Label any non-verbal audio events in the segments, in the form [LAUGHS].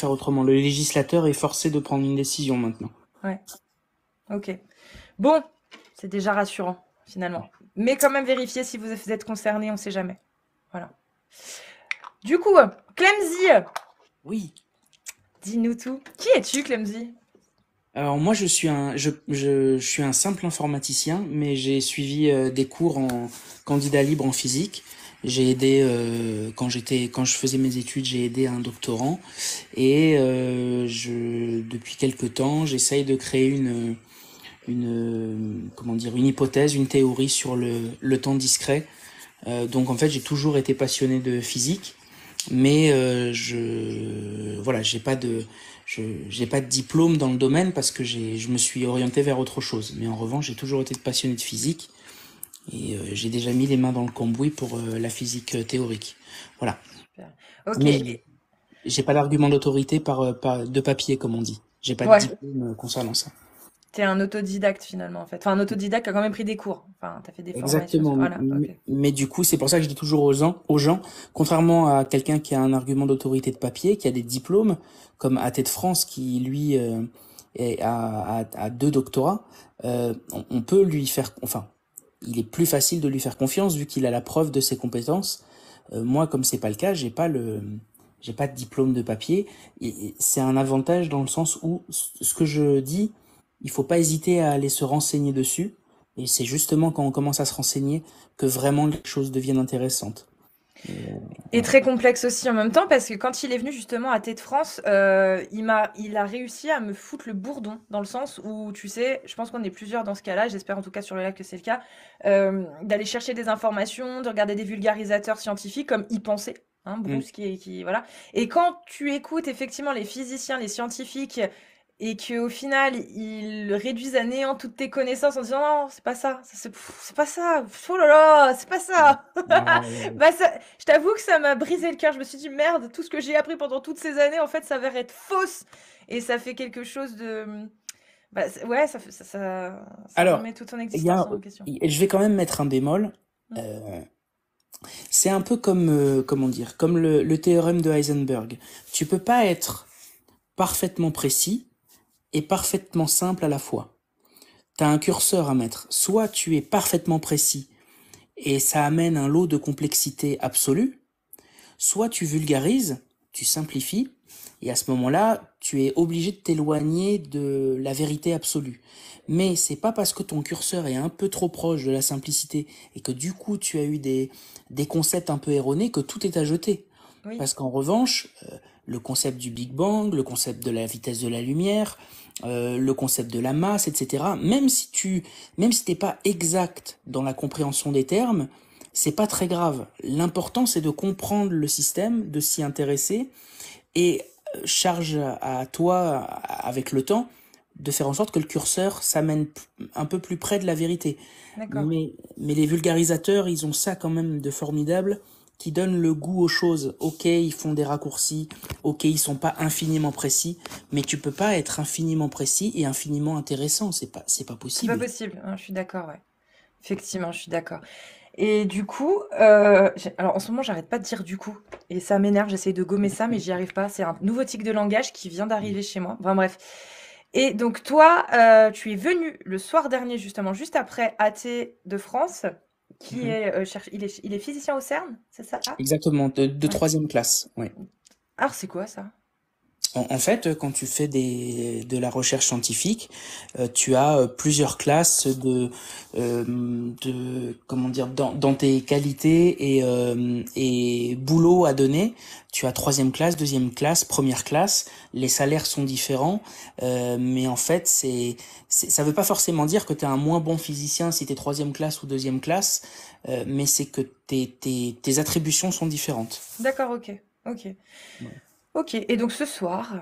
faire autrement. Le législateur est forcé de prendre une décision maintenant. Ouais. Ok. Bon, c'est déjà rassurant finalement. Mais quand même vérifier si vous êtes concerné, on ne sait jamais. Voilà. Du coup, Clemzy. Oui. Dis-nous tout. Qui es-tu, Clemzy Alors moi, je suis un, simple informaticien, mais j'ai suivi euh, des cours en candidat libre en physique. J'ai aidé euh, quand j'étais, quand je faisais mes études, j'ai aidé un doctorant et euh, je, depuis quelque temps, j'essaye de créer une, une, comment dire, une hypothèse, une théorie sur le, le temps discret. Euh, donc en fait, j'ai toujours été passionné de physique, mais je, voilà, j'ai pas de, je j'ai pas de diplôme dans le domaine parce que j'ai, je me suis orienté vers autre chose. Mais en revanche, j'ai toujours été passionné de physique. Et euh, j'ai déjà mis les mains dans le cambouis pour euh, la physique euh, théorique. Voilà. j'ai pas d'argument d'autorité par, de papier, comme on dit. J'ai pas de diplôme concernant ça. Tu es un autodidacte finalement, en fait. Enfin, un autodidacte a quand même pris des cours. Enfin, tu as fait des formations. Mais du coup, c'est pour ça que je dis toujours aux gens, aux gens contrairement à quelqu'un qui a un argument d'autorité de papier, qui a des diplômes, comme AT de France, qui lui euh, a, deux doctorats, on, on, peut lui faire, enfin, il est plus facile de lui faire confiance vu qu'il a la preuve de ses compétences. Euh, moi, comme c'est pas le cas, j'ai pas le, j'ai pas de diplôme de papier. Et, c'est un avantage dans le sens où ce que je dis, il faut pas hésiter à aller se renseigner dessus. Et c'est justement quand on commence à se renseigner que vraiment les choses deviennent intéressantes. Et très complexe aussi en même temps, parce que quand il est venu justement à de France, euh, il, a, il a réussi à me foutre le bourdon, dans le sens où, tu sais, je pense qu'on est plusieurs dans ce cas-là, j'espère en tout cas sur le lac que c'est le cas, euh, d'aller chercher des informations, de regarder des vulgarisateurs scientifiques comme y penser. Hein, Bruce mm. qui, qui voilà. Et quand tu écoutes effectivement les physiciens, les scientifiques et qu'au final, ils réduisent à néant toutes tes connaissances en disant non, c'est pas ça, c'est, pas ça, oh là là, c'est pas ça. [LAUGHS] bah, je t'avoue que ça m'a brisé le cœur. Je me suis dit merde, tout ce que j'ai appris pendant toutes ces années, en fait, ça va être fausse. Et ça fait quelque chose de. Bah, ouais, ça, ça, ça, Alors, remet existence en Je vais quand même mettre un bémol. Hum. Euh, c'est un peu comme, euh, comment dire, comme le, le théorème de Heisenberg. Tu peux pas être parfaitement précis parfaitement simple à la fois. Tu as un curseur à mettre. Soit tu es parfaitement précis et ça amène un lot de complexité absolue, soit tu vulgarises, tu simplifies, et à ce moment-là, tu es obligé de t'éloigner de la vérité absolue. Mais c'est pas parce que ton curseur est un peu trop proche de la simplicité et que du coup tu as eu des, des concepts un peu erronés que tout est à jeter. Parce qu'en revanche, euh, le concept du Big Bang, le concept de la vitesse de la lumière, euh, le concept de la masse, etc. Même si tu, même si t'es pas exact dans la compréhension des termes, c'est pas très grave. L'important c'est de comprendre le système, de s'y intéresser, et euh, charge à toi, avec le temps, de faire en sorte que le curseur s'amène un peu plus près de la vérité. Mais, mais les vulgarisateurs, ils ont ça quand même de formidable, qui donne le goût aux choses. Ok, ils font des raccourcis, ok, ils sont pas infiniment précis, mais tu peux pas être infiniment précis et infiniment intéressant. C'est pas, c'est pas possible. C'est pas possible. Hein, je suis d'accord. Effectivement, je suis d'accord. Et du coup, euh, alors en ce moment, j'arrête pas de dire du coup, et ça m'énerve. J'essaye de gommer ça, mais j'y arrive pas. C'est un nouveau tic de langage qui vient d'arriver chez moi. Enfin bref. Et donc toi, euh, tu es venu le soir dernier justement, juste après AT de France qui mhm. est, euh, il est, il est physicien au CERN, c'est ça Exactement, de, de troisième classe, oui. Alors c'est quoi ça en, fait, euh, quand tu fais des, de la recherche scientifique, euh, tu as euh, plusieurs classes de, de comment dire, dans, dans tes qualités et, euh, et boulot à donner. Tu as troisième classe, deuxième classe, première classe. Les salaires sont différents, mais en fait, c'est, c'est ça veut pas forcément dire que tu es un moins bon physicien si tu es troisième classe ou deuxième classe, mais c'est que tes, tes, attributions sont différentes. D'accord, ok. Ok. Ok, et donc ce soir,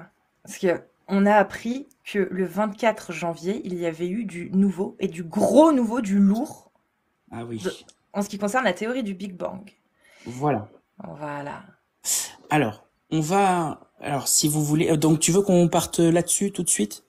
parce qu'on a appris que le 24 janvier, il y avait eu du nouveau, et du gros nouveau, du lourd, Ah oui. en ce qui concerne la théorie du Big Bang. Voilà. Voilà. Alors, on va. Alors, si vous voulez. Euh, donc, tu veux qu'on parte là-dessus tout de suite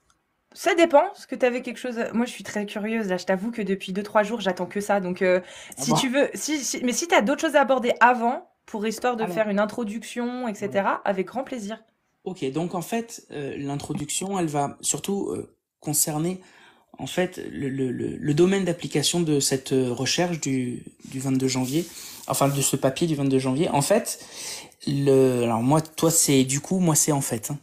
Ça dépend, parce que tu avais quelque chose. Moi, je suis très curieuse. Là, je t'avoue que depuis 2-3 jours, j'attends que ça. Donc, euh, ah si bah. tu veux, si, si- mais si t'as d'autres choses à aborder avant, pour histoire de ah faire une introduction, etc. Avec grand plaisir. Ok, donc en fait, euh, l'introduction, elle va surtout euh, concerner en fait le, le, domaine d'application de cette euh, recherche du, du 22 janvier, enfin de ce papier du 22 janvier. En fait, le, alors moi, toi, c'est du coup, moi, c'est en fait. Hein.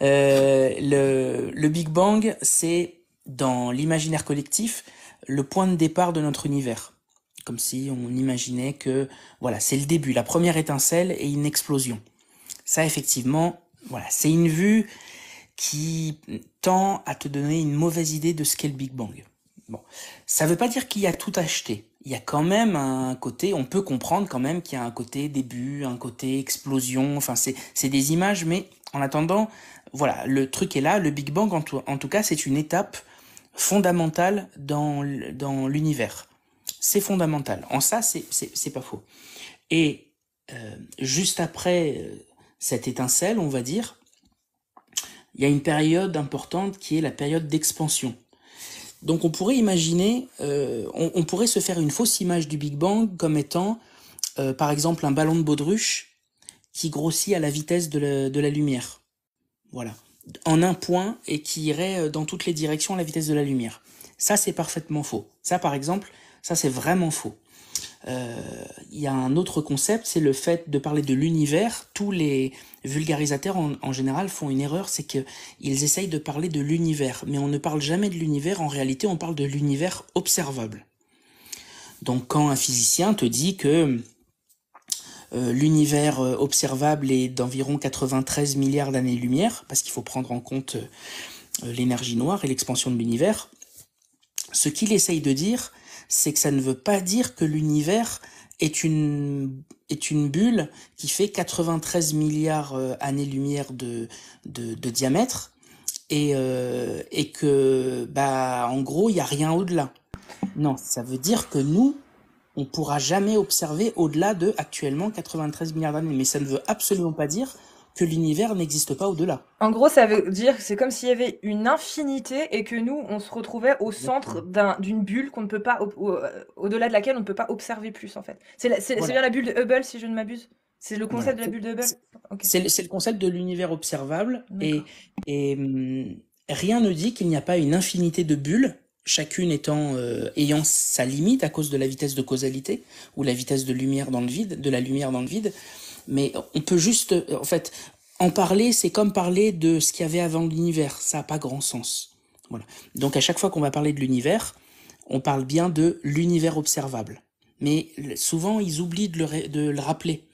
le, le Big Bang, c'est dans l'imaginaire collectif le point de départ de notre univers comme si on imaginait que voilà, c'est le début, la première étincelle et une explosion. Ça effectivement, voilà, c'est une vue qui tend à te donner une mauvaise idée de ce qu'est le Big Bang. Bon, ça veut pas dire qu'il y a tout acheté. Il y a quand même un côté, on peut comprendre quand même qu'il y a un côté début, un côté explosion. Enfin, c'est des images, mais en attendant, voilà, le truc est là. Le Big Bang, en tout, en tout cas, c'est une étape fondamentale dans, dans l'univers c'est fondamental. En ça, c'est pas faux. Et euh, juste après euh, cette étincelle, on va dire, il y a une période importante qui est la période d'expansion. Donc on pourrait imaginer, euh, on, pourrait se faire une fausse image du Big Bang comme étant, par exemple, un ballon de baudruche qui grossit à la vitesse de de la lumière. Voilà. En un point et qui irait dans toutes les directions à la vitesse de la lumière. Ça, c'est parfaitement faux. Ça, par exemple, ça, c'est vraiment faux. Euh, il y a un autre concept, c'est le fait de parler de l'univers. Tous les vulgarisateurs en, général font une erreur, c'est qu'ils essayent de parler de l'univers, mais on ne parle jamais de l'univers, en réalité on parle de l'univers observable. Donc quand un physicien te dit que euh, l'univers euh, observable est d'environ 93 milliards d'années-lumière, parce qu'il faut prendre en compte l'énergie noire et l'expansion de l'univers, ce qu'il essaye de dire, c'est que ça ne veut pas dire que l'univers est une est une bulle qui fait 93 milliards euh, années-lumière de, diamètre euh, et que bah en gros il n'y a rien au-delà. Non, ça veut dire que nous on pourra jamais observer au-delà de actuellement 93 milliards d'années, mais ça ne veut absolument pas dire que l'univers n'existe pas au-delà. En gros, ça veut dire que c'est comme s'il y avait une infinité et que nous, on se retrouvait au centre d'une bulle qu'on ne peut pas euh, au-delà de laquelle on ne peut pas observer plus en fait. C'est bien la bulle de Hubble, si je ne m'abuse. C'est le concept de la bulle de Hubble. C'est le, concept de l'univers observable et, et hum, rien ne dit qu'il n'y a pas une infinité de bulles chacune étant euh, ayant sa limite à cause de la vitesse de causalité ou la vitesse de lumière dans le vide, de la lumière dans le vide mais on peut juste, en fait, en parler, c'est comme parler de ce qu'il y avait avant l'univers. Ça n'a pas grand sens. Voilà. Donc à chaque fois qu'on va parler de l'univers, on parle bien de l'univers observable. Mais souvent, ils oublient de le, de le rappeler.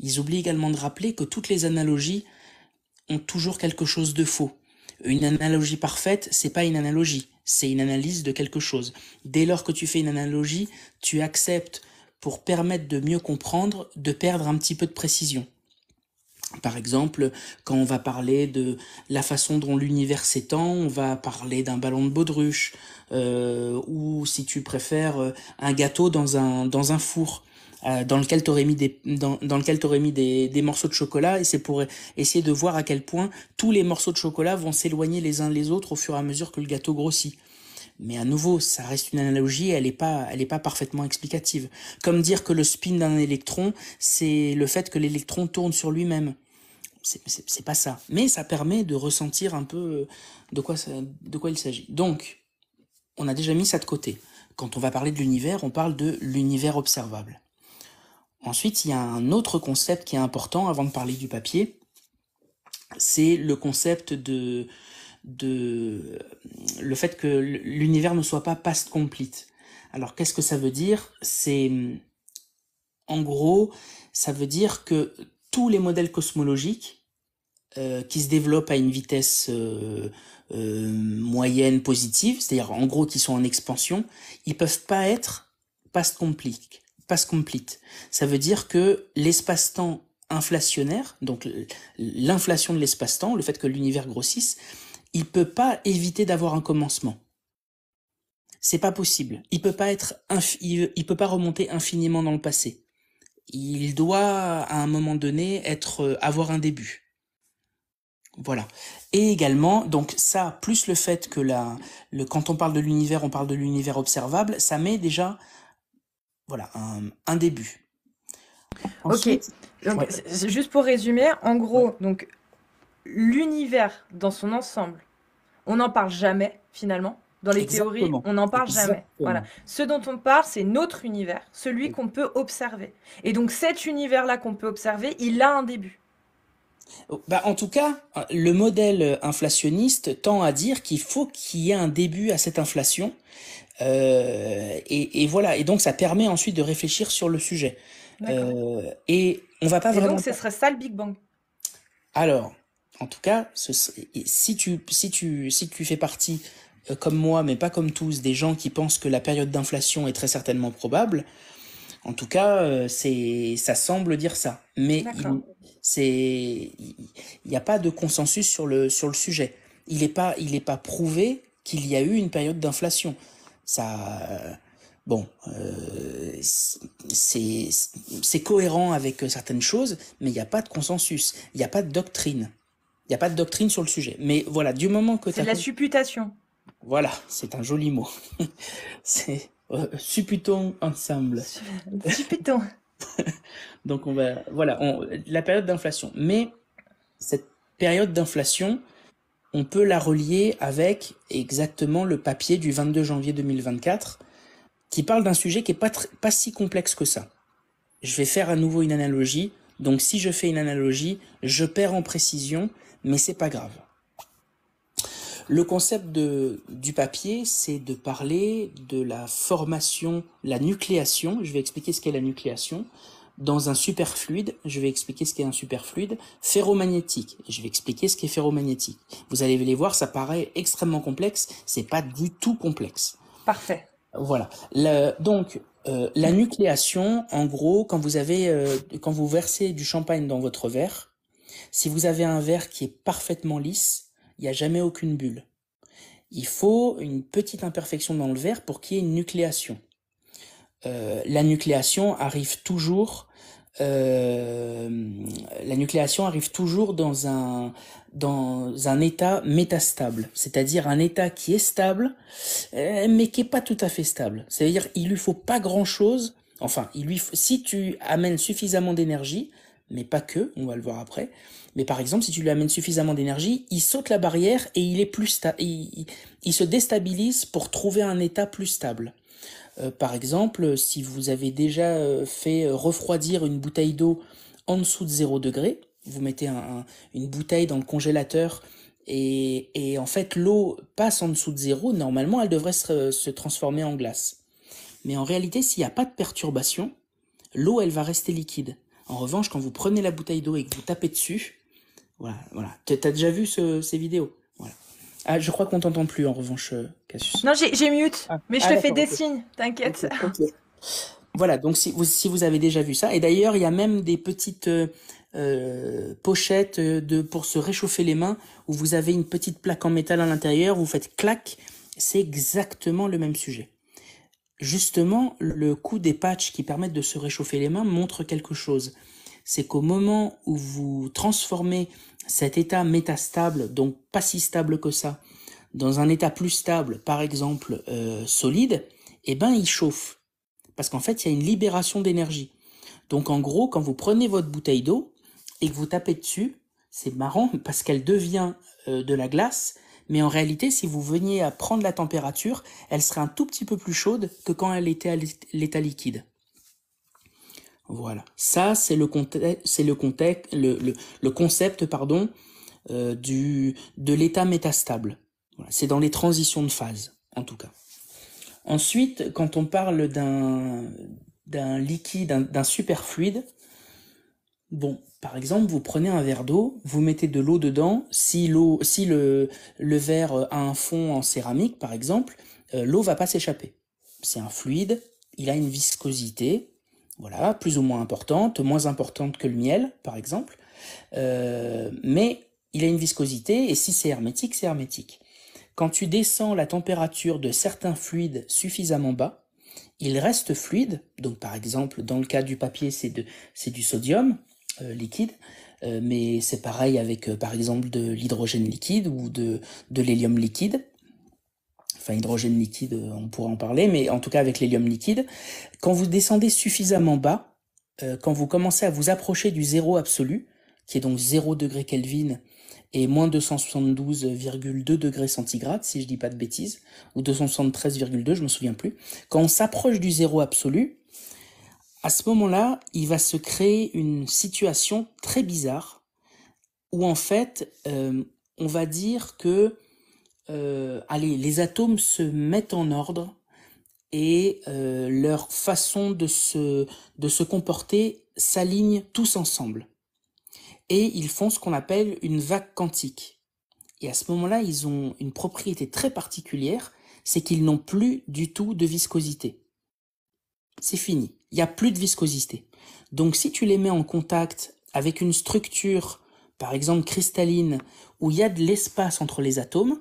Ils oublient également de rappeler que toutes les analogies ont toujours quelque chose de faux. Une analogie parfaite, c'est pas une analogie, c'est une analyse de quelque chose. Dès lors que tu fais une analogie, tu acceptes pour permettre de mieux comprendre, de perdre un petit peu de précision. Par exemple, quand on va parler de la façon dont l'univers s'étend, on va parler d'un ballon de baudruche, euh, ou si tu préfères, euh, un gâteau dans un, dans un four. Euh, dans lequel t'aurais mis des dans, dans lequel t'aurais mis des, des morceaux de chocolat et c'est pour essayer de voir à quel point tous les morceaux de chocolat vont s'éloigner les uns les autres au fur et à mesure que le gâteau grossit. Mais à nouveau, ça reste une analogie, elle n'est pas, elle pas parfaitement explicative. Comme dire que le spin d'un électron, c'est le fait que l'électron tourne sur lui-même. C'est pas ça. Mais ça permet de ressentir un peu euh, de quoi, de quoi il s'agit. Donc, on a déjà mis ça de côté. Quand on va parler de l'univers, on parle de l'univers observable. Ensuite, il y a un autre concept qui est important avant de parler du papier. C'est le concept de, de le fait que l'univers ne soit pas past complete. Alors qu'est-ce que ça veut dire C'est en gros, ça veut dire que tous les modèles cosmologiques euh, qui se développent à une vitesse euh, euh, moyenne positive, c'est-à-dire en gros qui sont en expansion, ils peuvent pas être past complete. Past complete. Ça veut dire que l'espace-temps inflationnaire, donc l'inflation de l'espace-temps, le fait que l'univers grossisse, il peut pas éviter d'avoir un commencement. C'est pas possible. Il peut pas être, il peut pas remonter infiniment dans le passé. Il doit, à un moment donné, être, euh, avoir un début. Voilà. Et également, donc ça, plus le fait que la, le, quand on parle de l'univers, on parle de l'univers observable, ça met déjà, voilà, un, début. ok. juste pour résumer, en gros, donc l'univers dans son ensemble, on n'en parle jamais finalement. Dans les théories, on n'en parle jamais. Voilà. Ce dont on parle, c'est notre univers, celui qu'on peut observer. Et donc cet univers-là qu'on peut observer, il a un début. Oh, bah, en tout cas, le modèle inflationniste tend à dire qu'il faut qu'il y ait un début à cette inflation. Euh, et, voilà, et donc ça permet ensuite de réfléchir sur le sujet. Euh, et on va pas Donc ce serait ça le Big Bang Alors, en tout cas, si tu si tu si tu fais partie euh, comme moi, mais pas comme tous, des gens qui pensent que la période d'inflation est très certainement probable, en tout cas, euh, c'est ça semble dire ça. Mais c'est il n'y a pas de consensus sur le sur le sujet. Il n'est pas il est pas prouvé qu'il y a eu une période d'inflation. Ça euh, bon, c'est cohérent avec certaines choses, mais il n'y a pas de consensus, il n'y a pas de doctrine n'y a pas de doctrine sur le sujet. Mais voilà, du moment que... C'est la supputation. Voilà, c'est un joli mot. [LAUGHS] c'est euh, supputons ensemble. [LAUGHS] Supputons. [LAUGHS] Donc on va... Voilà, la période d'inflation. Mais cette période d'inflation, on peut la relier avec exactement le papier du 22 janvier 2024 qui parle d'un sujet qui n'est pas, pas si complexe que ça. Je vais faire à nouveau une analogie. Donc si je fais une analogie, je perds en précision mais c'est pas grave. Le concept de, du papier, c'est de parler de la formation, la nucléation. Je vais expliquer ce qu'est la nucléation. Dans un superfluide, je vais expliquer ce qu'est un superfluide ferromagnétique. Je vais expliquer ce qu'est ferromagnétique. Vous allez les voir, ça paraît extrêmement complexe. C'est pas du tout complexe. Parfait. Voilà. donc, euh, la nucléation, en gros, quand vous avez, euh, quand vous versez du champagne dans votre verre, si vous avez un verre qui est parfaitement lisse, il n'y a jamais aucune bulle. Il faut une petite imperfection dans le verre pour qu'il y ait une nucléation. Euh, la nucléation arrive toujours euh, la nucléation arrive toujours dans un dans un état métastable, c'est-à-dire un état qui est stable euh, mais qui n'est pas tout à fait stable. C'est-à-dire il lui faut pas grand-chose. Enfin, si tu amènes suffisamment d'énergie, mais pas que, on va le voir après. Mais par exemple, si tu lui amènes suffisamment d'énergie, il saute la barrière et il est plus il, se déstabilise pour trouver un état plus stable. Euh, par exemple, si vous avez déjà euh, fait euh, refroidir une bouteille d'eau en dessous de 0 degré, vous mettez une bouteille dans le congélateur et, et en fait l'eau passe en dessous de 0, normalement elle devrait se, se transformer en glace. Mais en réalité, s'il n'y a pas de perturbation, l'eau elle va rester liquide. En revanche, quand vous prenez la bouteille d'eau et que vous tapez dessus, voilà, voilà. T'as déjà vu ces vidéos Voilà. Ah, je crois qu'on t'entend plus en revanche, euh, Cassius. Non, j'ai mute, ah. mais je ah, te fais des signes, t'inquiète. Voilà, donc si vous, avez déjà vu ça, et d'ailleurs, il y a même des petites euh, euh, pochettes pour se réchauffer les mains, où vous avez une petite plaque en métal à l'intérieur, vous faites clac, c'est exactement le même sujet. Justement, le coup des patchs qui permettent de se réchauffer les mains montre quelque chose. C'est qu'au moment où vous transformez cet état métastable, donc pas si stable que ça, dans un état plus stable, par exemple euh, solide, eh ben il chauffe. Parce qu'en fait, il y a une libération d'énergie. Donc en gros, quand vous prenez votre bouteille d'eau et que vous tapez dessus, c'est marrant parce qu'elle devient euh, de la glace, mais en réalité, si vous veniez à prendre la température, elle serait un tout petit peu plus chaude que quand elle était à l'état liquide. Voilà. Ça, c'est le, le, le, concept pardon, euh, du, de l'état métastable. C'est dans les transitions de phase, en tout cas. Ensuite, quand on parle d'un liquide, d'un superfluide, Bon, par exemple, vous prenez un verre d'eau, vous mettez de l'eau dedans. Si l'eau, si le, verre a un fond en céramique, par exemple, euh, l'eau va pas s'échapper. C'est un fluide, il a une viscosité, voilà, plus ou moins importante, moins importante que le miel, par exemple. Euh, mais il a une viscosité et si c'est hermétique, c'est hermétique. Quand tu descends la température de certains fluides suffisamment bas, il reste fluide, donc par exemple dans le cas du papier c'est du sodium, euh, liquide. Euh, mais c'est pareil avec, euh, par exemple, de l'hydrogène liquide ou de, de l'hélium liquide enfin hydrogène liquide, on pourrait en parler, mais en tout cas avec l'hélium liquide, quand vous descendez suffisamment bas, quand vous commencez à vous approcher du zéro absolu, qui est donc 0 degré Kelvin et moins 272,2 degrés centigrades, si je dis pas de bêtises, ou 273,2, je me souviens plus, quand on s'approche du zéro absolu, à ce moment-là, il va se créer une situation très bizarre où en fait, euh, on va dire que euh, allez, les atomes se mettent en ordre et euh, leur façon de se, de se comporter s'aligne tous ensemble. Et ils font ce qu'on appelle une vague quantique. Et à ce moment-là, ils ont une propriété très particulière, c'est qu'ils n'ont plus du tout de viscosité. C'est fini il n'y a plus de viscosité. Donc si tu les mets en contact avec une structure, par exemple cristalline, où il y a de l'espace entre les atomes,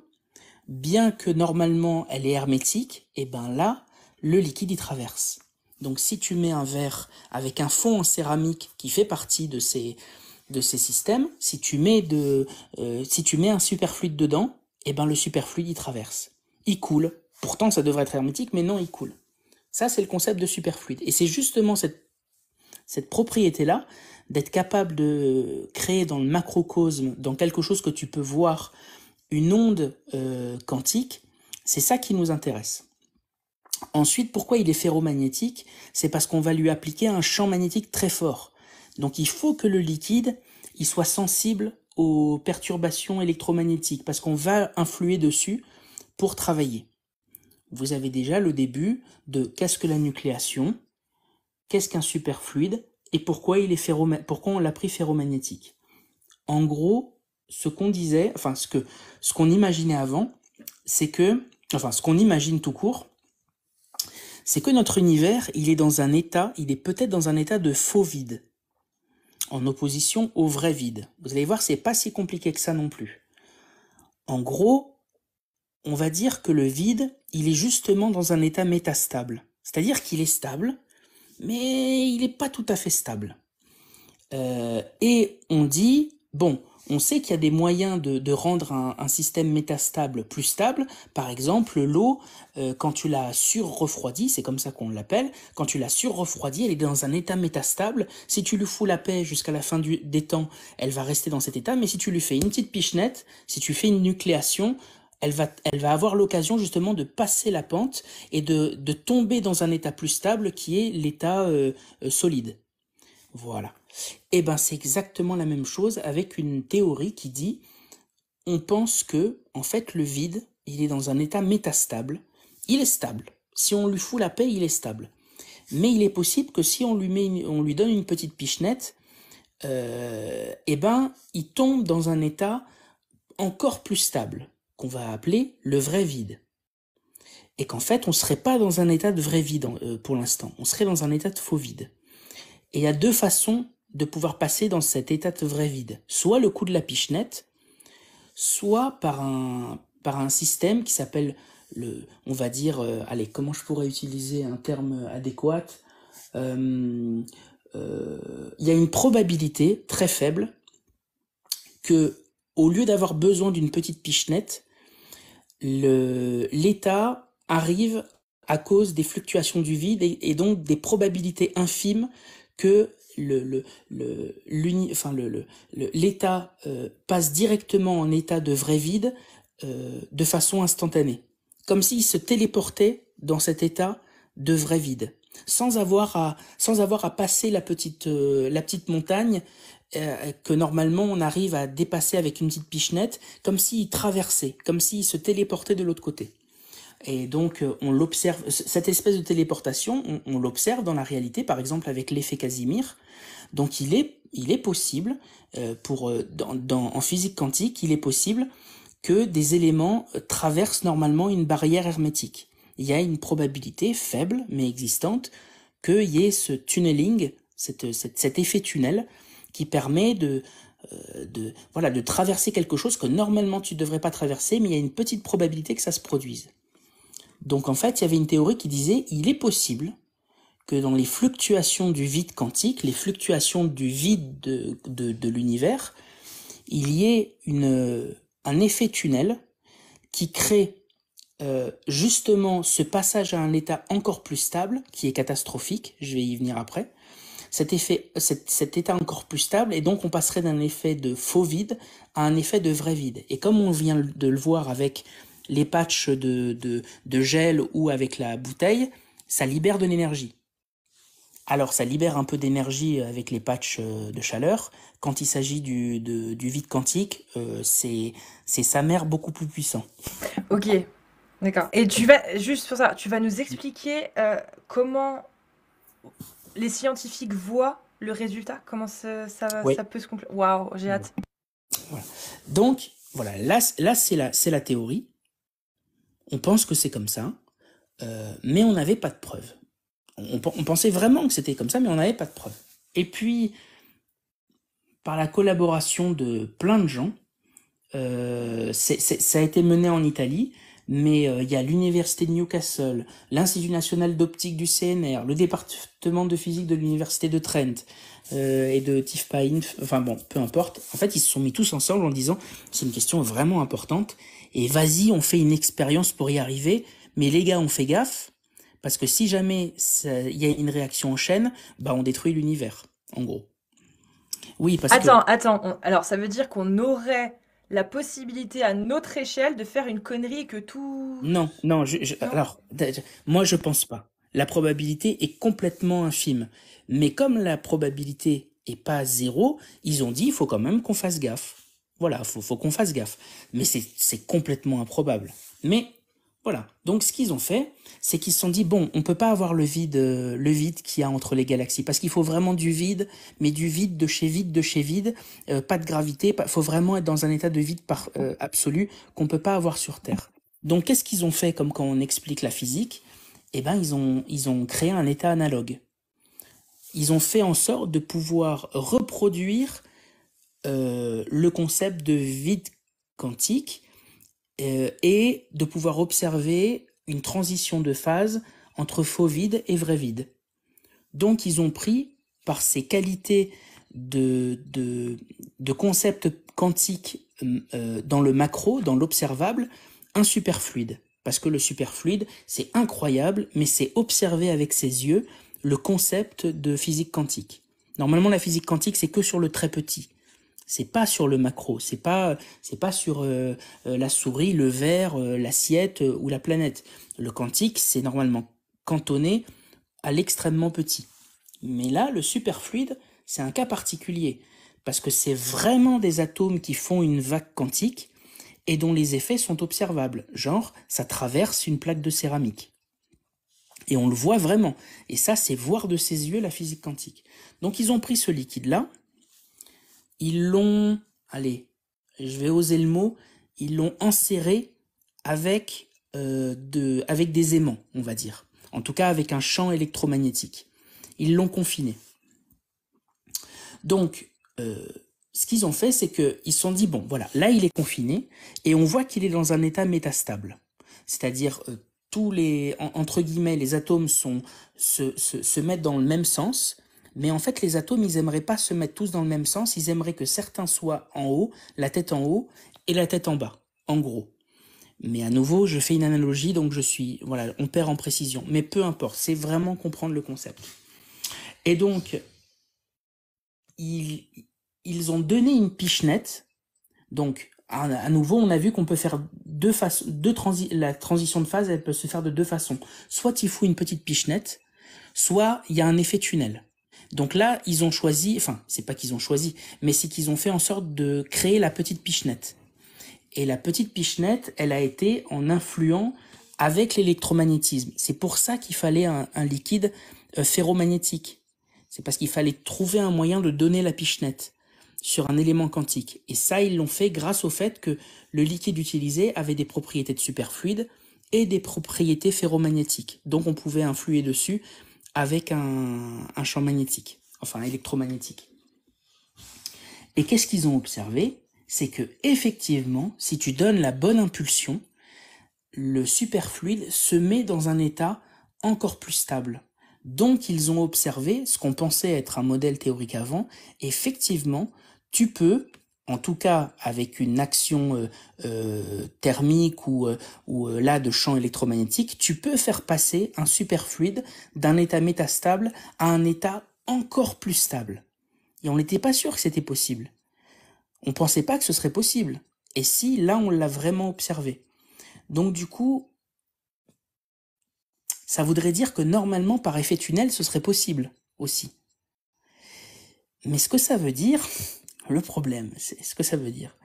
bien que normalement elle est hermétique, et eh ben là, le liquide y traverse. Donc si tu mets un verre avec un fond en céramique qui fait partie de ces, de ces systèmes, si tu mets, de, euh, si tu mets un superfluide dedans, et eh ben le superfluide y traverse. Il coule. Pourtant ça devrait être hermétique, mais non, il coule. Ça, c'est le concept de superfluide. Et c'est justement cette, cette propriété-là, d'être capable de créer dans le macrocosme, dans quelque chose que tu peux voir, une onde euh, quantique, c'est ça qui nous intéresse. Ensuite, pourquoi il est ferromagnétique C'est parce qu'on va lui appliquer un champ magnétique très fort. Donc il faut que le liquide, il soit sensible aux perturbations électromagnétiques, parce qu'on va influer dessus pour travailler vous avez déjà le début de qu'est-ce que la nucléation, qu'est-ce qu'un superfluide et pourquoi, il est pourquoi on l'a pris ferromagnétique. En gros, ce qu'on disait, enfin ce que ce qu'on imaginait avant, c'est que, enfin ce qu'on imagine tout court, c'est que notre univers, il est dans un état, il est peut-être dans un état de faux vide, en opposition au vrai vide. Vous allez voir, c'est pas si compliqué que ça non plus. En gros, on va dire que le vide, il est justement dans un état métastable. C'est-à-dire qu'il est stable, mais il n'est pas tout à fait stable. Euh, et on dit, bon, on sait qu'il y a des moyens de, rendre un, système métastable plus stable. Par exemple, l'eau, euh, quand tu la surrefroidis, c'est comme ça qu'on l'appelle, quand tu la surrefroidis, elle est dans un état métastable. Si tu lui fous la paix jusqu'à la fin des temps, elle va rester dans cet état. Mais si tu lui fais une petite pichenette, si tu fais une nucléation, elle va, avoir l'occasion justement de passer la pente et de, tomber dans un état plus stable qui est l'état euh, euh, solide. Voilà. Et eh ben c'est exactement la même chose avec une théorie qui dit on pense que en fait le vide il est dans un état métastable, il est stable. Si on lui fout la paix, il est stable. Mais il est possible que si on lui, met on lui donne une petite pichenette, euh, eh ben, il tombe dans un état encore plus stable qu'on va appeler le vrai vide. Et qu'en fait, on ne serait pas dans un état de vrai vide euh, pour l'instant, on serait dans un état de faux vide. Et il y a deux façons de pouvoir passer dans cet état de vrai vide. Soit le coup de la pichenette, soit par un, par un système qui s'appelle, le, on va dire, euh, allez, comment je pourrais utiliser un terme adéquat euh, Il y a une probabilité très faible que, au lieu d'avoir besoin d'une petite pichenette, l'état arrive à cause des fluctuations du vide et, donc des probabilités infimes que le, le, l'état euh, passe directement en état de vrai vide euh, de façon instantanée, comme s'il se téléportait dans cet état de vrai vide, sans avoir à, sans avoir à passer la petite, euh, la petite montagne euh, que normalement on arrive à dépasser avec une petite pichenette, comme s'il traversait, comme s'il se téléportait de l'autre côté. Et donc euh, on l'observe, cette espèce de téléportation, on, l'observe dans la réalité, par exemple avec l'effet Casimir. Donc il est, possible, euh, pour, en physique quantique, il est possible que des éléments traversent normalement une barrière hermétique. Il y a une probabilité faible mais existante qu'il y ait ce tunneling, cet effet tunnel qui permet euh, de, voilà, de traverser quelque chose que normalement tu ne devrais pas traverser, mais il y a une petite probabilité que ça se produise. Donc en fait, il y avait une théorie qui disait il est possible que dans les fluctuations du vide quantique, les fluctuations du vide de, l'univers, il y ait une, un effet tunnel qui crée euh, justement ce passage à un état encore plus stable, qui est catastrophique, je vais y venir après, cet effet, cet, état encore plus stable, et donc on passerait d'un effet de faux vide à un effet de vrai vide. Et comme on vient de le voir avec les patchs de, gel ou avec la bouteille, ça libère de l'énergie. Alors ça libère un peu d'énergie avec les patchs euh, de chaleur. Quand il s'agit du, vide quantique, euh, c'est, sa mère beaucoup plus puissant. Ok, d'accord. Et tu vas, juste pour ça, tu vas nous expliquer euh, comment les scientifiques voient le résultat Comment ça, ça, peut se conclure Waouh, j'ai hâte. Donc, voilà, là, là c'est la, théorie. On pense que c'est comme ça, euh, mais on n'avait pas de preuves. On, pensait vraiment que c'était comme ça, mais on n'avait pas de preuves. Et puis, par la collaboration de plein de gens, euh, ça a été mené en Italie mais euh, il y a l'université de Newcastle, l'Institut national d'optique du CNR, le département de physique de l'université de Trent euh, et de TIFPA enfin bon, peu importe. En fait, ils se sont mis tous ensemble en disant c'est une question vraiment importante et vas-y, on fait une expérience pour y arriver, mais les gars, on fait gaffe parce que si jamais il y a une réaction en chaîne, bah on détruit l'univers en gros. Oui, parce attends, que... attends. attends, Alors, ça veut dire qu'on aurait la possibilité à notre échelle de faire une connerie que tout. Non, non, alors, moi je pense pas. La probabilité est complètement infime. Mais comme la probabilité est pas zéro, ils ont dit il faut quand même qu'on fasse gaffe. Voilà, faut, faut qu'on fasse gaffe. Mais c'est complètement improbable. Mais voilà. Donc ce qu'ils ont fait, c'est qu'ils se sont dit bon, on peut pas avoir le vide, euh, le vide qu'il y a entre les galaxies, parce qu'il faut vraiment du vide, mais du vide de chez vide de chez vide, euh, pas de gravité, il faut vraiment être dans un état de vide euh, absolu qu'on peut pas avoir sur Terre. Donc qu'est-ce qu'ils ont fait comme quand on explique la physique Eh bien, ils ont créé un état analogue. Ils ont fait en sorte de pouvoir reproduire le concept de vide quantique euh, et de pouvoir observer une transition de phase entre faux vide et vrai vide. Donc ils ont pris, par ces qualités de, de, quantique euh, euh, dans le macro, dans l'observable, un superfluide. Parce que le superfluide, c'est incroyable, mais c'est observer avec ses yeux le concept de physique quantique. Normalement, la physique quantique, c'est que sur le très petit. C'est pas sur le macro, c'est pas c'est pas sur euh, euh, la souris, le verre, euh, l'assiette ou la planète. Le quantique, c'est normalement cantonné à l'extrêmement petit. Mais là, le superfluide, c'est un cas particulier parce que c'est vraiment des atomes qui font une vague quantique et dont les effets sont observables. Genre, ça traverse une plaque de céramique. Et on le voit vraiment. Et ça, c'est voir de ses yeux la physique quantique. Donc ils ont pris ce liquide-là, ils l'ont, allez, je vais oser le mot, ils l'ont enserré avec, euh, avec des aimants, on va dire. En tout cas, avec un champ électromagnétique. Ils l'ont confiné. Donc, euh, ce qu'ils ont fait, c'est qu'ils se sont dit, bon, voilà, là, il est confiné, et on voit qu'il est dans un état métastable. C'est-à-dire, euh, tous les, entre guillemets, les atomes sont, se, se mettent dans le même sens, mais en fait, les atomes, ils aimeraient pas se mettre tous dans le même sens. Ils aimeraient que certains soient en haut, la tête en haut et la tête en bas, en gros. Mais à nouveau, je fais une analogie, donc je suis, voilà, on perd en précision. Mais peu importe, c'est vraiment comprendre le concept. Et donc, ils, ils ont donné une pichenette. Donc, à nouveau, on a vu qu'on peut faire deux façons, deux la transition de phase, elle peut se faire de deux façons. Soit il faut une petite pichenette, soit il y a un effet tunnel. Donc là, ils ont choisi, enfin, c'est pas qu'ils ont choisi, mais c'est qu'ils ont fait en sorte de créer la petite pichenette. Et la petite pichenette, elle a été en influent avec l'électromagnétisme. C'est pour ça qu'il fallait un, liquide euh, ferromagnétique. C'est parce qu'il fallait trouver un moyen de donner la pichenette sur un élément quantique. Et ça, ils l'ont fait grâce au fait que le liquide utilisé avait des propriétés de superfluide et des propriétés ferromagnétiques. Donc on pouvait influer dessus avec un, champ magnétique, enfin électromagnétique. Et qu'est-ce qu'ils ont observé C'est que effectivement, si tu donnes la bonne impulsion, le superfluide se met dans un état encore plus stable. Donc ils ont observé ce qu'on pensait être un modèle théorique avant. Effectivement, tu peux en tout cas avec une action euh, euh, thermique ou, euh, ou là de champ électromagnétique, tu peux faire passer un superfluide d'un état métastable à un état encore plus stable. Et on n'était pas sûr que c'était possible. On ne pensait pas que ce serait possible. Et si, là, on l'a vraiment observé. Donc du coup, ça voudrait dire que normalement, par effet tunnel, ce serait possible aussi. Mais ce que ça veut dire, le problème, c'est ce que ça veut dire.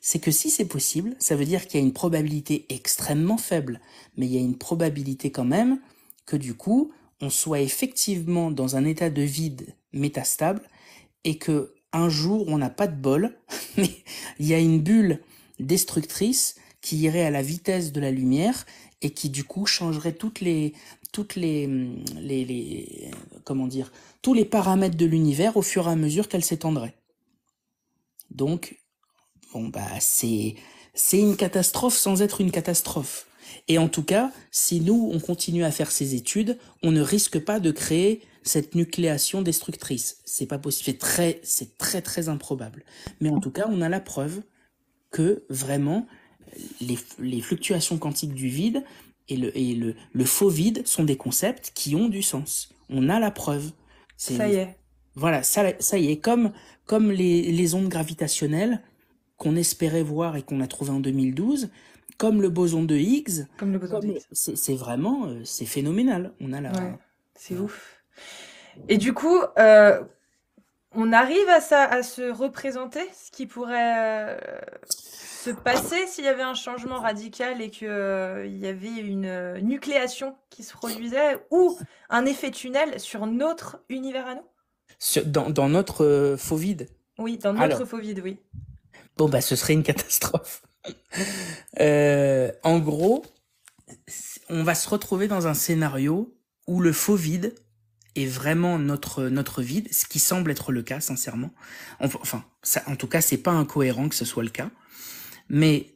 C'est que si c'est possible, ça veut dire qu'il y a une probabilité extrêmement faible, mais il y a une probabilité quand même que du coup, on soit effectivement dans un état de vide métastable et que un jour on n'a pas de bol, [LAUGHS] mais il y a une bulle destructrice qui irait à la vitesse de la lumière et qui du coup changerait toutes les les comment dire tous les paramètres de l'univers au fur et à mesure qu'elle s'étendrait. Donc, bon, bah, c'est, c'est une catastrophe sans être une catastrophe. Et en tout cas, si nous, on continue à faire ces études, on ne risque pas de créer cette nucléation destructrice. C'est pas possible. C'est très, c'est très, très improbable. Mais en tout cas, on a la preuve que vraiment, les, fluctuations quantiques du vide et, le, et le, faux vide sont des concepts qui ont du sens. On a la preuve. Ça y est. Voilà, ça, ça y est. Comme, comme les, ondes gravitationnelles qu'on espérait voir et qu'on a trouvé en 2012, comme le boson de Higgs. Comme le de Higgs. C'est vraiment, euh, c'est phénoménal. On a là, c'est ouf. Et du coup, euh, on arrive à ça, à se représenter ce qui pourrait euh, se passer s'il y avait un changement radical et que il y avait une nucléation qui se produisait ou un effet tunnel sur notre univers à nous dans, notre euh, faux vide. Oui, dans notre faux vide, oui. Bon, bah, ce serait une catastrophe. [LAUGHS] Euh, en gros, on va se retrouver dans un scénario où le faux vide est vraiment notre notre vide, ce qui semble être le cas, sincèrement. Enfin, en tout cas, c'est pas incohérent que ce soit le cas. Mais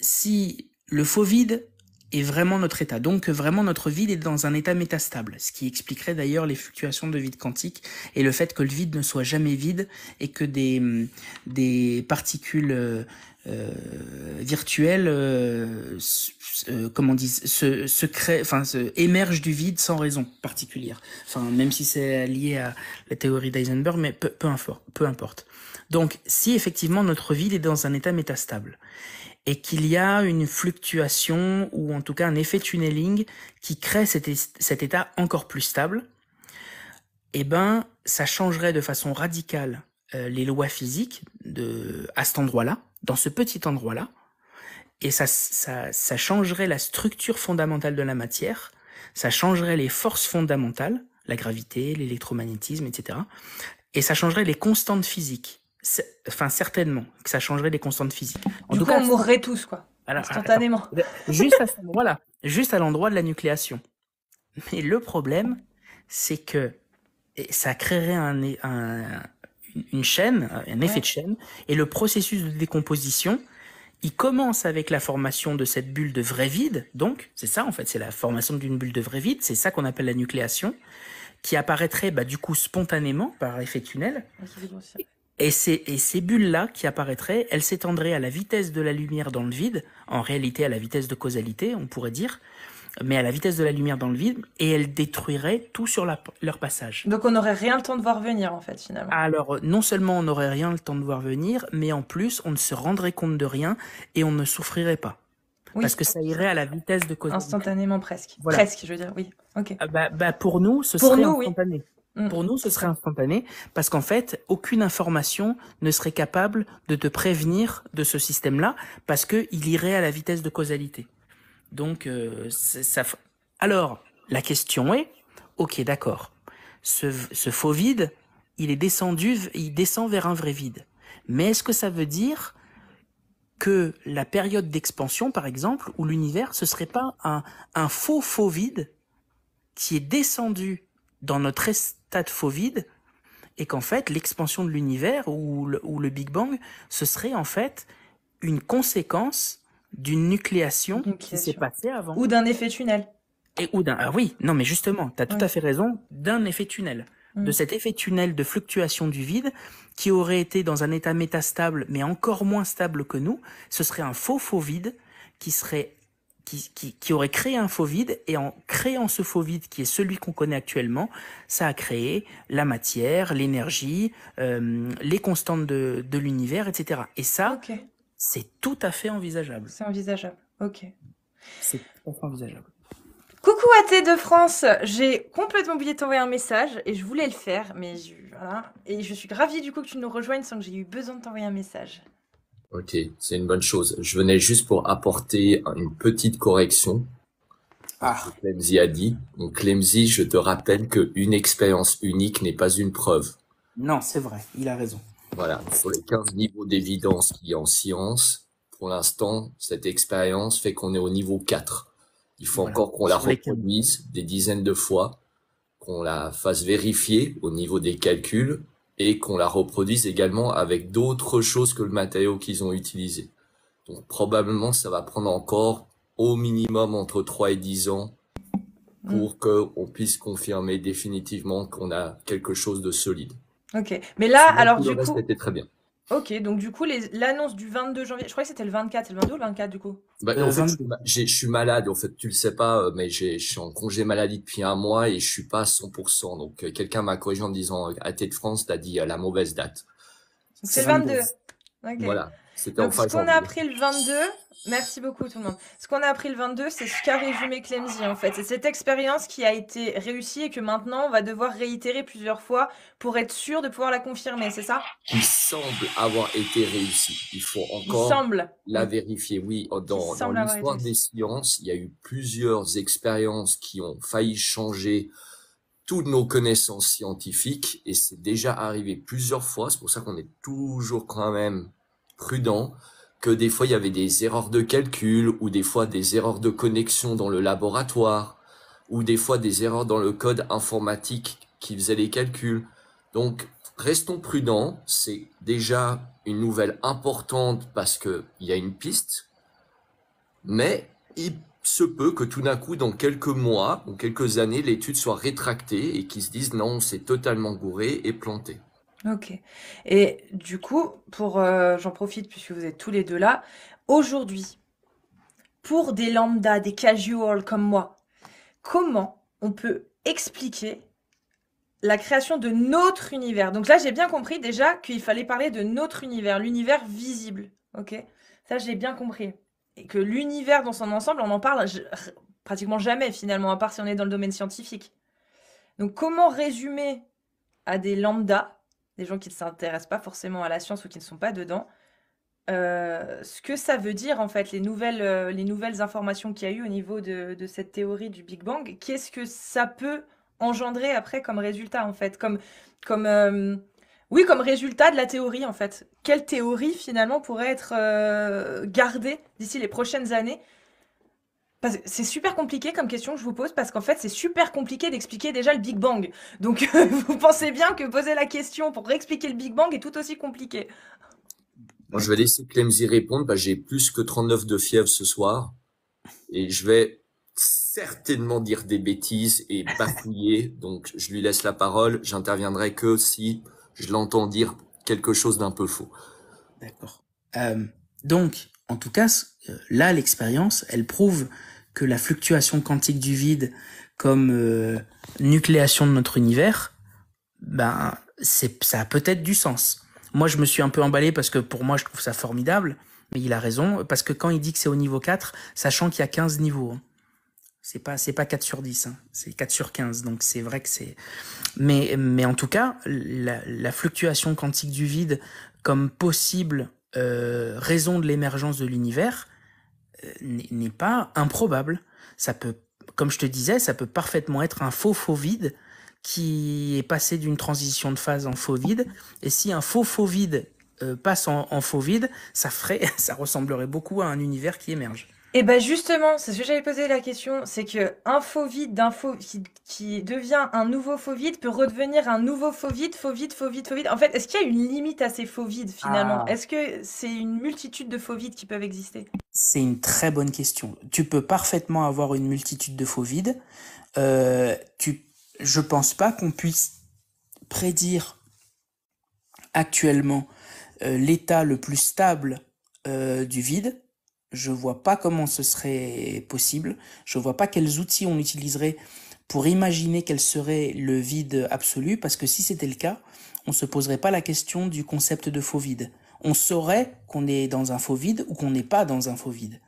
si le faux vide est vraiment notre état. Donc vraiment notre vide est dans un état métastable, ce qui expliquerait d'ailleurs les fluctuations de vide quantique et le fait que le vide ne soit jamais vide et que des, des particules euh, euh virtuelles euh, euh comment on dit, se, se créent, enfin se émergent du vide sans raison particulière. Enfin même si c'est lié à la théorie d'Eisenberg, mais peu, peu importe. Donc si effectivement notre vide est dans un état métastable et qu'il y a une fluctuation ou en tout cas un effet tunneling qui crée cet, état encore plus stable, eh ben ça changerait de façon radicale euh, les lois physiques de à cet endroit-là, dans ce petit endroit-là, et ça, ça changerait la structure fondamentale de la matière, ça changerait les forces fondamentales, la gravité, l'électromagnétisme, etc. Et ça changerait les constantes physiques enfin certainement que ça changerait les constantes physiques. En tout cas, on mourrait tous quoi, alors, instantanément. juste à voilà, juste à l'endroit de la nucléation. Mais le problème, c'est que ça créerait un, une chaîne, un effet de chaîne, et le processus de décomposition, il commence avec la formation de cette bulle de vrai vide. Donc, c'est ça en fait, c'est la formation d'une bulle de vrai vide. C'est ça qu'on appelle la nucléation, qui apparaîtrait bah, du coup spontanément par effet tunnel. Et ces, et ces bulles-là qui apparaîtraient, elles s'étendraient à la vitesse de la lumière dans le vide, en réalité à la vitesse de causalité, on pourrait dire, mais à la vitesse de la lumière dans le vide, et elles détruiraient tout sur leur passage. Donc on n'aurait rien le temps de voir venir, en fait, finalement. Alors, non seulement on n'aurait rien le temps de voir venir, mais en plus, on ne se rendrait compte de rien et on ne souffrirait pas. Parce que ça irait à la vitesse de causalité. Instantanément presque. Presque, je veux dire, oui. ok. Ah bah, bah pour nous, ce pour serait instantané. Mm. Pour nous, ce serait instantané parce qu'en fait, aucune information ne serait capable de te prévenir de ce système-là parce qu'il irait à la vitesse de causalité. Donc, euh, ça. Alors, la question est, ok, d'accord, ce, faux vide, il est descendu, il descend vers un vrai vide. Mais est-ce que ça veut dire que la période d'expansion, par exemple, ou l'univers, ce serait pas un faux faux vide qui est descendu dans notre état de faux vide, et qu'en fait l'expansion de l'univers ou, le, Big Bang, ce serait en fait une conséquence d'une nucléation, qui s'est passée avant. Ou d'un effet tunnel. Et, ou d'un, ah oui, non mais justement, tu as tout à fait raison, d'un effet tunnel. Mm. De cet effet tunnel de fluctuation du vide, qui aurait été dans un état métastable, mais encore moins stable que nous, ce serait un faux faux vide qui serait qui, aurait créé un faux vide, et en créant ce faux vide qui est celui qu'on connaît actuellement, ça a créé la matière, l'énergie, euh, les constantes de, l'univers, etc. Et ça, c'est tout à fait envisageable. C'est envisageable, ok. C'est envisageable. Coucou à de France, j'ai complètement oublié de t'envoyer un message et je voulais le faire, mais je, Et je suis ravie du coup que tu nous rejoignes sans que j'ai eu besoin de t'envoyer un message. Ok, c'est une bonne chose. Je venais juste pour apporter une petite correction. Ah. Clemzy a dit. Donc Clemzy, je te rappelle qu'une expérience unique n'est pas une preuve. Non, c'est vrai, il a raison. Voilà, sur les 15 niveaux d'évidence qu'il y a en science, pour l'instant, cette expérience fait qu'on est au niveau 4. Il faut encore qu'on la reproduise des dizaines de fois, qu'on la fasse vérifier au niveau des calculs, et qu'on la reproduise également avec d'autres choses que le matériau qu'ils ont utilisé. Donc probablement ça va prendre encore au minimum entre 3 et 10 ans mm. pour qu'on puisse confirmer définitivement qu'on a quelque chose de solide. Ok, mais là, alors du coup, c'était très bien. Ok, donc du coup, l'annonce du 22 janvier, je crois que c'était le 24, c'est le 22 ou le 24 du coup bah, euh, je suis malade, en fait, tu le sais pas, euh, mais je suis en congé maladie depuis un mois et je suis pas à 100%. Donc euh, quelqu'un m'a corrigé en disant à Tête France, t'as dit la mauvaise date. C'est le 22. 22. Voilà, c'était en ce qu'on a appris le 22, Merci beaucoup tout le monde. Ce qu'on a appris le 22, c'est ce qu'a résumé Clemzy en fait. C'est cette expérience qui a été réussie et que maintenant on va devoir réitérer plusieurs fois pour être sûr de pouvoir la confirmer, c'est ça Il semble avoir été réussi. Il faut encore la vérifier. Oui, oh, dans, dans l'histoire des sciences, il y a eu plusieurs expériences qui ont failli changer toutes nos connaissances scientifiques et c'est déjà arrivé plusieurs fois. C'est pour ça qu'on est toujours quand même prudent des fois il y avait des erreurs de calcul ou des fois des erreurs de connexion dans le laboratoire ou des fois des erreurs dans le code informatique qui faisait les calculs. Donc restons prudents, c'est déjà une nouvelle importante parce qu'il y a une piste, mais il se peut que tout d'un coup, dans quelques mois ou quelques années, l'étude soit rétractée et qu'ils se disent non, c'est totalement gouré et planté. OK. Et du coup, pour euh, j'en profite puisque vous êtes tous les deux là, aujourd'hui, pour des lambdas, des casuals comme moi, comment on peut expliquer la création de notre univers? Donc là, j'ai bien compris déjà qu'il fallait parler de notre univers, l'univers visible, OK? Ça, j'ai bien compris et que l'univers dans son ensemble, on en parle pratiquement jamais finalement, à part si on est dans le domaine scientifique. Donc comment résumer à des lambdas des gens qui ne s'intéressent pas forcément à la science ou qui ne sont pas dedans, euh, ce que ça veut dire en fait, les nouvelles, euh, les nouvelles informations qu'il y a eu au niveau de, cette théorie du Big Bang, qu'est-ce que ça peut engendrer après comme résultat en fait, comme, comme euh, oui, comme résultat de la théorie en fait. Quelle théorie finalement pourrait être gardée d'ici les prochaines années c'est super compliqué comme question que je vous pose parce qu'en fait, c'est super compliqué d'expliquer déjà le Big Bang. Donc, [LAUGHS] vous pensez bien que poser la question pour réexpliquer le Big Bang est tout aussi compliqué. je vais laisser y répondre. que J'ai plus que 39 de fièvre ce soir et je vais certainement dire des bêtises et bafouiller. [LAUGHS] Donc, je lui laisse la parole. J'interviendrai que si je l'entends dire quelque chose d'un peu faux. D'accord. Euh, donc, en tout cas, euh, là, l'expérience, elle prouve que la fluctuation quantique du vide comme euh, nucléation de notre univers, ben c'est ça a peut-être du sens. Moi, je me suis un peu emballé parce que pour moi, je trouve ça formidable, mais il a raison parce que quand il dit que c'est au niveau 4, sachant qu'il y a 15 niveaux, hein. c'est pas c'est pas 4 sur 10, hein. c'est 4 sur 15. Donc c'est vrai que c'est mais mais en tout cas, la, fluctuation quantique du vide comme possible euh, raison de l'émergence de l'univers, n'est pas improbable. Ça peut, comme je te disais, ça peut parfaitement être un faux faux vide qui est passé d'une transition de phase en faux vide. Et si un faux faux vide euh, passe en, en faux vide, ça ferait, [LAUGHS] ça ressemblerait beaucoup à un univers qui émerge. Et eh bien justement, c'est ce que j'avais posé la question, c'est que un faux vide d'un qui, devient un nouveau faux vide peut redevenir un nouveau faux vide, faux vide, faux vide, faux vide. En fait, est-ce qu'il y a une limite à ces faux vides finalement ah. Est-ce que c'est une multitude de faux vides qui peuvent exister C'est une très bonne question. Tu peux parfaitement avoir une multitude de faux vides. Je euh, ne je pense pas qu'on puisse prédire actuellement euh, l'état le plus stable euh, du vide je vois pas comment ce serait possible. Je vois pas quels outils on utiliserait pour imaginer quel serait le vide absolu, parce que si c'était le cas, on se poserait pas la question du concept de faux vide. On saurait qu'on est dans un faux vide ou qu'on n'est pas dans un faux vide.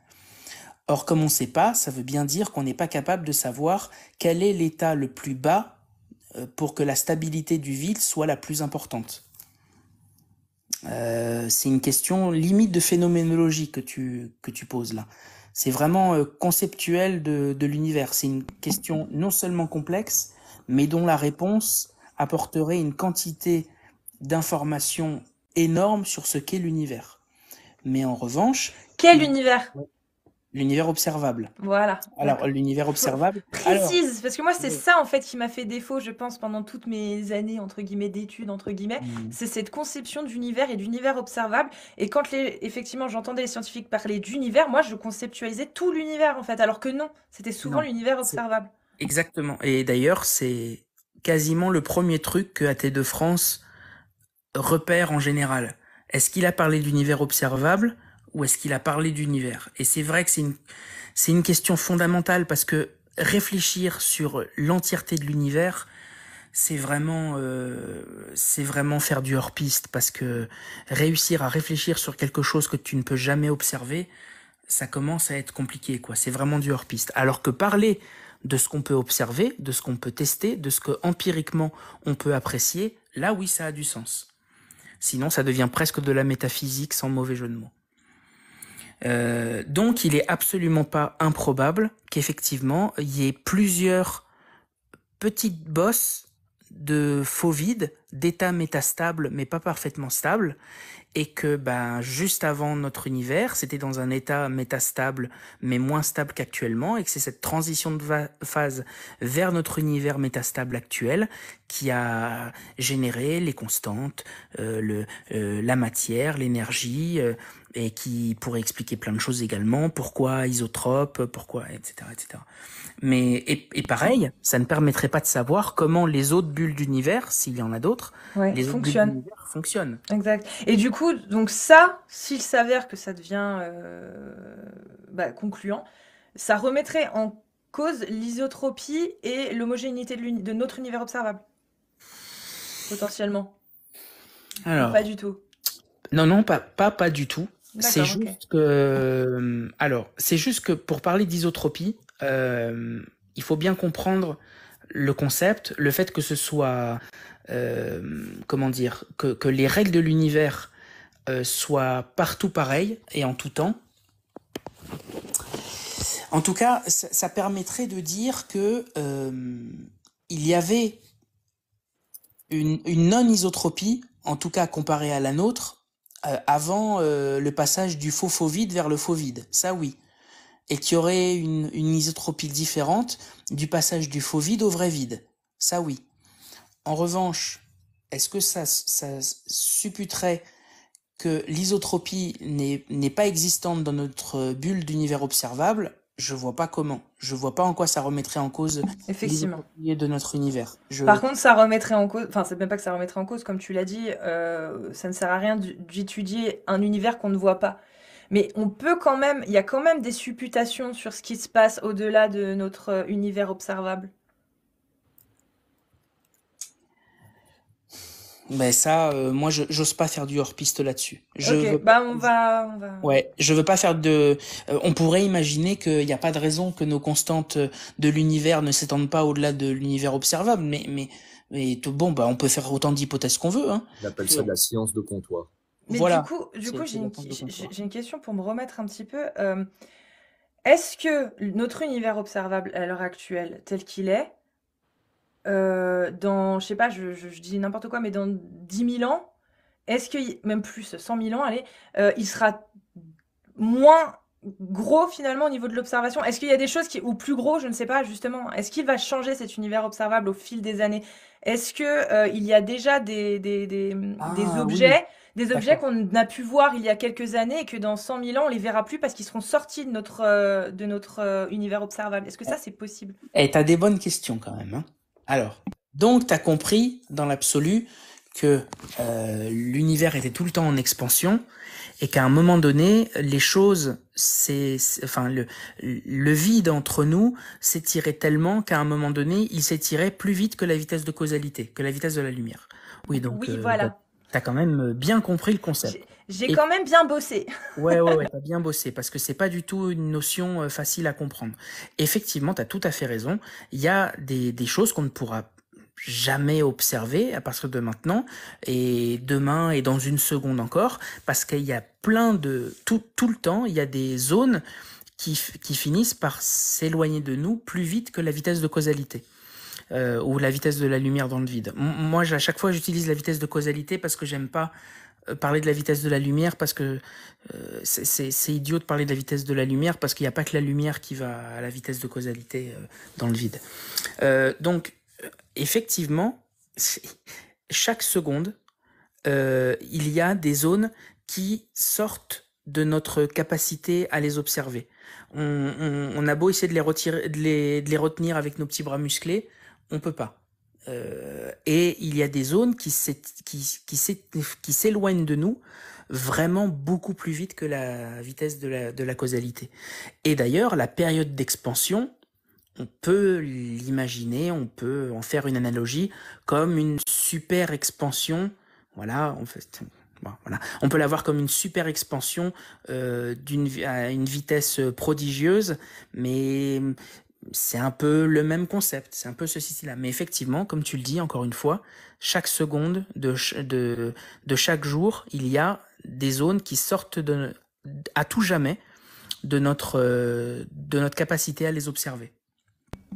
Or, comme on ne sait pas, ça veut bien dire qu'on n'est pas capable de savoir quel est l'état le plus bas euh, pour que la stabilité du vide soit la plus importante. Euh, c'est une question limite de phénoménologie que tu, que tu poses là. C'est vraiment euh, conceptuel de, de l'univers. C'est une question non seulement complexe, mais dont la réponse apporterait une quantité d'informations énorme sur ce qu'est l'univers. Mais en revanche... Quel univers L'univers observable. Voilà. Alors, l'univers observable. Précise, parce que moi, c'est ça, en fait, qui m'a fait défaut, je pense, pendant toutes mes années, entre guillemets, d'études, entre guillemets. Mmh. C'est cette conception d'univers et d'univers observable. Et quand, les... effectivement, j'entendais les scientifiques parler d'univers, moi, je conceptualisais tout l'univers, en fait. Alors que non, c'était souvent l'univers observable. Exactement. Et d'ailleurs, c'est quasiment le premier truc que AT de France repère en général. Est-ce qu'il a parlé d'univers observable ou est-ce qu'il a parlé d'univers Et c'est vrai que c'est une, c'est une question fondamentale parce que réfléchir sur l'entièreté de l'univers, c'est vraiment, euh, c'est vraiment faire du hors-piste parce que réussir à réfléchir sur quelque chose que tu ne peux jamais observer, ça commence à être compliqué, quoi. C'est vraiment du hors-piste. Alors que parler de ce qu'on peut observer, de ce qu'on peut tester, de ce que empiriquement on peut apprécier, là oui, ça a du sens. Sinon, ça devient presque de la métaphysique sans mauvais jeu de mots. Euh, donc il est absolument pas improbable qu'effectivement il y ait plusieurs petites bosses de faux vide d'états métastables mais pas parfaitement stables, et que ben juste avant notre univers, c'était dans un état métastable mais moins stable qu'actuellement, et que c'est cette transition de phase vers notre univers métastable actuel qui a généré les constantes, euh, le, euh, la matière, l'énergie, et qui pourrait expliquer plein de choses également, pourquoi isotrope, pourquoi, etc., Mais et, pareil, ça ne permettrait pas de savoir comment les autres bulles d'univers, s'il y en a d'autres, les fonctionnent. autres bulles fonctionnent. Exact. Et du coup, donc ça, s'il s'avère que ça devient euh, bah, concluant, ça remettrait en cause l'isotropie et l'homogénéité de, de notre univers observable, potentiellement. Alors. Pas du tout. Non, non, pas, pas, pas du tout. C'est juste que. Euh, alors, c'est juste que pour parler d'isotropie, euh, il faut bien comprendre le concept, le fait que ce soit. Euh, comment dire que, les règles de l'univers soient partout pareilles et en tout temps. En tout cas, ça, permettrait de dire que il y avait une, une non-isotropie, en tout cas comparée à la nôtre, euh, avant euh, le passage du faux faux vide vers le faux vide, ça oui, et qu'il y aurait une, isotropie différente du passage du faux vide au vrai vide, ça oui. En revanche, est-ce que ça, ça supputerait que l'isotropie n'est pas existante dans notre bulle d'univers observable je vois pas comment. Je vois pas en quoi ça remettrait en cause Effectivement. de notre univers. Par contre, ça remettrait en cause, enfin, c'est même pas que ça remettrait en cause, comme tu l'as dit, euh, ça ne sert à rien d'étudier un univers qu'on ne voit pas. Mais on peut quand même, il y a quand même des supputations sur ce qui se passe au-delà de notre euh, univers observable. Ben ça, euh, moi, je j'ose pas faire du hors-piste là-dessus. Je bah, on, va, on va... Ouais, je veux pas faire de... Euh, on pourrait imaginer qu'il n'y a pas de raison que nos constantes de l'univers ne s'étendent pas au-delà de l'univers observable, mais, mais, mais tout, bon, bah, on peut faire autant d'hypothèses qu'on veut. Hein. On appelle ça de la science de comptoir. Mais du coup, du coup j'ai une, une, question pour me remettre un petit peu. Euh, est-ce que notre univers observable à l'heure actuelle, tel qu'il est, euh, dans, je sais pas, je, je, dis n'importe quoi, mais dans 10 000 ans, est-ce que, même plus, 100 000 ans, allez, euh, il sera moins gros finalement au niveau de l'observation Est-ce qu'il y a des choses qui, ou plus gros, je ne sais pas justement, est-ce qu'il va changer cet univers observable au fil des années Est-ce que euh, il y a déjà des, des, des, ah objets, des objets qu'on a pu voir il y a quelques années et que dans 100 000 ans on les verra plus parce qu'ils seront sortis de notre, de notre univers observable Est-ce que ça eh. c'est possible et eh, tu as des bonnes questions quand même. Hein alors, donc tu as compris dans l'absolu que euh, l'univers était tout le temps en expansion et qu'à un moment donné, les choses, c'est, enfin le, vide entre nous s'étirait tellement qu'à un moment donné, il s'étirait plus vite que la vitesse de causalité, que la vitesse de la lumière. Oui, donc oui, euh, voilà. tu as quand même bien compris le concept. J'ai quand même bien bossé. ouais, ouais, ouais, t'as bien bossé parce que c'est pas du tout une notion euh, facile à comprendre. Effectivement, t'as tout à fait raison. Il y a des, des choses qu'on ne pourra jamais observer à partir de maintenant et demain et dans une seconde encore parce qu'il y a plein de tout, tout le temps il y a des zones qui, qui finissent par s'éloigner de nous plus vite que la vitesse de causalité euh, ou la vitesse de la lumière dans le vide. moi à chaque fois j'utilise la vitesse de causalité parce que j'aime pas euh, parler de la vitesse de la lumière parce que euh, c'est idiot de parler de la vitesse de la lumière parce qu'il n'y a pas que la lumière qui va à la vitesse de causalité euh, dans le vide. donc, effectivement, chaque seconde, il y a des zones qui sortent de notre capacité à les observer. On, a beau essayer de les, de les retenir avec nos petits bras musclés, on peut pas. Euh, et il y a des zones qui s'éloignent de nous vraiment beaucoup plus vite que la vitesse de la, causalité. Et d'ailleurs, la période d'expansion, on peut l'imaginer, on peut en faire une analogie comme une super expansion. Voilà, fait, voilà. On peut la voir comme une super expansion euh, d'une à une vitesse prodigieuse, mais c'est un peu le même concept, c'est un peu ceci là Mais effectivement, comme tu le dis encore une fois, chaque seconde de, de, chaque jour, il y a des zones qui sortent de, à tout jamais de notre, de notre capacité à les observer.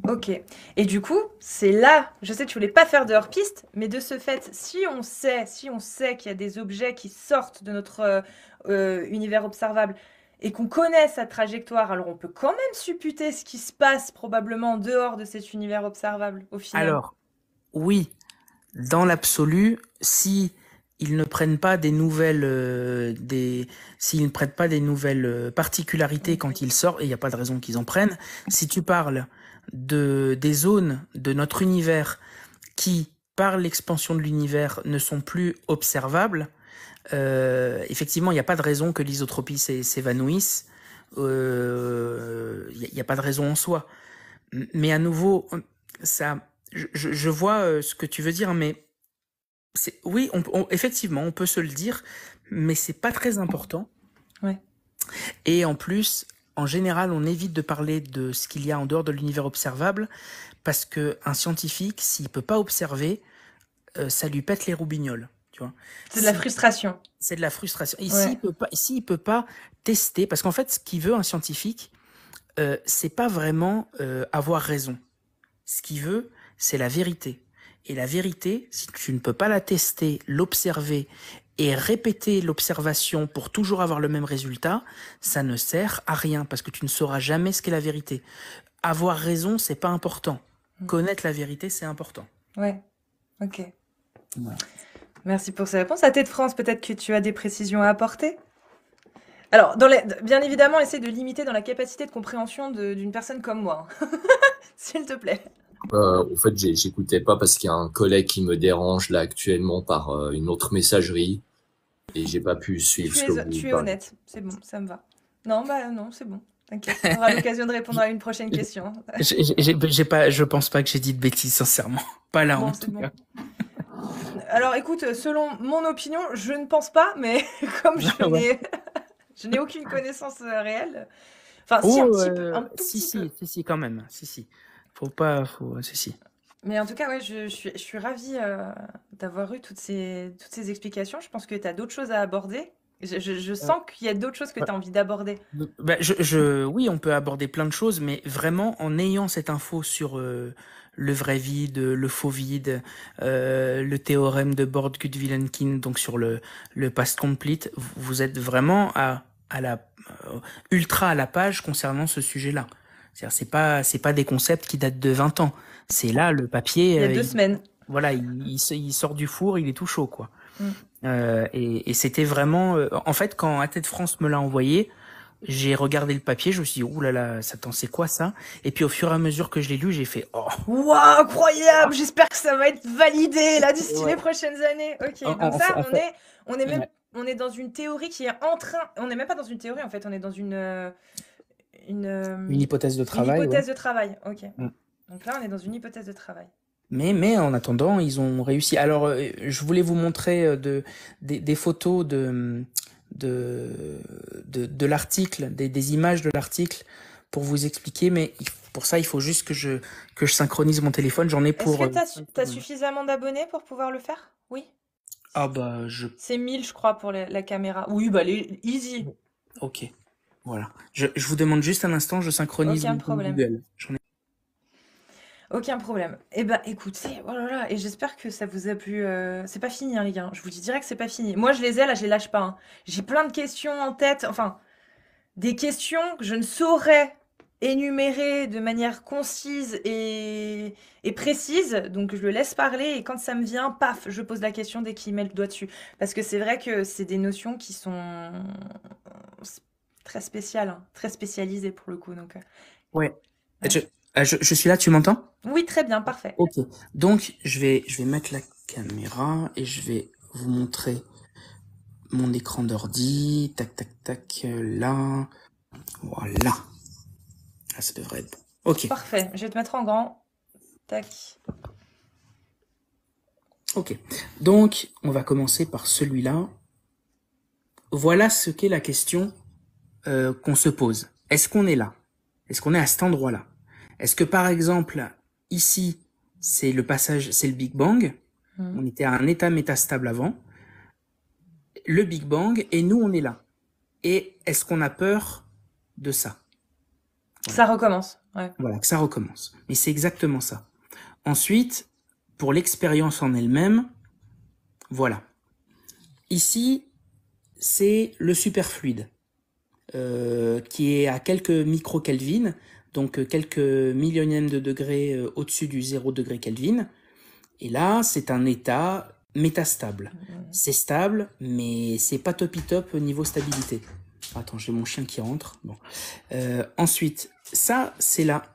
Ok. Et du coup, c'est là, je sais que tu voulais pas faire de hors-piste, mais de ce fait, si on sait, si on sait qu'il y a des objets qui sortent de notre euh, euh, univers observable, et qu'on connaît sa trajectoire, alors on peut quand même supputer ce qui se passe probablement dehors de cet univers observable au final. Alors, oui, dans l'absolu, si ils ne prennent pas des nouvelles euh, des s'ils ne prennent pas des nouvelles euh, particularités quand ils sortent et il n'y a pas de raison qu'ils en prennent si tu parles de des zones de notre univers qui par l'expansion de l'univers ne sont plus observables euh, effectivement, il n'y a pas de raison que l'isotropie s'évanouisse. Euh, il n'y a, pas de raison en soi. Mais à nouveau, ça, je, vois euh, ce que tu veux dire, mais c'est oui, effectivement, on peut se le dire, mais c'est pas très important. Ouais. Et en plus, en général, on évite de parler de ce qu'il y a en dehors de l'univers observable parce que un scientifique, s'il peut pas observer, ça lui pète les roubignoles. C'est de la frustration. C'est de la frustration. Ici, il peut pas, peut pas tester parce qu'en fait, ce qu'il veut un scientifique, euh, c'est pas vraiment euh, avoir raison. Ce qu'il veut, c'est la vérité. Et la vérité, si tu ne peux pas la tester, l'observer et répéter l'observation pour toujours avoir le même résultat, ça ne sert à rien parce que tu ne sauras jamais ce qu'est la vérité. Avoir raison, c'est pas important. Mm. Connaître la vérité, c'est important. Ouais. Ok. Merci pour ces réponses. À Tête France, peut-être que tu as des précisions à apporter alors, dans bien évidemment, essaie de limiter dans la capacité de compréhension d'une personne comme moi, hein. [LAUGHS] s'il te plaît. en euh, fait, j'écoutais pas parce qu'il y a un collègue qui me dérange là actuellement par euh, une autre messagerie et j'ai pas pu suivre. Tu ce que vous tu es honnête, c'est bon, ça me va. Non, bah non, c'est bon. on aura l'occasion de répondre à une prochaine [LAUGHS] question. je pense pas que j'ai dit de bêtises, sincèrement. Pas la alors écoute, selon mon opinion, je ne pense pas, mais [LAUGHS] comme ah [LAUGHS] je n'ai, aucune connaissance euh, réelle. Enfin, si, un, si, si, quand même. Si, si. Faut pas. Faut, euh, si, si. Mais en tout cas, ouais, je, suis, ravie euh, d'avoir eu toutes ces, toutes ces explications. Je pense que tu as d'autres choses à aborder. Je, sens qu'il y a d'autres choses que tu as envie d'aborder. Bah, je, oui, on peut aborder plein de choses, mais vraiment en ayant cette info sur, le vrai vide, le faux vide, euh, le théorème de bord Gutwillenkin, donc sur le, le past complete, vous êtes vraiment à, à la, euh, ultra à la page concernant ce sujet-là. C'est-à-dire, c'est pas, c'est pas des concepts qui datent de 20 ans. C'est là, le papier. Il y a euh, deux semaines. Voilà, il, il, sort du four, il est tout chaud, quoi. Mm. et, et c'était vraiment, en fait, quand Athée de France me l'a envoyé, j'ai regardé le papier, je me suis dit, Ouh là là, t'en c'est quoi ça Et puis au fur et à mesure que je l'ai lu, j'ai fait, oh incroyable J'espère que ça va être validé là d'ici les prochaines années. Ok, donc ça, on, est, on est même on est dans une théorie qui est en train. On n'est même pas dans une théorie en fait, on est dans une. Euh, euh, une, hypothèse de travail. Une hypothèse de travail, ok. Mm. Donc là, on est dans une hypothèse de travail. Mais, mais, en attendant, ils ont réussi. Alors, euh, je voulais vous montrer de, des photos de, de, de, l'article, des, images de l'article pour vous expliquer, mais pour ça, il faut juste que je, que je synchronise mon téléphone. J'en ai pour. Est-ce tu as, suffisamment d'abonnés pour pouvoir le faire Oui Ah, bah, je. C'est 1000, je crois, pour la, caméra. Oui, bah, les, easy. Ok, voilà. Je, vous demande juste un instant, je synchronise mon problème. Aucun problème. Eh ben, écoutez, oh et j'espère que ça vous a plu. Euh, c'est pas fini, hein, les gars. Je vous dis direct, c'est pas fini. Moi, je les ai, là, je les lâche pas. Hein. J'ai plein de questions en tête. Enfin, des questions que je ne saurais énumérer de manière concise et, précise. Donc, je le laisse parler et quand ça me vient, paf, je pose la question dès qu'il met le doigt dessus. Parce que c'est vrai que c'est des notions qui sont euh, très spéciales, hein, très spécialisées pour le coup. Donc, euh. Ouais. Et euh, je, suis là, tu m'entends Oui, très bien, parfait. Ok. Donc, je vais, je vais mettre la caméra et je vais vous montrer mon écran d'ordi. Tac, tac, tac, euh, là. Voilà. Ah, ça devrait être bon. Ok. Parfait. Je vais te mettre en grand. Tac. Ok. Donc, on va commencer par celui-là. Voilà ce qu'est la question euh, qu'on se pose. Est-ce qu'on est là Est-ce qu'on est à cet endroit-là est-ce que par exemple, ici, c'est le passage, c'est le Big Bang, hmm. on était à un état métastable avant, le Big Bang, et nous, on est là. Et est-ce qu'on a peur de ça Ça recommence. Voilà, que ça recommence. Mais c'est exactement ça. Ensuite, pour l'expérience en elle-même, voilà. Ici, c'est le superfluide, euh, qui est à quelques micro-kelvin donc euh, quelques millionièmes de degrés euh, au-dessus du 0 degré Kelvin. Et là, c'est un état métastable. C'est stable, mais c'est pas top top niveau stabilité. Attends, j'ai mon chien qui rentre. Euh, ensuite, ça, c'est là.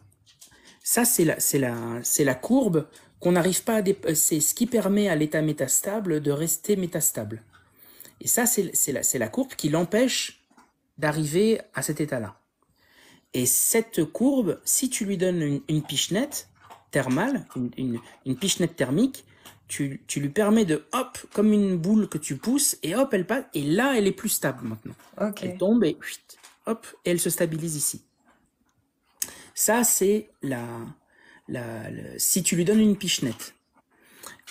ça, c'est la, c'est la, c'est la courbe qu'on n'arrive pas à dépasser. C'est ce qui permet à l'état métastable de rester métastable. Et ça, c'est la, la courbe qui l'empêche d'arriver à cet état-là. Et cette courbe, si tu lui donnes une, pichenette thermale, une, pichenette thermique, tu, lui permets de, hop, comme une boule que tu pousses, et hop, elle passe, et là, elle est plus stable maintenant. Elle tombe et, hop, et elle se stabilise ici. Ça, c'est la, si tu lui donnes une pichenette.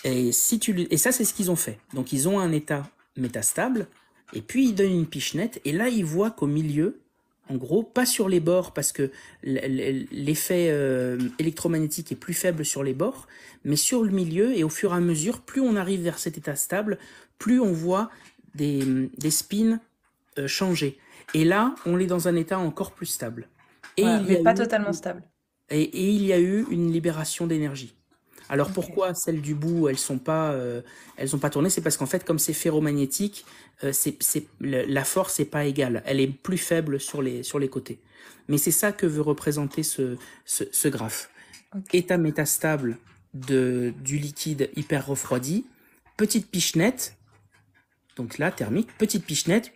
Et, si tu et ça, c'est ce qu'ils ont fait. Donc, ils ont un état métastable, et puis ils donnent une pichenette, et là, ils voient qu'au milieu, en gros, pas sur les bords parce que l'effet euh, électromagnétique est plus faible sur les bords, mais sur le milieu et au fur et à mesure, plus on arrive vers cet état stable, plus on voit des, des spins euh, changer. Et là, on est dans un état encore plus stable. Et il mais pas totalement stable. et, il y a eu une libération d'énergie. Alors pourquoi celles du bout, elles sont pas, euh, elles ont pas tournées C'est parce qu'en fait, comme c'est ferromagnétique, euh, la force n'est pas égale. Elle est plus faible sur les, sur les côtés. Mais c'est ça que veut représenter ce, graphe. État métastable de, du liquide hyper refroidi, petite pichenette, donc là, thermique, petite pichenette,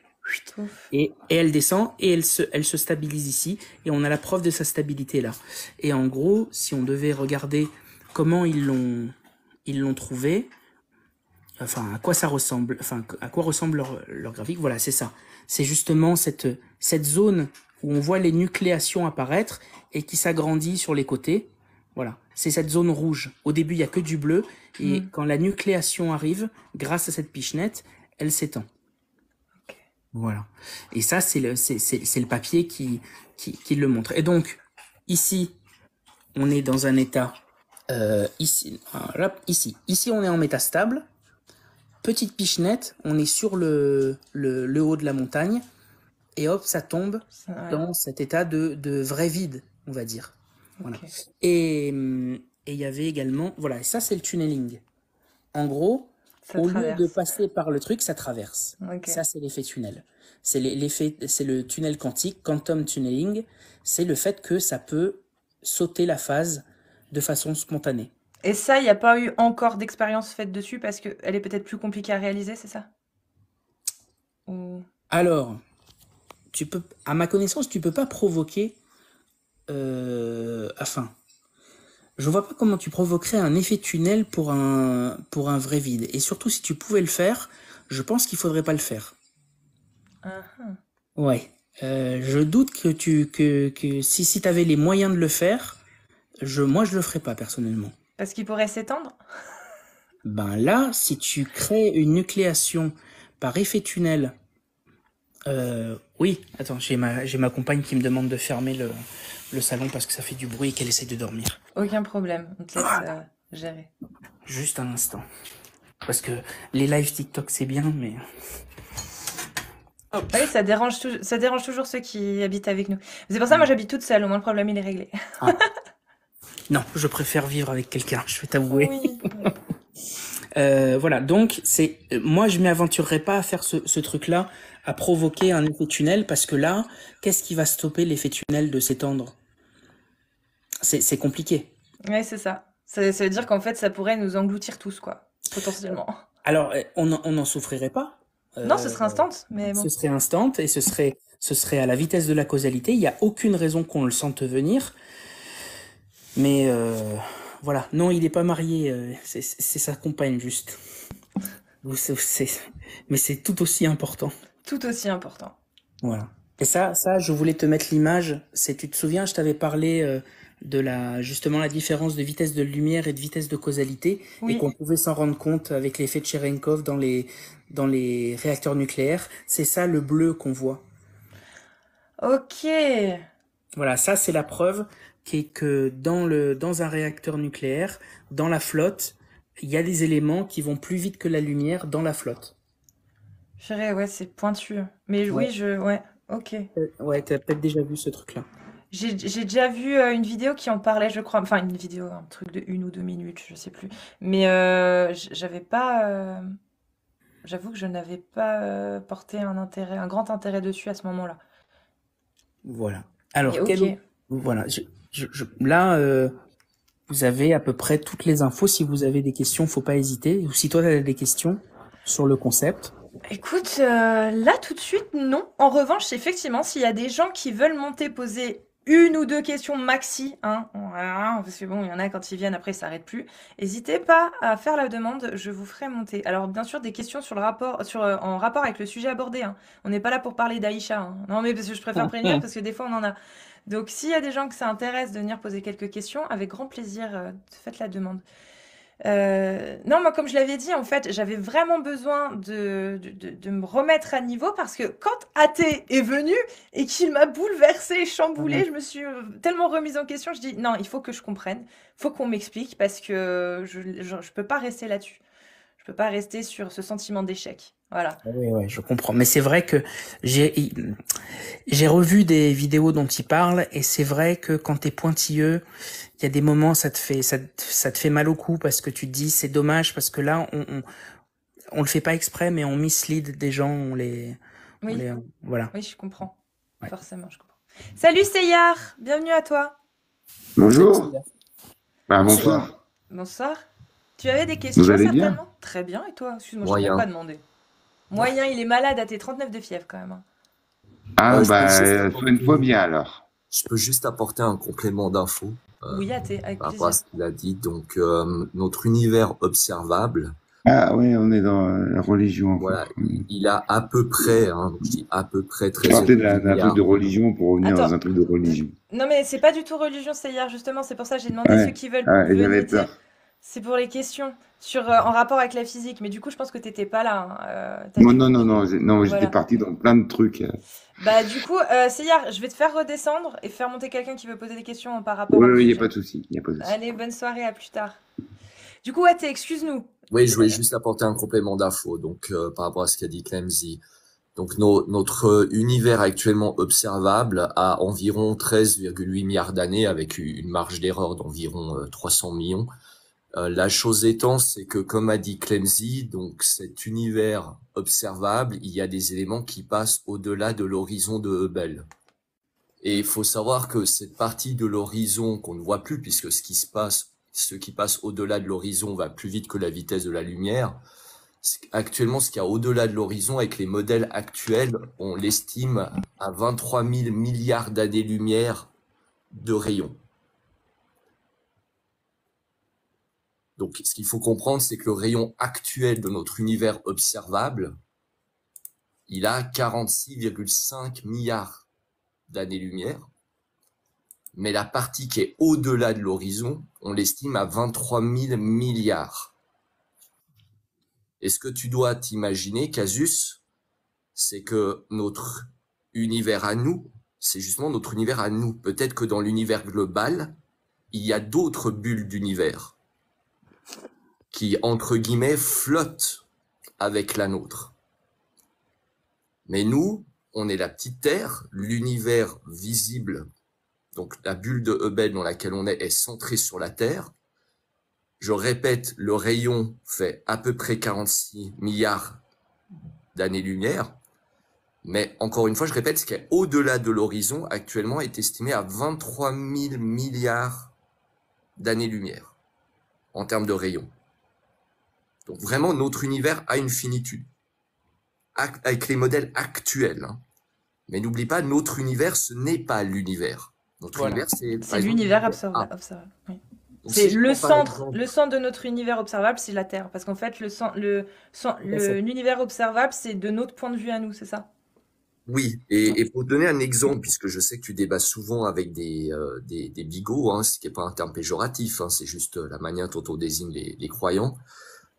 et, et, elle descend et elle elle se stabilise ici, et on a la preuve de sa stabilité là. Et en gros, si on devait regarder comment ils l'ont ils l'ont trouvé, enfin à quoi ça ressemble, enfin à quoi ressemble leur, graphique. Voilà, c'est ça. C'est justement cette cette zone où on voit les nucléations apparaître et qui s'agrandit sur les côtés. Voilà, c'est cette zone rouge. Au début, il y a que du bleu et mm. quand la nucléation arrive, grâce à cette pichenette, elle s'étend. Voilà. Et ça, c'est le, c'est, le papier qui, qui, qui le montre. Et donc, ici, on est dans un état euh, ici, ici, ici, on est en métastable. Petite pichenette, on est sur le, le, haut de la montagne. Et hop, ça tombe dans cet état de, de, vrai vide, on va dire. Voilà. Hum, et il y avait également, voilà, ça c'est le tunneling. En gros, au lieu de passer par le truc, ça traverse. Ça c'est l'effet tunnel. C'est l'effet, c'est le tunnel quantique, quantum tunneling. C'est le fait que ça peut sauter la phase de façon spontanée. Et ça, il n'y a pas eu encore d'expérience faite dessus parce qu'elle est peut-être plus compliquée à réaliser, c'est ça Alors, tu peux, à ma connaissance, tu peux pas provoquer. Euh, enfin, je vois pas comment tu provoquerais un effet tunnel pour un pour un vrai vide. Et surtout, si tu pouvais le faire, je pense qu'il faudrait pas le faire. Ah, ah. Ouais. Euh, je doute que tu que, que si si avais les moyens de le faire, je, moi, je le ferai pas personnellement. Parce qu'il pourrait s'étendre Ben là, si tu crées une nucléation par effet tunnel, euh, oui, attends, j'ai ma, j'ai ma compagne qui me demande de fermer le, le salon parce que ça fait du bruit et qu'elle essaie de dormir. Aucun problème, on te laisse ah. euh, gérer. Juste un instant. Parce que les lives TikTok, c'est bien, mais... Oh. Oui, ça dérange, tout, ça dérange toujours ceux qui habitent avec nous. C'est pour ça, moi, j'habite toute seule. Au moins, le problème, il est réglé. Ah. [LAUGHS] Non, je préfère vivre avec quelqu'un, je vais t'avouer. [LAUGHS] Euh, voilà, donc c'est moi je m'aventurerai pas à faire ce, truc-là, à provoquer un effet tunnel, parce que là, qu'est-ce qui va stopper l'effet tunnel de s'étendre C'est compliqué. Oui, c'est ça. ça. veut dire qu'en fait, ça pourrait nous engloutir tous, quoi, potentiellement. Alors, euh, on n'en souffrirait pas. Euh, non, ce serait instant, mais Ce serait instant et ce serait, ce serait à la vitesse de la causalité. Il n'y a aucune raison qu'on le sente venir. Mais euh, voilà, non, il n'est pas marié, euh, c'est sa compagne juste. mais c'est tout aussi important. Tout aussi important. Voilà. Et ça, ça, je voulais te mettre l'image. C'est, tu te souviens, je t'avais parlé euh, de la, justement, la différence de vitesse de lumière et de vitesse de causalité, et qu'on pouvait s'en rendre compte avec l'effet de Cherenkov dans les, dans les réacteurs nucléaires. C'est ça le bleu qu'on voit. Ok. Voilà, ça c'est la preuve qui est que dans, le, dans un réacteur nucléaire, dans la flotte, il y a des éléments qui vont plus vite que la lumière dans la flotte. Je dirais, ouais, c'est pointu. Mais oui, je. Ouais, ok. Euh, ouais, t'as peut-être déjà vu ce truc-là. J'ai déjà vu euh, une vidéo qui en parlait, je crois. Enfin, une vidéo, un truc de une ou deux minutes, je sais plus. Mais euh, j'avais pas. J'avoue que je n'avais pas porté un intérêt, un grand intérêt dessus à ce moment-là. Voilà. Alors, OK. voilà. Je là, euh, vous avez à peu près toutes les infos. Si vous avez des questions, faut pas hésiter. Ou si toi, tu as des questions sur le concept. Écoute, euh, là tout de suite, non. En revanche, effectivement, s'il y a des gens qui veulent monter, poser une ou deux questions maxi, hein, parce que bon, il y en a quand ils viennent, après ils s'arrêtent plus. N'hésitez pas à faire la demande, je vous ferai monter. Alors bien sûr, des questions sur le rapport, sur, euh, en rapport avec le sujet abordé. Hein. On n'est pas là pour parler d'Aïcha. Hein. Non mais parce que je préfère prévenir, [LAUGHS] parce que des fois on en a. Donc, s'il y a des gens que ça intéresse de venir poser quelques questions, avec grand plaisir, euh, faites la demande. Euh, non, moi, comme je l'avais dit, en fait, j'avais vraiment besoin de, de, me remettre à niveau parce que quand Athée est venu et qu'il m'a bouleversée, chamboulée, mhm. je me suis euh, tellement remise en question. Je dis non, il faut que je comprenne, il faut qu'on m'explique parce que je ne peux pas rester là-dessus je peux pas rester sur ce sentiment d'échec. Voilà. Ah oui, je comprends. Mais c'est vrai que j'ai revu des vidéos dont il parle et c'est vrai que quand tu es pointilleux, il y a des moments ça te fait ça, te fait mal au cou parce que tu te dis c'est dommage parce que là on, ne le fait pas exprès mais on mislead des gens, on les oui. voilà. Oui, je comprends. Forcément, je comprends. Salut Seyar, bienvenue à toi. Bonjour. Bah, bonsoir. Bonsoir. Tu avais des questions certainement Très bien, et toi Excuse-moi, je ne pas demandé. Moyen, il est malade à tes 39 de fièvre quand même. Hein. Ah, bah, soigne-toi euh, bien alors. Je peux juste apporter un complément d'info. Euh, oui, à tes, avec par rapport à ce qu'il a dit. Donc, euh, notre univers observable. Ah oui, on est dans la religion. Voilà, mm. il, a à peu près, hein, je dis à peu près très. Partez d'un truc de religion pour revenir dans un truc de religion. Non mais c'est pas du tout religion, c'est hier justement, c'est pour ça que j'ai demandé ouais. ceux qui veulent. Ah, j'avais peur. C'est pour les questions sur, euh, en rapport avec la physique, mais du coup, je pense que tu n'étais pas là. Hein, euh, non, non, non, non, j'étais parti dans plein de trucs. Euh. Bah, du coup, euh, Seyar, je vais te faire redescendre et faire monter quelqu'un qui veut poser des questions par rapport. à. oui, il n'y a pas de souci. Allez, bonne soirée, à plus tard. Du coup, Athé, excuse-nous. Oui, je voulais juste apporter un complément d'info donc par rapport à ce qu'a dit Clemzy. Donc notre univers actuellement observable a environ 13,8 milliards d'années avec une marge d'erreur d'environ 300 millions. Euh, la chose étant, c'est que comme a dit Clemzy, donc cet univers observable, il y a des éléments qui passent au-delà de l'horizon de Hubble. Et il faut savoir que cette partie de l'horizon qu'on ne voit plus, puisque ce qui se passe, ce qui passe au-delà de l'horizon va plus vite que la vitesse de la lumière. Actuellement, ce qu'il y a au-delà de l'horizon, avec les modèles actuels, on l'estime à 23 000 milliards d'années-lumière de rayons. Donc, ce qu'il faut comprendre, c'est que le rayon actuel de notre univers observable, il a 46,5 milliards d'années-lumière. Mais la partie qui est au-delà de l'horizon, on l'estime à 23 000 milliards. Et ce que tu dois t'imaginer, Casus, c'est que notre univers à nous, c'est justement notre univers à nous. Peut-être que dans l'univers global, il y a d'autres bulles d'univers qui, entre guillemets, flotte avec la nôtre. Mais nous, on est la petite Terre, l'univers visible, donc la bulle de Hubble dans laquelle on est, est centrée sur la Terre. Je répète, le rayon fait à peu près 46 milliards d'années-lumière. Mais encore une fois, je répète, ce qui est au-delà de l'horizon actuellement est estimé à 23 000 milliards d'années-lumière en termes de rayons. Donc vraiment, notre univers a une finitude avec les modèles actuels. Hein. Mais n'oublie pas, notre univers, ce n'est pas l'univers. Notre univers, c'est l'univers observable. C'est le centre, le centre de notre univers observable, c'est la Terre, parce qu'en fait, le l'univers observable, c'est de notre point de vue à nous, c'est ça oui, et, pour donner un exemple, puisque je sais que tu débats souvent avec des, euh, bigots, hein, ce qui n'est pas un terme péjoratif, hein, c'est juste euh, la manière dont on désigne les croyants.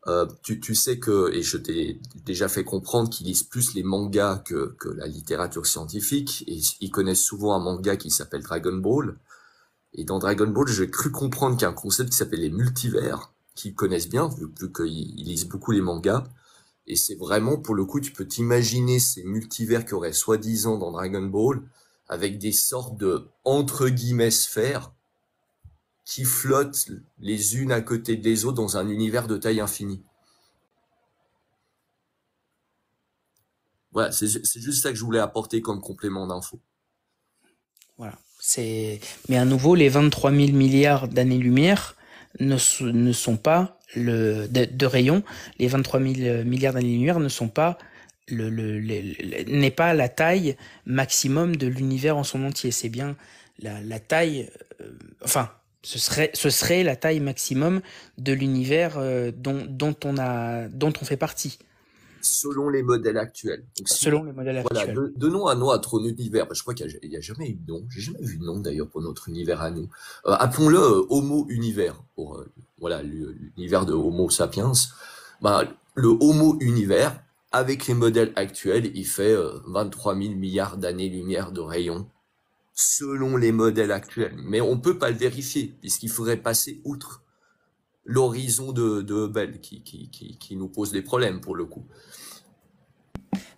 Euh, tu, sais que, et je t'ai déjà fait comprendre qu'ils lisent plus les mangas que, la littérature scientifique, et ils connaissent souvent un manga qui s'appelle Dragon Ball. Et dans Dragon Ball, j'ai cru comprendre qu'il y a un concept qui s'appelle les multivers, qu'ils connaissent bien, vu, vu qu'ils lisent beaucoup les mangas. Et c'est vraiment, pour le coup, tu peux t'imaginer ces multivers qu'il y aurait soi-disant dans Dragon Ball, avec des sortes de, entre guillemets, sphères, qui flottent les unes à côté des autres dans un univers de taille infinie. Voilà, c'est juste ça que je voulais apporter comme complément d'info. Voilà. C'est, mais à nouveau, les 23 000 euh, milliards d'années-lumière ne, sont pas le, de, rayon, rayons. Les 23 000 milliards d'années-lumière ne sont pas le, n'est pas la taille maximum de l'univers en son entier. C'est bien la, taille, euh, enfin, ce serait, la taille maximum de l'univers euh, dont, on fait partie. Selon les modèles actuels. selon les modèles actuels. De, donnons à nom à notre univers. je crois qu'il n'y a, jamais eu de nom. J'ai jamais vu de nom d'ailleurs pour notre univers à nous. Euh, appelons-le euh, Homo Univers voilà l'univers de Homo sapiens. Bah, le Homo Univers, avec les modèles actuels, il fait 23 000 milliards d'années-lumière de rayons selon les modèles actuels. Mais on ne peut pas le vérifier, puisqu'il faudrait passer outre l'horizon de, de qui, qui, nous pose des problèmes pour le coup.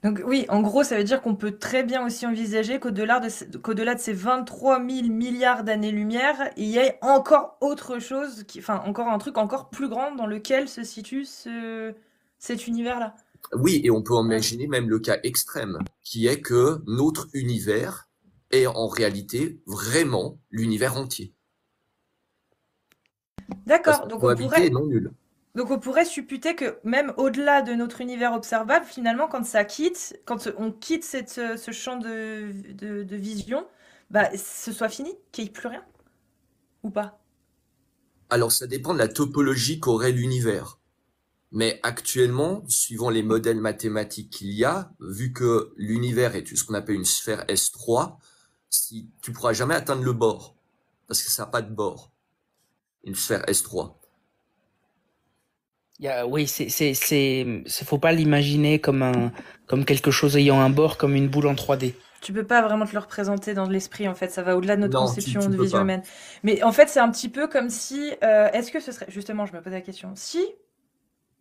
Donc oui, en gros, ça veut dire qu'on peut très bien aussi envisager qu'au-delà de, de, ces 23 000 milliards d'années-lumière, il y ait encore autre chose, qui, enfin encore un truc encore plus grand dans lequel se situe cet univers-là. Oui, et on peut imaginer même le cas extrême, qui est que notre univers en réalité vraiment l'univers entier. D'accord. Donc on pourrait. Donc on pourrait supputer que même au-delà de notre univers observable, finalement, quand ça quitte, quand on quitte ce champ de, vision, bah, ce soit fini, qu'il n'y ait plus rien Ou pas Alors ça dépend de la topologie qu'aurait l'univers. Mais actuellement, suivant les modèles mathématiques qu'il y a, vu que l'univers est ce qu'on appelle une sphère S3, si tu pourras jamais atteindre le bord, parce que ça n'a pas de bord, une sphère S3. oui, c'est, c'est, faut pas l'imaginer comme un, comme quelque chose ayant un bord, comme une boule en 3D. Tu peux pas vraiment te le représenter dans l'esprit, en fait. Ça va au-delà de notre conception de vision humaine. Mais en fait, c'est un petit peu comme si, euh, est-ce que ce serait, justement, je me pose la question, si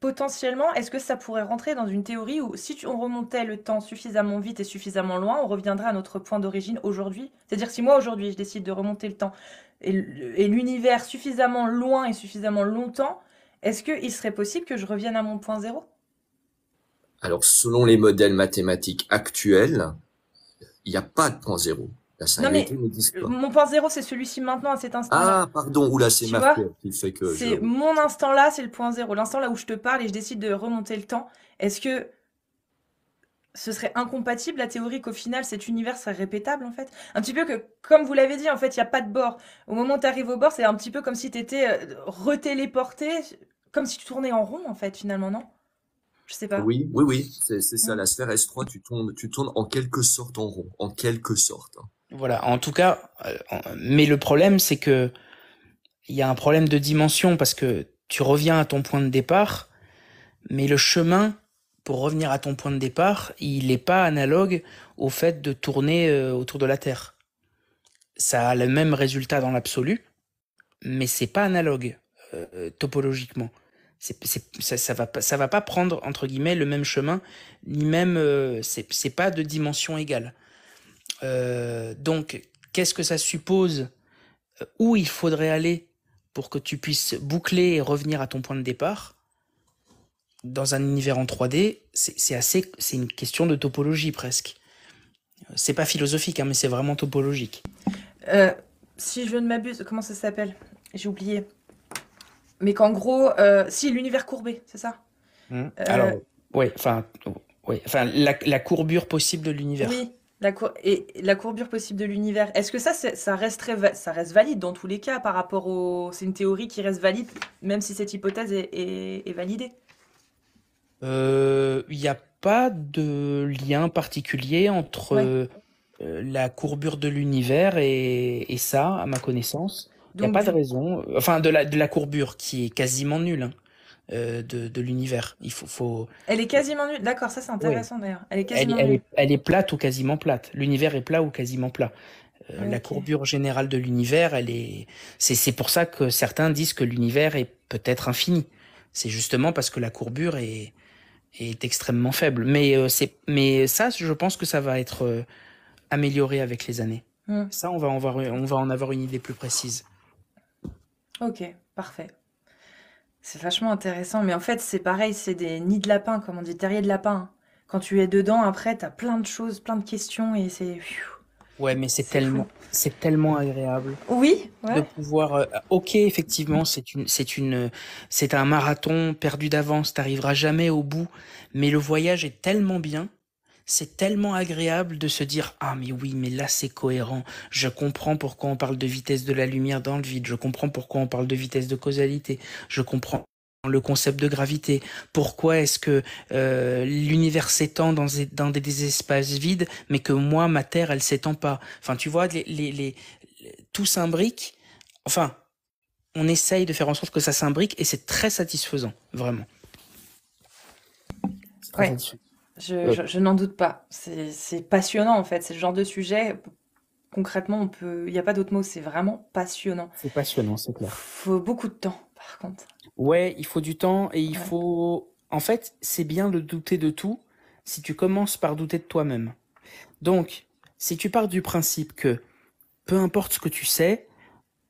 Potentiellement, est-ce que ça pourrait rentrer dans une théorie où si on remontait le temps suffisamment vite et suffisamment loin, on reviendrait à notre point d'origine aujourd'hui? C'est-à-dire si moi aujourd'hui je décide de remonter le temps et l'univers suffisamment loin et suffisamment longtemps, est-ce qu'il serait possible que je revienne à mon point zéro? Alors, selon les modèles mathématiques actuels, il n'y a pas de point zéro. Mon point zéro, c'est celui-ci maintenant, à cet instant. Ah, pardon, oula, c'est ma qui fait que. C'est mon instant là, c'est le point zéro. L'instant là où je te parle et je décide de remonter le temps. Est-ce que ce serait incompatible la théorie qu'au final cet univers serait répétable en fait Un petit peu que, comme vous l'avez dit, en fait, il n'y a pas de bord. Au moment où tu arrives au bord, c'est un petit peu comme si tu étais euh, retéléporté, comme si tu tournais en rond en fait, finalement, non je sais pas. Oui, oui, oui, c'est ça. Mm. La sphère S3, tu tournes, tu tournes en quelque sorte en rond, en quelque sorte. Hein. Voilà, en tout cas, euh, mais le problème, c'est que il y a un problème de dimension parce que tu reviens à ton point de départ, mais le chemin pour revenir à ton point de départ, il n'est pas analogue au fait de tourner euh, autour de la Terre. Ça a le même résultat dans l'absolu, mais c'est pas analogue euh, topologiquement. ça, ça, va pas, prendre entre guillemets le même chemin, ni même c'est pas de dimension égale. Euh, donc, qu'est-ce que ça suppose euh, Où il faudrait aller pour que tu puisses boucler et revenir à ton point de départ dans un univers en 3D C'est assez, c'est une question de topologie presque. C'est pas philosophique, hein, mais c'est vraiment topologique. Euh, si je ne m'abuse, comment ça s'appelle J'ai oublié. Mais qu'en gros, si l'univers courbé, c'est ça hmm. Alors, oui, enfin, enfin la, la courbure possible de l'univers. Oui, la et la courbure possible de l'univers, est-ce que ça, ça, ça reste valide dans tous les cas par rapport au... C'est une théorie qui reste valide même si cette hypothèse est, validée. Euh, il n'y a pas de lien particulier entre euh, la courbure de l'univers et, ça, à ma connaissance. Il n'y a pas de raison. Enfin, de la, de la courbure qui est quasiment nulle. Hein. Euh, de, l'univers. Il faut, Elle est quasiment nulle, D'accord, ça c'est intéressant d'ailleurs. Elle est quasiment elle, est, plate ou quasiment plate. L'univers est plat ou quasiment plat. Euh, la courbure générale de l'univers, elle est. C'est pour ça que certains disent que l'univers est peut-être infini. C'est justement parce que la courbure est, est extrêmement faible. Mais euh, c'est, mais ça, je pense que ça va être amélioré avec les années. Hmm. Ça, on va en avoir, on va en avoir une idée plus précise. Ok, parfait. C'est vachement intéressant, mais en fait, c'est pareil, c'est des nids de lapin, comme on dit, terrier de lapin. Quand tu es dedans, après, t'as plein de choses, plein de questions, et c'est... Ouais, mais c'est tellement, c'est tellement agréable. Oui. Ouais. De pouvoir, euh, ok, effectivement, c'est une, c'est une, c'est un marathon perdu d'avance. T'arriveras jamais au bout, mais le voyage est tellement bien c'est tellement agréable de se dire ah mais oui mais là c'est cohérent je comprends pourquoi on parle de vitesse de la lumière dans le vide je comprends pourquoi on parle de vitesse de causalité je comprends le concept de gravité pourquoi est-ce que euh, l'univers s'étend dans, des, espaces vides mais que moi ma terre elle s'étend pas enfin tu vois les, les, les, tout s'imbrique enfin on essaye de faire en sorte que ça s'imbrique et c'est très satisfaisant vraiment euh, je, n'en doute pas. C'est passionnant en fait. C'est le genre de sujet. Concrètement, on peut. Il n'y a pas d'autre mot. C'est vraiment passionnant. C'est passionnant, c'est clair. Il Faut beaucoup de temps, par contre. Ouais, il faut du temps et il faut... En fait, c'est bien de douter de tout si tu commences par douter de toi-même. Donc, si tu pars du principe que peu importe ce que tu sais,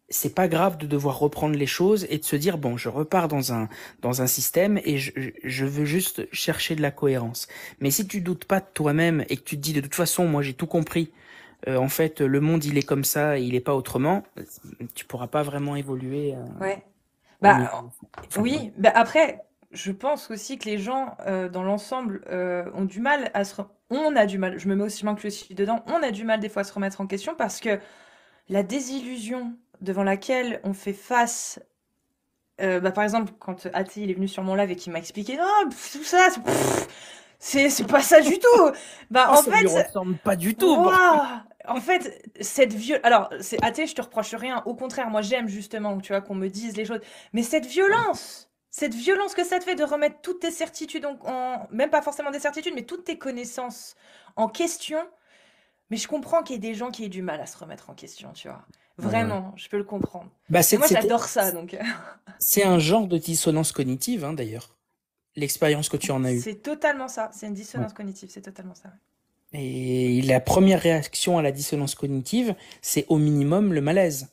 c'est pas grave de devoir reprendre les choses et de se dire bon je repars dans un dans un système et je, je veux juste chercher de la cohérence mais si tu doutes pas de toi-même et que tu te dis de toute façon moi j'ai tout compris euh, en fait le monde il est comme ça il est pas autrement tu pourras pas vraiment évoluer euh, ouais bah oui bah après je pense aussi que les gens euh, dans l'ensemble ont du mal à se on a du mal je me mets aussi que je suis dedans on a du mal des fois à se remettre en question parce que la désillusion devant laquelle on fait face euh, bah, par exemple, quand Athée il est venu sur mon live et qu'il m'a expliqué, non, ah, tout ça, c'est, pas ça du tout. Bah, ah, en fait, c'est ressemble pas du tout. En fait, cette violence. Alors, c'est Athée, je te reproche rien. Au contraire, moi, j'aime justement, tu vois, qu'on me dise les choses. Mais cette violence, cette violence que ça te fait de remettre toutes tes certitudes, même pas forcément des certitudes, mais toutes tes connaissances en question. Mais je comprends qu'il y ait des gens qui aient du mal à se remettre en question, tu vois. Vraiment, je peux le comprendre. Bah, moi, j'adore ça. donc. Euh. [LAUGHS] c'est un genre de dissonance cognitive, hein, d'ailleurs. L'expérience que tu en as eue. C'est totalement ça. C'est une dissonance cognitive. C'est totalement ça. Et la première réaction à la dissonance cognitive, c'est au minimum le malaise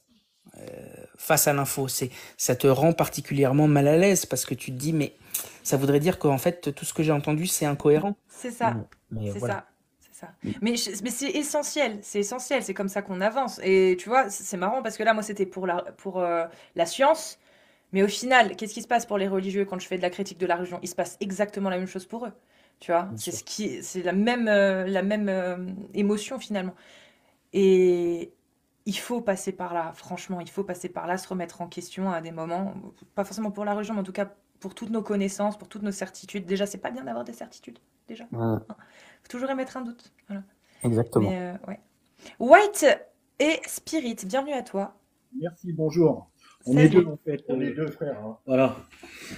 euh, face à l'info. C'est ça te rend particulièrement mal à l'aise parce que tu te dis mais ça voudrait dire qu'en fait tout ce que j'ai entendu c'est incohérent. C'est ça. c'est ça. Mm. Mais, mais c'est essentiel, c'est essentiel, c'est comme ça qu'on avance. Et tu vois, c'est marrant parce que là, moi, c'était pour la, pour, euh, la science. Mais au final, qu'est-ce qui se passe pour les religieux quand je fais de la critique de la religion? Il se passe exactement la même chose pour eux. Tu vois, c'est ce qui, c'est la même, euh, la même euh, émotion finalement. Et il faut passer par là, franchement, il faut passer par là, se remettre en question à des moments, pas forcément pour la religion, mais en tout cas pour toutes nos connaissances, pour toutes nos certitudes. Déjà, c'est pas bien d'avoir des certitudes, déjà. Hein? Toujours émettre un doute. Exactement. Euh, White et Spirit, bienvenue à toi. Merci, bonjour. On est deux en fait, on est deux frères. Hein. Voilà.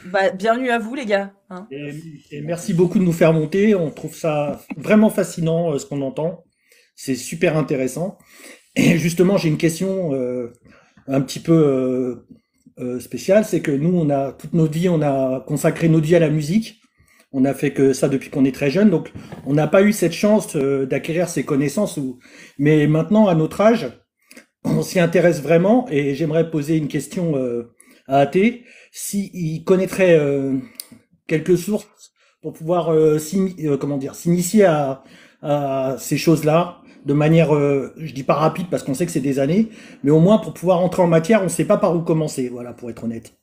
Bah, bienvenue à vous les gars. Hein. Et, merci beaucoup de nous faire monter. On trouve ça vraiment fascinant euh, ce qu'on entend. C'est super intéressant. Et justement, j'ai une question euh, un petit peu spéciale. C'est que nous, on a toute notre vie, on a consacré nos vie à la musique on a fait que ça depuis qu'on est très jeune, donc on n'a pas eu cette chance euh, d'acquérir ces connaissances. Ou... Mais maintenant, à notre âge, on s'y intéresse vraiment, et j'aimerais poser une question euh, à Athé, s'il connaîtrait euh, quelques sources pour pouvoir comment dire s'initier à, ces choses-là, de manière, je dis pas rapide parce qu'on sait que c'est des années, mais au moins pour pouvoir entrer en matière, on ne sait pas par où commencer, voilà, pour être honnête.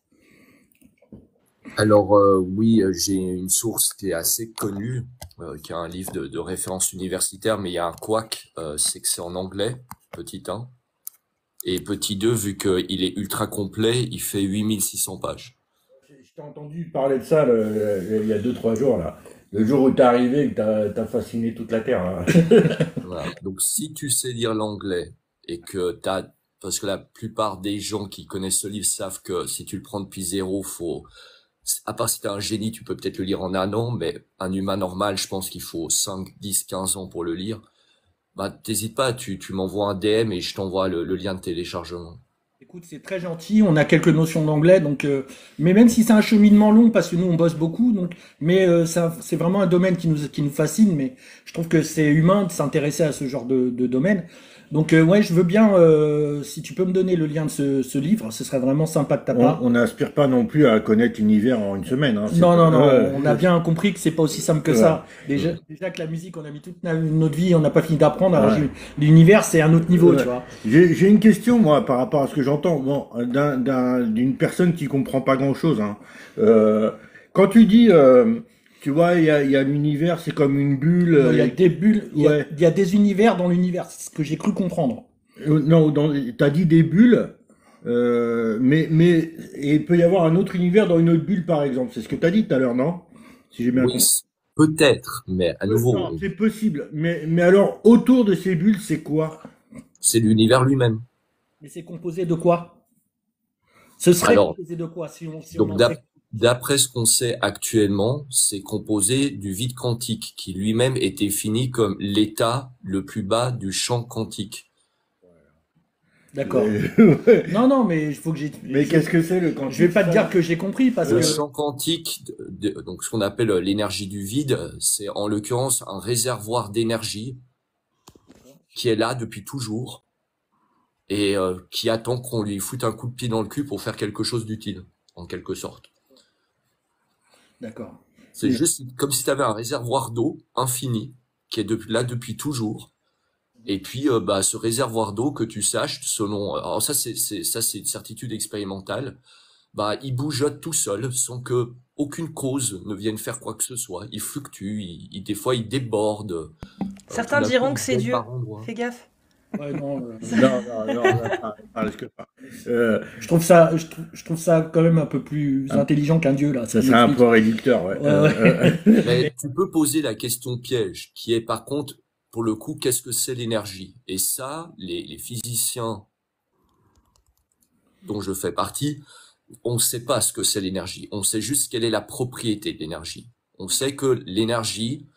Alors euh, oui, euh, j'ai une source qui est assez connue, euh, qui a un livre de, référence universitaire, mais il y a un quack, c'est que c'est en anglais, petit 1. Et petit 2, vu qu'il est ultra complet, il fait 8600 pages. Je t'ai entendu parler de ça il y a 2-3 jours, là. Le jour où t'es arrivé que t'as fasciné toute la Terre. [LAUGHS] [LAUGHS] Donc si tu sais lire l'anglais et que t'as... Parce que la plupart des gens qui connaissent ce livre savent que si tu le prends depuis zéro, faut à part si tu un génie, tu peux peut-être le lire en un an, mais un humain normal, je pense qu'il faut 5, 10, 15 ans pour le lire. Bah, t'hésites pas, tu, m'envoies un DM et je t'envoie le, lien de téléchargement. Écoute, c'est très gentil, on a quelques notions d'anglais, donc, euh, mais même si c'est un cheminement long, parce que nous on bosse beaucoup, mais euh, c'est vraiment un domaine qui nous, fascine, mais je trouve que c'est humain de s'intéresser à ce genre de domaine. Donc euh, ouais, je veux bien, euh, si tu peux me donner le lien de ce, livre, ce serait vraiment sympa de ta part. On n'aspire pas non plus à connaître l'univers en une semaine. Hein. non, non, non, on a bien compris que c'est pas aussi simple que ça. Déjà, que la musique, on a mis toute notre vie, on n'a pas fini d'apprendre. L'univers, c'est un autre niveau, tu vois. J'ai une question, moi, par rapport à ce que j'entends bon, d'une personne qui comprend pas grand-chose. Hein. Euh, quand tu dis... Euh, tu vois, il y a, l'univers, c'est comme une bulle. Il y a des bulles, il y, a des univers dans l'univers, c'est ce que j'ai cru comprendre. Euh, non, t'as dit des bulles, euh, mais, mais il peut y avoir un autre univers dans une autre bulle, par exemple. C'est ce que tu as dit tout à l'heure, non Si j'ai Peut-être, mais à nouveau. c'est possible, mais, mais alors autour de ces bulles, c'est quoi C'est l'univers lui-même. Mais c'est composé de quoi Ce serait composé de quoi si on, D'après ce qu'on sait actuellement, c'est composé du vide quantique, qui lui-même est défini comme l'état le plus bas du champ quantique. D'accord. [LAUGHS] non, non, mais il faut que j'y... Mais qu'est-ce que c'est le quantique Je vais pas te dire que j'ai compris parce que. Le champ quantique, donc ce qu'on appelle euh, l'énergie du vide, c'est en l'occurrence un réservoir d'énergie qui est là depuis toujours et euh, qui attend qu'on lui foute un coup de pied dans le cul pour faire quelque chose d'utile, en quelque sorte. D'accord. C'est juste comme si tu avais un réservoir d'eau infini qui est là depuis toujours. Et puis, euh, bah, ce réservoir d'eau que tu saches, selon, euh, alors ça c'est, ça c'est une certitude expérimentale, bah, il bouge tout seul sans que aucune cause ne vienne faire quoi que ce soit. Il fluctue, il, il des fois il déborde. Euh, Certains diront que c'est Dieu. Fais gaffe je trouve ça, je, trouve ça quand même un peu plus ah. intelligent qu'un dieu là. Ça un peu réducteur, euh, euh, [LAUGHS] tu peux poser la question piège, qui est par contre, pour le coup, qu'est-ce que c'est l'énergie Et ça, les, physiciens dont je fais partie, on ne sait pas ce que c'est l'énergie. On sait juste quelle est la propriété de l'énergie. On sait que l'énergie,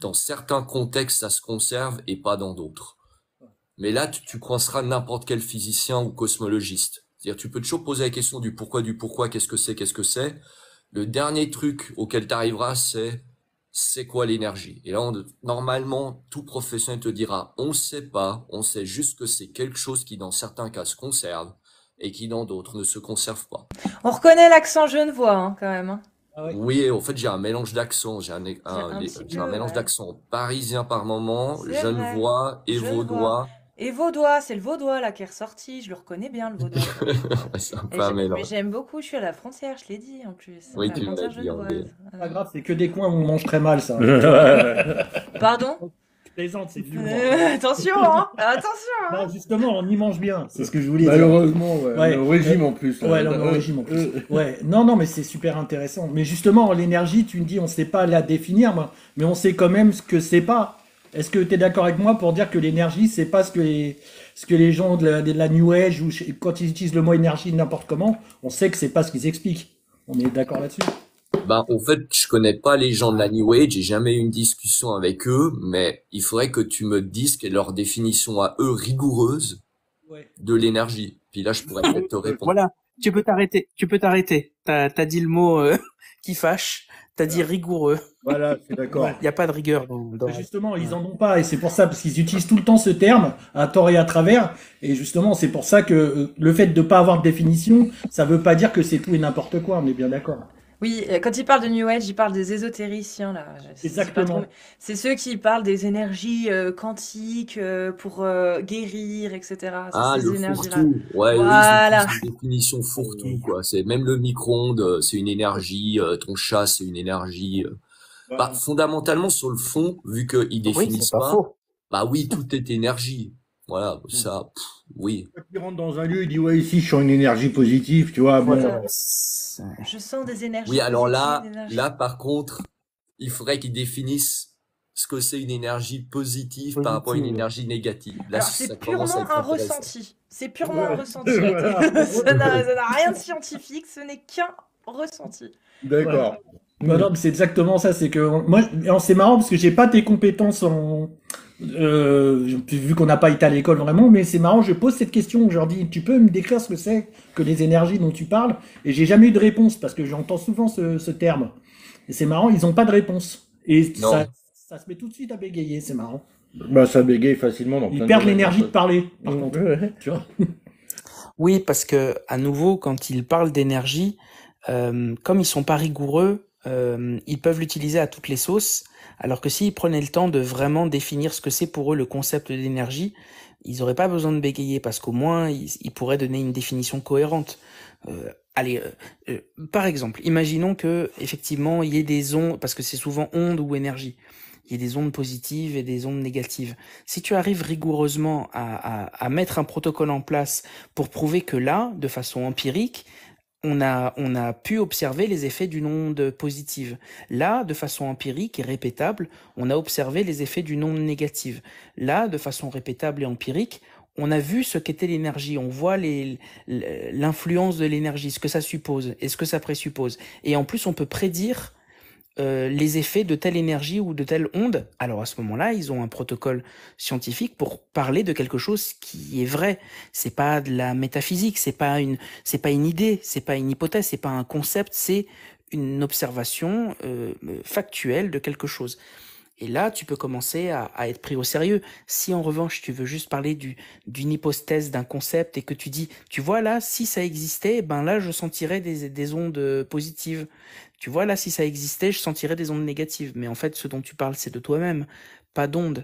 dans certains contextes, ça se conserve et pas dans d'autres mais là, tu, tu coinceras n'importe quel physicien ou cosmologiste. C'est-à-dire, tu peux toujours poser la question du pourquoi, du pourquoi, qu'est-ce que c'est, qu'est-ce que c'est. Le dernier truc auquel tu arriveras, c'est c'est quoi l'énergie Et là, normalement, tout professionnel te dira, on ne sait pas, on sait juste que c'est quelque chose qui, dans certains cas, se conserve et qui, dans d'autres, ne se conserve pas. On reconnaît l'accent genevois, hein, quand même. Hein. Ah oui. en fait, j'ai un mélange d'accents. J'ai un, mélange d'accent d'accents parisien par moment, genevois et vaudois. Et Vaudois, c'est le Vaudois là qui est ressorti, je le reconnais bien le Vaudois. [LAUGHS] sympa, mais, j'aime beaucoup, je suis à la frontière, je l'ai dit en plus. Oui, tu l'as dit en plus. Pas grave, c'est que des coins où on mange très mal ça. [LAUGHS] Pardon Plaisante, c'est du euh, [LAUGHS] Attention, hein Attention hein. non, Justement, on y mange bien, c'est ce que je voulais dire. Malheureusement, ouais. Le régime en plus. Ouais, non, régime en plus. Euh, euh. Non, non, mais c'est super intéressant. Mais justement, l'énergie, tu me dis, on ne sait pas la définir, mais on sait quand même ce que c'est pas. Est-ce que tu es d'accord avec moi pour dire que l'énergie, c'est pas ce que les, ce que les gens de la, de la New Age, ou quand ils utilisent le mot énergie n'importe comment, on sait que c'est pas ce qu'ils expliquent. On est d'accord là-dessus bah, en fait, je connais pas les gens de la New Age, j'ai jamais eu une discussion avec eux, mais il faudrait que tu me dises quelle est leur définition à eux rigoureuse de l'énergie. Puis là, je pourrais peut-être te euh, répondre. Voilà, tu peux t'arrêter, tu peux t'arrêter. as dit le mot euh, [LAUGHS] qui fâche. T'as dire rigoureux. Voilà, c'est [LAUGHS] d'accord. Il n'y a pas de rigueur. Justement, ils en ont pas, et c'est pour ça, parce qu'ils utilisent tout le temps ce terme, à tort et à travers, et justement, c'est pour ça que euh, le fait de ne pas avoir de définition, ça ne veut pas dire que c'est tout et n'importe quoi, on est bien d'accord. Oui, euh, quand il parle de New Age, il parle des ésotériciens, là. c'est Exactement. C'est ceux qui parlent des énergies euh, quantiques euh, pour guérir, etc. Ah, ces le fourre-tout. Ouais, fourre-tout, quoi. C'est même le micro-ondes, c'est une énergie, ton chat, c'est une énergie. Bah, fondamentalement, sur le fond, vu qu'ils Oui, définissent pas bah oui, tout est énergie. Voilà, ça, oui. Il rentre dans un lieu, il dit ouais ici, je sens une énergie positive, tu vois. Euh, je sens des énergies. Oui, alors là, là par contre, il faudrait qu'ils définissent ce que c'est une énergie positive par rapport à une énergie négative. Là, c'est purement un ressenti. C'est purement un ressenti. [LAUGHS] [LAUGHS] ça n'a rien de scientifique, ce n'est qu'un ressenti. D'accord. Bah non, mais c'est exactement ça. C'est que moi, c'est marrant parce que j'ai pas tes compétences en, euh, vu qu'on n'a pas été à l'école vraiment, mais c'est marrant, je pose cette question, je leur dis, tu peux me décrire ce que c'est que les énergies dont tu parles Et j'ai jamais eu de réponse, parce que j'entends souvent ce, terme. Et c'est marrant, ils n'ont pas de réponse. Et ça, ça, se met tout de suite à bégayer, c'est marrant. Bah, ça bégaye facilement. Dans ils perdent l'énergie de parler, par contre. [LAUGHS] oui, parce que à nouveau, quand ils parlent d'énergie, euh, comme ils sont pas rigoureux, euh, ils peuvent l'utiliser à toutes les sauces. Alors que s'ils prenaient le temps de vraiment définir ce que c'est pour eux le concept d'énergie, ils n'auraient pas besoin de bégayer parce qu'au moins ils, pourraient donner une définition cohérente. Euh, allez, euh, euh, par exemple, imaginons que effectivement il y ait des ondes, parce que c'est souvent ondes ou énergie. Il y a des ondes positives et des ondes négatives. Si tu arrives rigoureusement à, à mettre un protocole en place pour prouver que là, de façon empirique, on a, on a pu observer les effets d'une onde positive. Là, de façon empirique et répétable, on a observé les effets d'une onde négative. Là, de façon répétable et empirique, on a vu ce qu'était l'énergie, on voit l'influence de l'énergie, ce que ça suppose et ce que ça présuppose. Et en plus, on peut prédire euh, les effets de telle énergie ou de telle onde, alors à ce moment-là, ils ont un protocole scientifique pour parler de quelque chose qui est vrai. C'est pas de la métaphysique, c'est pas une, c'est pas une idée, c'est pas une hypothèse, c'est pas un concept, c'est une observation euh, factuelle de quelque chose. Et là, tu peux commencer à, être pris au sérieux. Si en revanche, tu veux juste parler d'une hypothèse, d'un concept, et que tu dis, tu vois là, si ça existait, ben là, je sentirais des, ondes euh, positives. Tu vois là, si ça existait, je sentirais des ondes négatives. Mais en fait, ce dont tu parles, c'est de toi-même, pas d'ondes.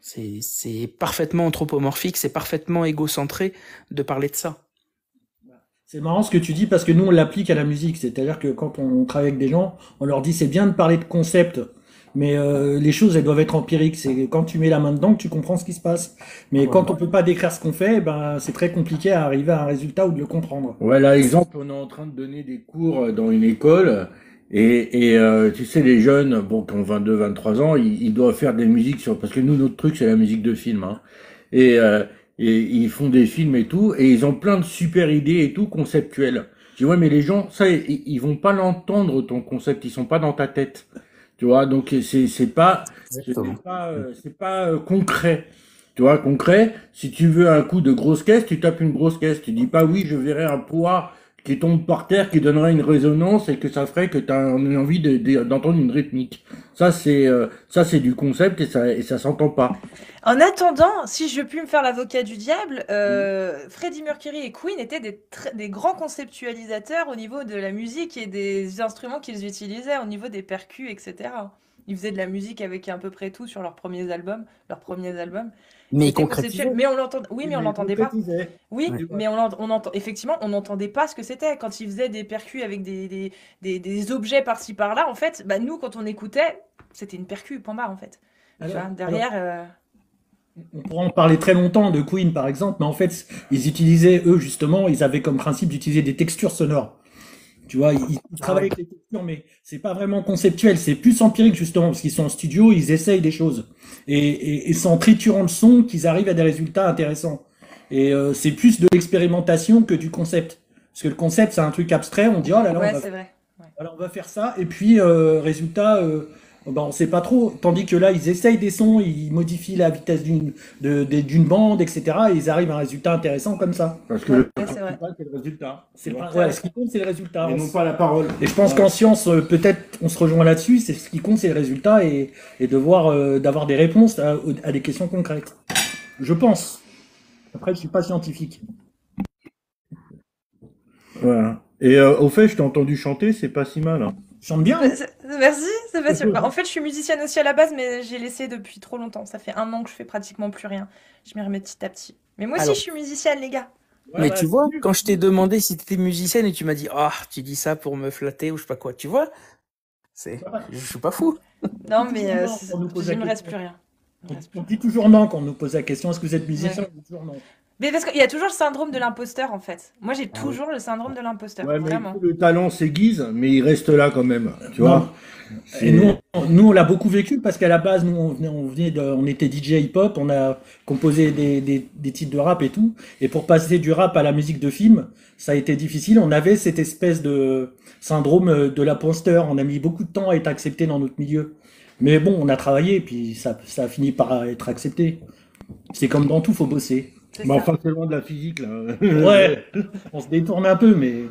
C'est, c'est parfaitement anthropomorphique, c'est parfaitement égocentré de parler de ça. C'est marrant ce que tu dis parce que nous on l'applique à la musique, c'est-à-dire que quand on travaille avec des gens, on leur dit c'est bien de parler de concepts mais euh, les choses, elles doivent être empiriques. C'est quand tu mets la main dedans que tu comprends ce qui se passe. Mais ah quand on on peut pas décrire ce qu'on fait, ben c'est très compliqué à arriver à un résultat ou de le comprendre. Ouais, exemple, on est en train de donner des cours dans une école. Et, et euh, tu sais, les jeunes, bon, qui ont 22, 23 ans, ils, ils, doivent faire des musiques sur... Parce que nous, notre truc, c'est la musique de film. Hein. Et, euh, et ils font des films et tout. Et ils ont plein de super idées et tout, conceptuelles. Je dis, ouais, mais les gens, ça, ils, ils vont pas l'entendre, ton concept. Ils sont pas dans ta tête. Tu vois, donc c'est c'est pas c'est pas, c'est pas euh, euh, concret. Tu vois, concret, si tu veux un coup de grosse caisse, tu tapes une grosse caisse. Tu dis pas oui, je verrai un poids qui tombe par terre, qui donnerait une résonance et que ça ferait que tu as envie d'entendre une rythmique. Ça c'est euh, ça c'est du concept et ça ne ça s'entend pas. En attendant, si je puis me faire l'avocat du diable, euh, Freddie Mercury et Queen étaient des, des, grands conceptualisateurs au niveau de la musique et des instruments qu'ils utilisaient, au niveau des percus, etc. Ils faisaient de la musique avec à peu près tout sur leurs premiers albums, leurs premiers albums. Mais concrètement. Mais on Oui, mais on l'entendait pas. Oui, mais Effectivement, on n'entendait pas ce que c'était quand ils faisaient des percus avec des, objets par-ci par-là. En fait, bah, nous, quand on écoutait, c'était une percu, point bas en fait. derrière. Euh, on pourrait en parler très longtemps de Queen par exemple, mais en fait, ils utilisaient, eux justement, ils avaient comme principe d'utiliser des textures sonores. Tu vois, ils, ah travaillent avec les textures, mais c'est pas vraiment conceptuel, c'est plus empirique justement, parce qu'ils sont en studio, ils essayent des choses. Et, et, c'est en triturant le son qu'ils arrivent à des résultats intéressants. Et euh, c'est plus de l'expérimentation que du concept. Parce que le concept, c'est un truc abstrait, on dit, oh là là, on, Vrai. Alors, on va faire ça, et puis euh, résultat, euh, ben, on ne sait pas trop. Tandis que là, ils essayent des sons, ils modifient la vitesse d'une d'une bande, etc. Et ils arrivent à un résultat intéressant comme ça. Parce que c'est le résultat. C'est ce qui compte, c'est le résultat. Et non pas la parole. Et je pense qu'en science, euh, peut-être, on se rejoint là-dessus. C'est ce qui compte, c'est le résultat et, et de euh, d'avoir des réponses à, des questions concrètes. Je pense. Après, je suis pas scientifique. Voilà. Et euh, au fait, je t'ai entendu chanter, c'est pas si mal. Hein chante bien. Hein. Merci, [LAUGHS] en fait, je suis musicienne aussi à la base, mais j'ai laissé depuis trop longtemps. Ça fait un an que je fais pratiquement plus rien. Je m'y remets petit à petit. Mais moi aussi, je suis musicienne, les gars. mais bah, tu vois, quand je t'ai demandé si tu étais musicienne et tu m'as dit, ah, tu dis ça pour me flatter ou je sais pas quoi, tu vois, c'est, je suis pas fou. Non, mais il euh, ne me reste plus rien. On, dit toujours non quand on nous pose la question, est-ce que vous êtes musicien on dit toujours non. Mais parce qu'il y a toujours le syndrome de l'imposteur, en fait. Moi, j'ai ah toujours le syndrome de l'imposteur. Ouais, vraiment. Le talent s'aiguise, mais il reste là quand même. Tu vois Et nous, nous, on l'a beaucoup vécu parce qu'à la base, nous, on, venait, on, venait de, on était DJ hip-hop, on a composé des, des, des, titres de rap et tout. Et pour passer du rap à la musique de film, ça a été difficile. On avait cette espèce de syndrome de l'imposteur. On a mis beaucoup de temps à être accepté dans notre milieu. Mais bon, on a travaillé, puis ça, ça a fini par être accepté. C'est comme dans tout, faut bosser. Mais enfin, c'est bah, loin de la physique, là. Ouais, [LAUGHS] on se détourne un peu, mais.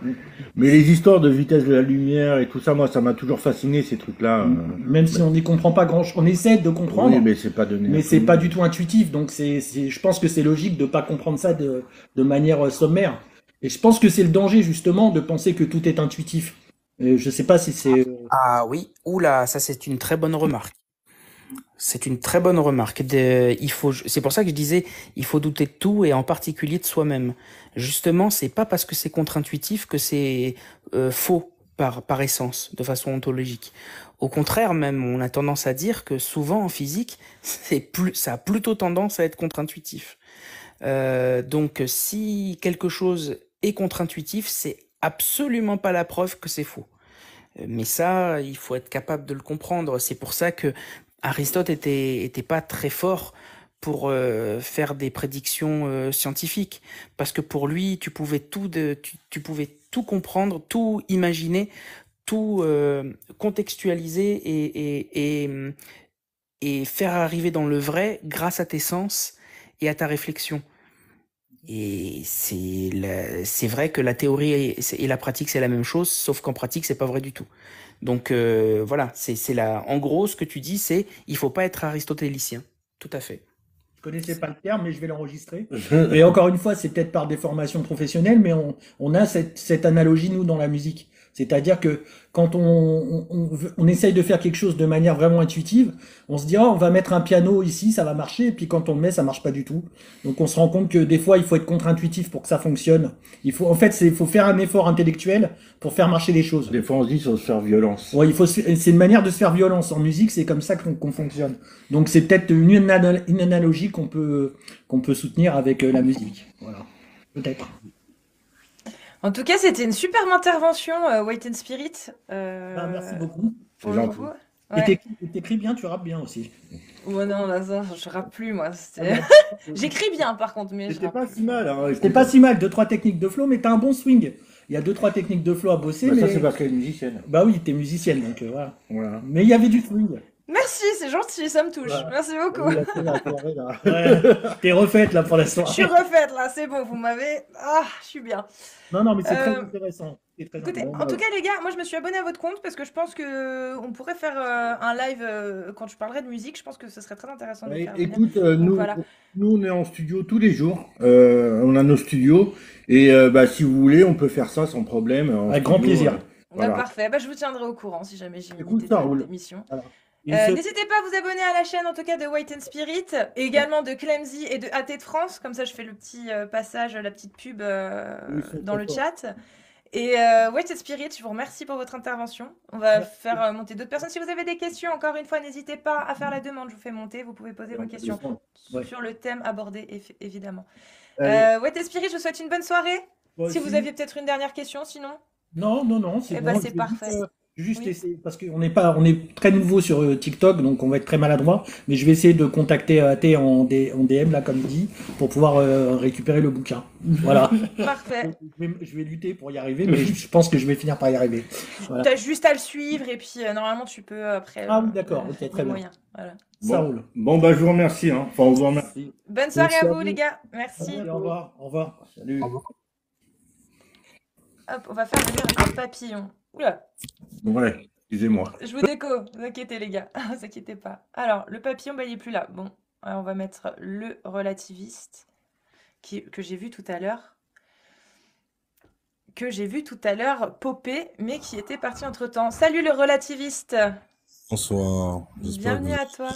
Mais les histoires de vitesse de la lumière et tout ça, moi, ça m'a toujours fasciné, ces trucs-là. Même si on n'y comprend pas grand-chose. On essaie de comprendre. mais c'est pas donné. Mais c'est pas du tout intuitif, donc c'est, je pense que c'est logique de pas comprendre ça de, de manière euh, sommaire. Et je pense que c'est le danger, justement, de penser que tout est intuitif. Je sais pas si c'est. ah oui, oula, ça c'est une très bonne remarque. C'est une très bonne remarque. il faut, c'est pour ça que je disais, il faut douter de tout et en particulier de soi-même. Justement, c'est pas parce que c'est contre-intuitif que c'est euh, faux par, par essence, de façon ontologique. Au contraire, même, on a tendance à dire que souvent en physique, [LAUGHS] c'est plus, ça a plutôt tendance à être contre-intuitif. Euh, donc, si quelque chose est contre-intuitif, c'est absolument pas la preuve que c'est faux. Euh, mais ça, il faut être capable de le comprendre. C'est pour ça que Aristote était, pas très fort pour euh, faire des prédictions euh, scientifiques parce que pour lui tu pouvais tout de, tu, pouvais tout comprendre tout imaginer tout euh, contextualiser et, mm, et, faire arriver dans le vrai grâce à tes sens et à ta réflexion et c'est c'est vrai que la théorie et la pratique c'est la même chose sauf qu'en pratique c'est pas vrai du tout donc euh, voilà, c'est la. En gros, ce que tu dis, c'est il faut pas être aristotélicien. Tout à fait. Je connaissais pas le terme, mais je vais l'enregistrer. [LAUGHS] Et encore une fois, c'est peut-être par des formations professionnelles, mais on, a cette, analogie, nous, dans la musique. C'est-à-dire que quand on, on, essaye de faire quelque chose de manière vraiment intuitive, on se dit oh, on va mettre un piano ici, ça va marcher, et puis quand on le met, ça marche pas du tout. Donc on se rend compte que des fois, il faut être contre-intuitif pour que ça fonctionne. Il faut, en fait, il faut faire un effort intellectuel pour faire marcher les choses. Des fois, on se dit il se faire violence. Oui, il faut, c'est une manière de se faire violence en musique, c'est comme ça qu'on fonctionne. Donc c'est peut-être une, une analogie qu'on peut qu'on peut soutenir avec euh, la musique. Voilà, peut-être. En tout cas, c'était une superbe intervention, euh, White and Spirit. Euh, bah, merci beaucoup. Et t'écris bien, tu rappes bien aussi. Ouais, non, là, ça, je rappe plus, moi. Ah, bah, [LAUGHS] J'écris bien, par contre, mais C'était pas si mal. Hein, C'était pas si mal, deux, trois techniques de flow, mais t'as un bon swing. Il y a deux, trois techniques de flow à bosser. Bah, mais... Ça, c'est parce qu'elle est musicienne. Bah oui, t'es musicienne, donc euh, voilà. Mais il y avait du swing. Merci, c'est gentil, ça me touche. Merci beaucoup. [LAUGHS] T'es refaite là pour la soirée. Je suis refaite là, c'est bon, vous m'avez. Ah, je suis bien. Non, non, mais c'est très euh, intéressant. Très Écoutez, en tout cas, les gars, moi je me suis abonné à votre compte parce que je pense que euh, on pourrait faire euh, un live quand je parlerai de musique. Je pense que ce serait très intéressant. De faire écoute, nous, nous, on est en studio tous les jours. on a nos studios et bah, si vous voulez, on peut faire ça sans problème. Avec grand plaisir. Bah, parfait, bah, je vous tiendrai au courant si jamais j'ai une émission. Euh, n'hésitez pas à vous abonner à la chaîne, en tout cas de White and Spirit, également de Clemzy et de AT de France. Comme ça, je fais le petit euh, passage, la petite pub euh, dans le chat. Et White and Spirit, je vous remercie pour votre intervention. On va faire monter d'autres personnes. Si vous avez des questions, encore une fois, n'hésitez pas à faire la demande. Je vous fais monter. Vous pouvez poser vos questions sur le thème abordé, évidemment. White Spirit, je vous souhaite une bonne soirée. si vous aviez peut-être une dernière question, sinon. Non, non, non. C'est eh ben, parfait. Juste essayer, parce qu'on n'est pas, on est très nouveau sur euh, TikTok, donc on va être très maladroit, mais je vais essayer de contacter euh, AT en, DM, là, comme dit, pour pouvoir euh, récupérer le bouquin. [LAUGHS] Voilà. Parfait. Je vais, lutter pour y arriver, mais je, pense que je vais finir par y arriver. Tu as juste à le suivre, et puis normalement, tu peux après. Ah oui, d'accord, ok, très bien. bon, Ça roule. Bon, bah, je vous remercie. Hein. Enfin, Bonne soirée à, vous, les gars. Merci. au revoir. Au revoir. Salut. Hop, on va faire venir un papillon. Oula. Voilà, excusez-moi. Je vous déco, ne vous inquiétez les gars, ne [LAUGHS] vous inquiétez pas. Alors, le papillon, bah, il n'est plus là. Bon, on va mettre le relativiste que j'ai vu tout à l'heure. Que j'ai vu tout à l'heure popper, mais qui était parti entre temps. Salut le relativiste Bonsoir. Bienvenue à toi.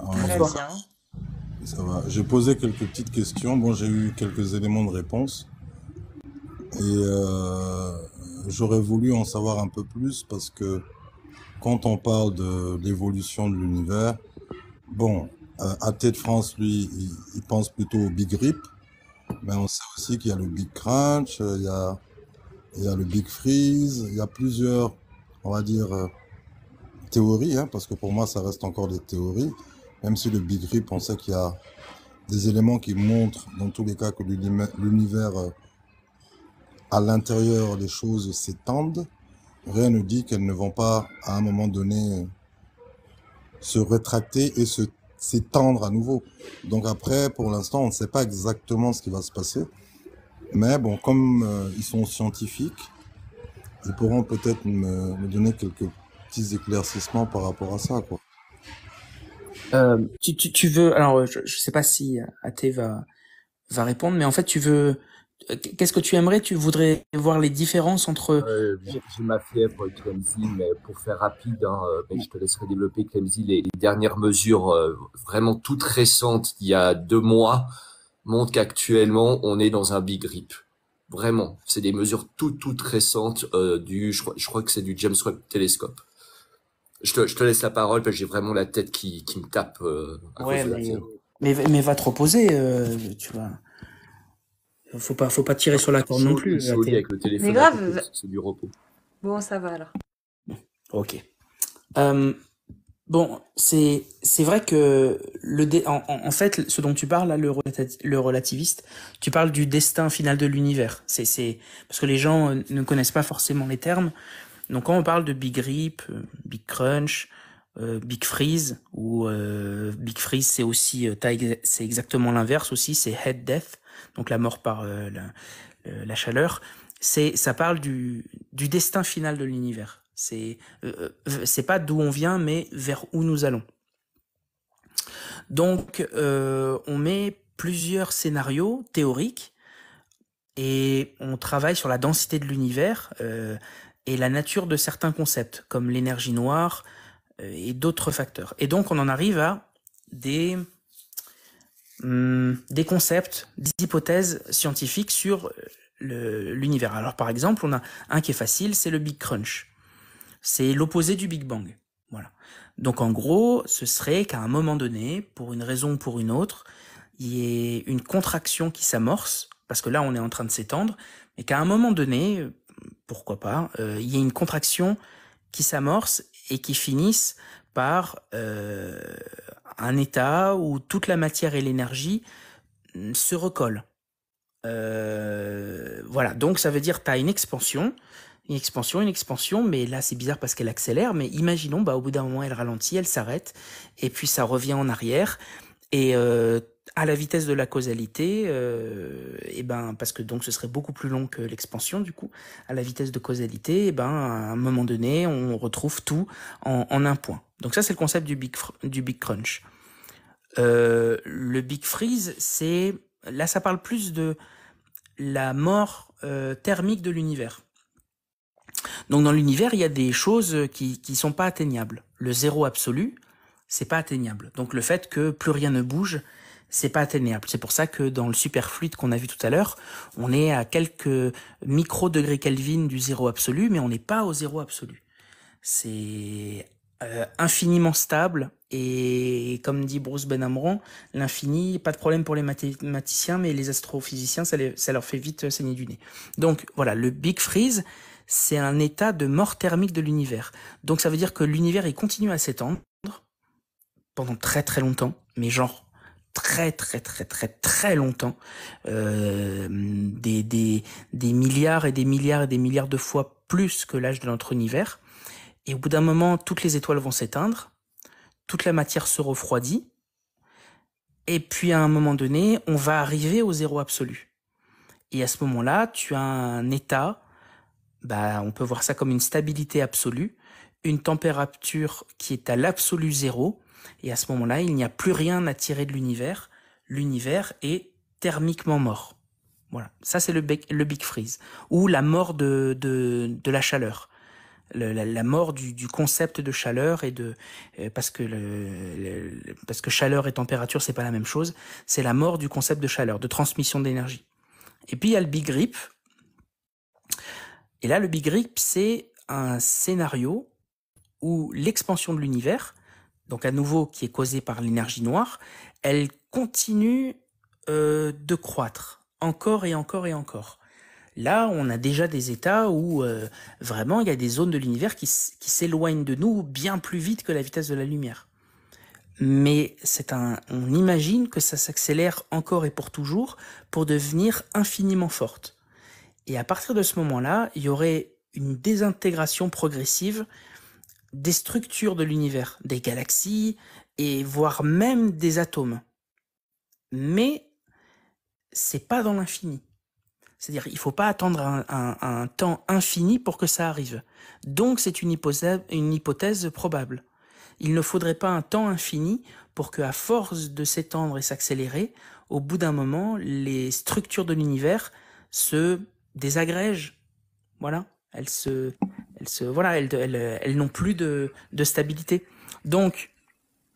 Bonsoir. Très Ça va. J'ai posé quelques petites questions. Bon, j'ai eu quelques éléments de réponse. Et euh, j'aurais voulu en savoir un peu plus parce que quand on parle de l'évolution de l'univers, bon, à euh, de France, lui, il, pense plutôt au Big Rip, mais on sait aussi qu'il y a le Big Crunch, euh, il y a, il y a le Big Freeze, il y a plusieurs, on va dire, euh, théories, hein, parce que pour moi, ça reste encore des théories, même si le Big Rip, on sait qu'il y a des éléments qui montrent, dans tous les cas, que l'univers à l'intérieur, les choses s'étendent. Rien ne dit qu'elles ne vont pas, à un moment donné, se rétracter et se s'étendre à nouveau. Donc après, pour l'instant, on ne sait pas exactement ce qui va se passer. Mais bon, comme euh, ils sont scientifiques, ils pourront peut-être me, donner quelques petits éclaircissements par rapport à ça. Quoi. Euh, tu, veux, alors je ne sais pas si Athé va, va répondre, mais en fait tu veux Qu'est-ce que tu aimerais Tu voudrais voir les différences entre. Euh, j'ai ma fièvre Clemzy, mais pour faire rapide, hein, euh, ben, mm. je te laisserai développer Clemzy les, dernières mesures euh, vraiment toutes récentes il y a deux mois montrent qu'actuellement on est dans un big rip. Vraiment, c'est des mesures toutes toutes récentes du, je, crois que c'est du James Webb télescope. Je te, laisse la parole parce que j'ai vraiment la tête qui, qui me tape. ouais, mais, mais, va te reposer, tu vois. Faut pas, faut pas tirer sur la corde non plus. C'est avec le téléphone. Mais grave. C'est du repos. Bon, ça va alors. Ok. Euh, bon, c'est c'est vrai que le en, en, fait, ce dont tu parles là, le, relativiste, tu parles du destin final de l'univers. C'est parce que les gens euh, ne connaissent pas forcément les termes. Donc quand on parle de big rip, euh, big crunch, Big Freeze ou Big Freeze c'est aussi c'est exactement l'inverse aussi c'est Head Death donc la mort par euh, la, chaleur, c'est ça parle du, du destin final de l'univers. C'est euh, euh, c'est pas d'où on vient, mais vers où nous allons. Donc on met plusieurs scénarios théoriques et on travaille sur la densité de l'univers et la nature de certains concepts comme l'énergie noire et d'autres facteurs. Et donc on en arrive à des Hmm. des concepts, des hypothèses scientifiques sur l'univers. Alors par exemple, on a un qui est facile, c'est le Big Crunch. C'est l'opposé du Big Bang. Voilà. Donc en gros, ce serait qu'à un moment donné, pour une raison ou pour une autre, il y ait une contraction qui s'amorce, parce que là on est en train de s'étendre, et qu'à un moment donné, pourquoi pas, euh, il y ait une contraction qui s'amorce et qui finisse par euh, un état où toute la matière et l'énergie mm, se recollent. Euh, voilà, donc ça veut dire tu as une expansion, une expansion, une expansion, mais là c'est bizarre parce qu'elle accélère, mais imaginons, bah, au bout d'un moment elle ralentit, elle s'arrête, et puis ça revient en arrière, et euh, à la vitesse de la causalité, euh, et ben parce que donc ce serait beaucoup plus long que l'expansion du coup, à la vitesse de causalité, ben à un moment donné on retrouve tout en, un point. Donc ça c'est le concept du big du big crunch. Euh, le big freeze c'est là ça parle plus de la mort euh, thermique de l'univers. Donc dans l'univers il y a des choses qui qui sont pas atteignables. Le zéro absolu c'est pas atteignable. Donc le fait que plus rien ne bouge c'est pas atteignable. C'est pour ça que dans le superfluide qu'on a vu tout à l'heure, on est à quelques micro degrés Kelvin du zéro absolu, mais on n'est pas au zéro absolu. C'est euh, infiniment stable et comme dit Bruce Benamron, l'infini, pas de problème pour les mathématiciens, mais les astrophysiciens, ça, ça, leur fait vite saigner du nez. Donc voilà, le Big Freeze, c'est un état de mort thermique de l'univers. Donc ça veut dire que l'univers, il continue à s'étendre pendant très très longtemps, mais genre très très très très très longtemps, euh, des, des, des, milliards et des milliards et des milliards de fois plus que l'âge de notre univers. Et au bout d'un moment, toutes les étoiles vont s'éteindre, toute la matière se refroidit, et puis à un moment donné, on va arriver au zéro absolu. Et à ce moment-là, tu as un état, bah, on peut voir ça comme une stabilité absolue, une température qui est à l'absolu zéro, et à ce moment-là, il n'y a plus rien à tirer de l'univers. L'univers est thermiquement mort. Voilà, ça c'est le, Big Freeze, ou la mort de, de, la chaleur. la, mort du, concept de chaleur et de euh, parce que parce que chaleur et température c'est pas la même chose c'est la mort du concept de chaleur de transmission d'énergie et puis il y a le big rip et là le big rip c'est un scénario où l'expansion de l'univers donc à nouveau qui est causée par l'énergie noire, elle continue euh, de croître encore et encore et encore. Là, on a déjà des états où euh, vraiment il y a des zones de l'univers qui, s'éloignent de nous bien plus vite que la vitesse de la lumière. Mais c'est un, on imagine que ça s'accélère encore et pour toujours pour devenir infiniment forte. Et à partir de ce moment-là, il y aurait une désintégration progressive des structures de l'univers, des galaxies et voire même des atomes. Mais c'est pas dans l'infini. C'est-à-dire, il faut pas attendre un, temps infini pour que ça arrive. Donc, c'est une hypothèse, une hypothèse probable. Il ne faudrait pas un temps infini pour que, à force de s'étendre et s'accélérer, au bout d'un moment, les structures de l'univers se désagrègent. Voilà. Elles se, elles se voilà, elles, n'ont plus de, stabilité. Donc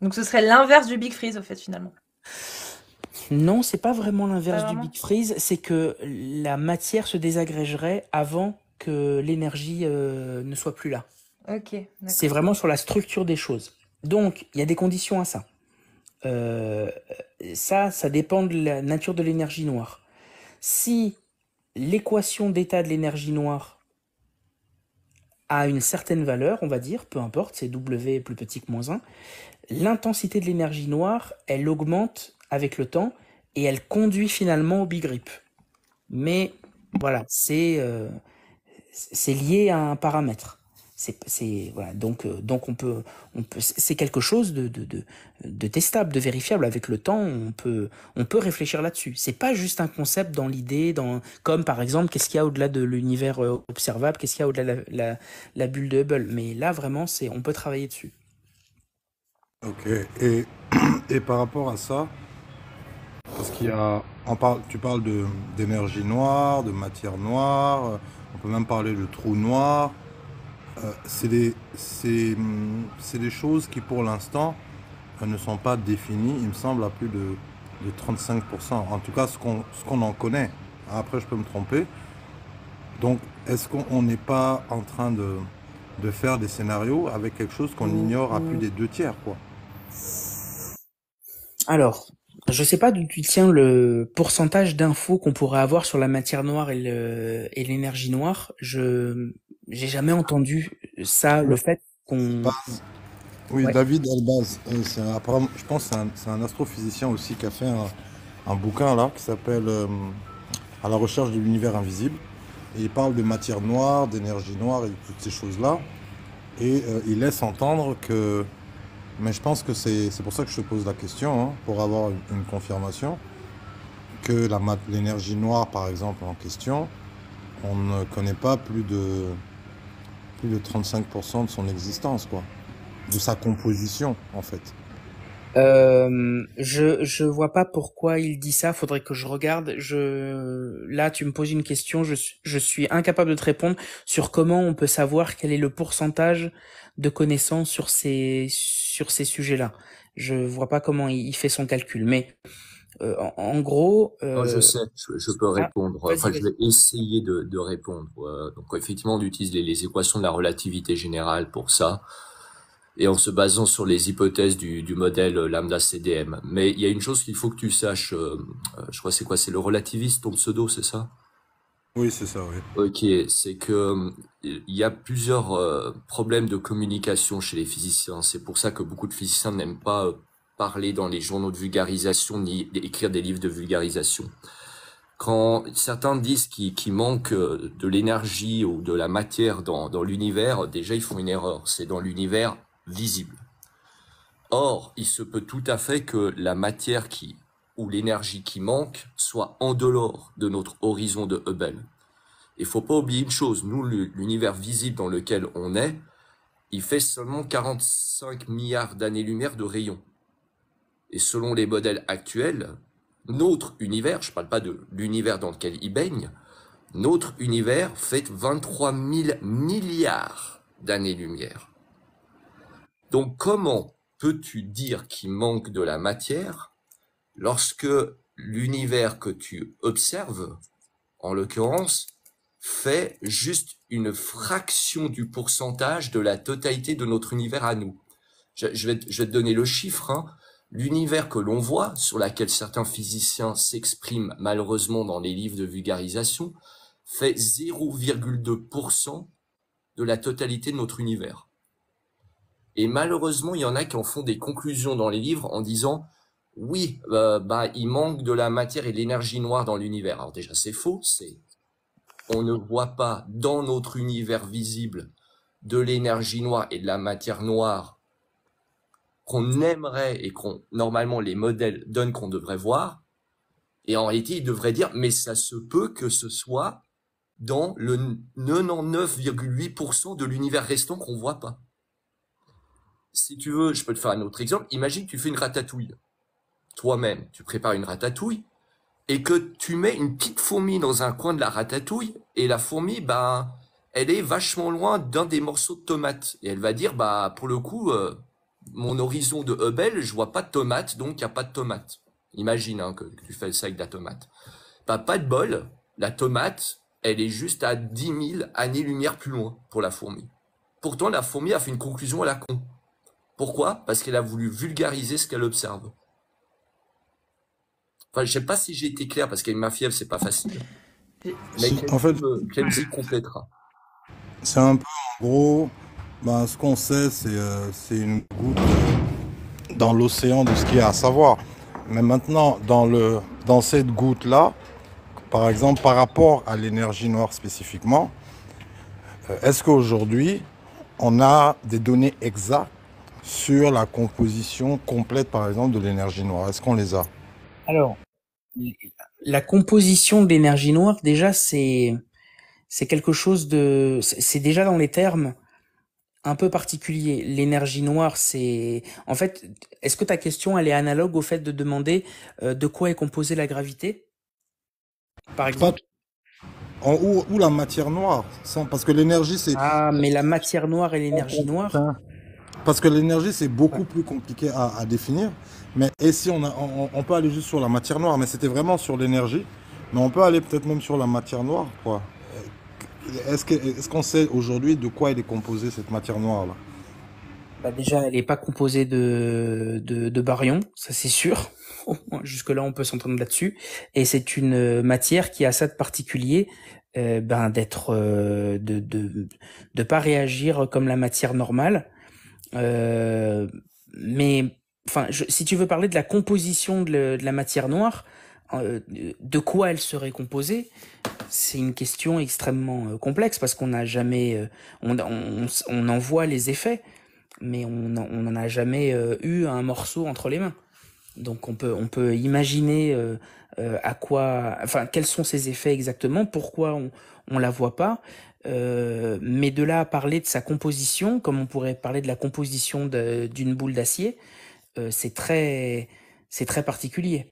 donc ce serait l'inverse du big freeze au fait finalement. Non, c'est pas vraiment l'inverse du big freeze, c'est que la matière se désagrégerait avant que l'énergie euh, ne soit plus là. Ok. C'est vraiment sur la structure des choses. Donc il y a des conditions à ça. Euh, ça, ça dépend de la nature de l'énergie noire. Si l'équation d'état de l'énergie noire à une certaine valeur, on va dire, peu importe, c'est W plus petit que moins 1, l'intensité de l'énergie noire, elle augmente avec le temps et elle conduit finalement au big rip. Mais voilà, euh, c'est lié à un paramètre c'est voilà donc euh, donc on peut on peut c'est quelque chose de, de, de, testable de vérifiable avec le temps on peut on peut réfléchir là-dessus c'est pas juste un concept dans l'idée dans comme par exemple qu'est-ce qu'il y a au-delà de l'univers euh, observable qu'est-ce qu'il y a au-delà de la, la, bulle de Hubble mais là vraiment c'est on peut travailler dessus ok et, [CLEARS THROAT] et par rapport à ça parce qu'il y a on parle tu parles de d'énergie noire de matière noire on peut même parler de trou noir euh, c'est des, des, choses qui, pour l'instant, euh, ne sont pas définies, il me semble, à plus de, de 35%. En tout cas, ce qu'on qu'on en connaît. Après, je peux me tromper. Donc, est-ce qu'on n'est pas en train de, de, faire des scénarios avec quelque chose qu'on mm-hmm. ignore à plus des deux tiers quoi Alors, je ne sais pas d'où tu tiens le pourcentage d'infos qu'on pourrait avoir sur la matière noire et l'énergie noire. Je j'ai jamais entendu ça, le fait qu'on. Oui, David Albaz, euh, je pense que c'est un, astrophysicien aussi qui a fait un, bouquin là qui s'appelle euh, À la recherche de l'univers invisible. Et il parle de matière noire, d'énergie noire et toutes ces choses-là. Et euh, il laisse entendre que. Mais je pense que c'est pour ça que je te pose la question, hein, pour avoir une, une confirmation, que l'énergie noire, par exemple, en question, on ne connaît pas plus de plus de 35% de son existence, quoi. De sa composition, en fait. Euh, je je vois pas pourquoi il dit ça. Faudrait que je regarde. Je là tu me poses une question. Je suis incapable de te répondre sur comment on peut savoir quel est le pourcentage de connaissances sur ces sur ces sujets-là. Je vois pas comment il, il fait son calcul. Mais euh, en, gros. Euh, ah, je sais, je, peux ah, répondre. enfin, je vais essayer de, répondre. Euh, donc, effectivement, on utilise les, équations de la relativité générale pour ça, et en se basant sur les hypothèses du, modèle lambda CDM. Mais il y a une chose qu'il faut que tu saches. je crois c'est quoi C'est le relativiste, ton pseudo, c'est ça Oui, c'est ça. Oui. Ok, c'est que il y a plusieurs problèmes de communication chez les physiciens. C'est pour ça que beaucoup de physiciens n'aiment pas parler dans les journaux de vulgarisation ni écrire des livres de vulgarisation. Quand certains disent qu'il manque euh, de l'énergie ou de la matière dans, l'univers, déjà ils font une erreur. C'est dans l'univers visible. Or, il se peut tout à fait que la matière qui ou l'énergie qui manque soit en dehors de notre horizon de Hubble. Il ne faut pas oublier une chose, nous, l'univers visible dans lequel on est, il fait seulement 45 milliards d'années-lumière de rayons. Et selon les modèles actuels, notre univers, je ne parle pas de l'univers dans lequel il baigne, notre univers fait 23 000 milliards d'années-lumière. Donc comment peux-tu dire qu'il manque de la matière lorsque l'univers que tu observes, en l'occurrence, fait juste une fraction du pourcentage de la totalité de notre univers à nous. Je, vais, te, donner le chiffre. Hein. L'univers que l'on voit, sur laquelle certains physiciens s'expriment malheureusement dans les livres de vulgarisation, fait 0,2% de la totalité de notre univers. Et malheureusement, il y en a qui en font des conclusions dans les livres en disant oui, euh, bah, il manque de la matière et de l'énergie noire dans l'univers. Alors déjà, c'est faux, c'est on ne voit pas dans notre univers visible de l'énergie noire et de la matière noire qu'on aimerait et qu'on normalement les modèles donnent qu'on devrait voir. Et en réalité, ils devraient dire mais ça se peut que ce soit dans le 99,8% de l'univers restant qu'on voit pas. Si tu veux, je peux te faire un autre exemple. Imagine que tu fais une ratatouille. Toi-même, tu prépares une ratatouille et que tu mets une petite fourmi dans un coin de la ratatouille et la fourmi, bah, elle est vachement loin d'un des morceaux de tomate. Et elle va dire, bah, pour le coup, euh, mon horizon de Hubble, je vois pas de tomate, donc il n'y a pas de tomate. Imagine hein, que, tu fais ça avec de la tomate. pas de bol, la tomate, elle est juste à 10 000 années-lumière plus loin pour la fourmi. Pourtant, la fourmi a fait une conclusion à la con. Pourquoi Parce qu'elle a voulu vulgariser ce qu'elle observe. Enfin, je sais pas si j'ai été clair, parce qu'avec ma fièvre, c'est pas facile. Mais en fait, complétera. C'est un peu, gros, ben, Ce qu'on sait, c'est euh, une goutte euh, dans l'océan de ce qu'il y a à savoir. Mais maintenant, dans, le, dans cette goutte-là, par exemple, par rapport à l'énergie noire spécifiquement, euh, est-ce qu'aujourd'hui, on a des données exactes sur la composition complète, par exemple, de l'énergie noire Est-ce qu'on les a Alors, la composition de l'énergie noire, déjà, c'est c'est quelque chose de, c'est déjà dans les termes un peu particulier. L'énergie noire, c'est... En fait, est-ce que ta question, elle est analogue au fait de demander euh, de quoi est composée la gravité Par exemple en, ou, la matière noire, parce que l'énergie, c'est... Ah, mais la matière noire et l'énergie noire... Parce que l'énergie, c'est beaucoup plus compliqué à, définir. Mais et si on, on, on, peut aller juste sur la matière noire, mais c'était vraiment sur l'énergie. Mais on peut aller peut-être même sur la matière noire, quoi. Est-ce qu'on sait aujourd'hui de quoi elle est composée, cette matière noire-là bah, Déjà, elle n'est pas composée de, de, baryons, ça c'est sûr. [LAUGHS] Jusque-là, on peut s'entendre là-dessus. Et c'est une euh, matière qui a ça de particulier, euh, ben, d'être, euh, de, ne pas réagir comme la matière normale. mais, enfin, si tu veux parler de la composition de la matière noire, de quoi elle serait composée, c'est une question extrêmement euh, complexe parce qu'on n'a jamais, euh, on, en voit les effets, mais on n'en a jamais euh, eu un morceau entre les mains. Donc on peut, on peut imaginer à quoi, enfin quels sont ces effets exactement, pourquoi on, on la voit pas. mais de là à parler de sa composition, comme on pourrait parler de la composition d'une boule d'acier, c'est très, c'est très particulier.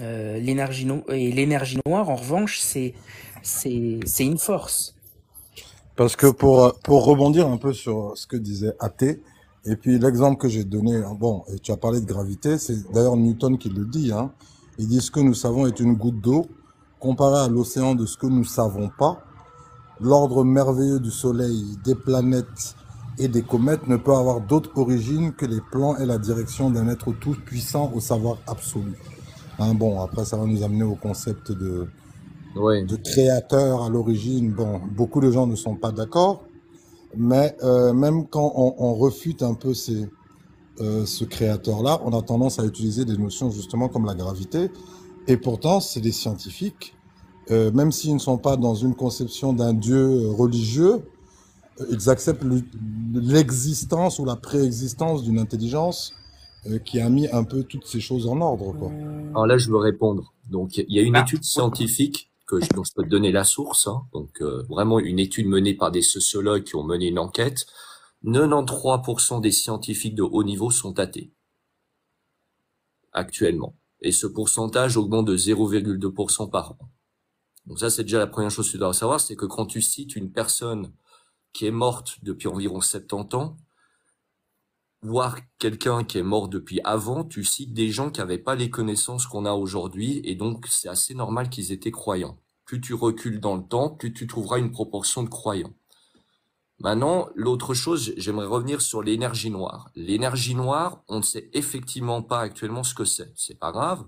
Euh, l'énergie et l'énergie noire, en revanche, c'est une force. Parce que pour rebondir un peu sur ce que disait Athée, et puis l'exemple que j'ai donné, hein, bon, et tu as parlé de gravité, c'est d'ailleurs Newton qui le dit. Hein. il dit ce que nous savons est une goutte d'eau comparée à l'océan de ce que nous ne savons pas. L'ordre merveilleux du Soleil, des planètes et des comètes ne peut avoir d'autre origine que les plans et la direction d'un être tout puissant au savoir absolu. Hein, bon, après, ça va nous amener au concept de, de créateur à l'origine. Bon, beaucoup de gens ne sont pas d'accord, mais euh, même quand on, refute un peu ces, euh, ce créateur-là, on a tendance à utiliser des notions justement comme la gravité. Et pourtant, c'est des scientifiques, euh, même s'ils ne sont pas dans une conception d'un dieu religieux, ils acceptent l'existence ou la préexistence d'une intelligence euh, qui a mis un peu toutes ces choses en ordre. Quoi. Alors là, je veux répondre. Donc, il y a une ah. étude scientifique que je, je peux te donner la source. Hein. Donc, euh, vraiment une étude menée par des sociologues qui ont mené une enquête. 93% des scientifiques de haut niveau sont athées actuellement. Et ce pourcentage augmente de 0,2% par an. Donc ça, c'est déjà la première chose que tu dois savoir, c'est que quand tu cites une personne qui est morte depuis environ 70 ans, voir quelqu'un qui est mort depuis avant, tu cites des gens qui n'avaient pas les connaissances qu'on a aujourd'hui, et donc c'est assez normal qu'ils étaient croyants. Plus tu recules dans le temps, plus tu trouveras une proportion de croyants. Maintenant, l'autre chose, j'aimerais revenir sur l'énergie noire. L'énergie noire, on ne sait effectivement pas actuellement ce que c'est. C'est pas grave,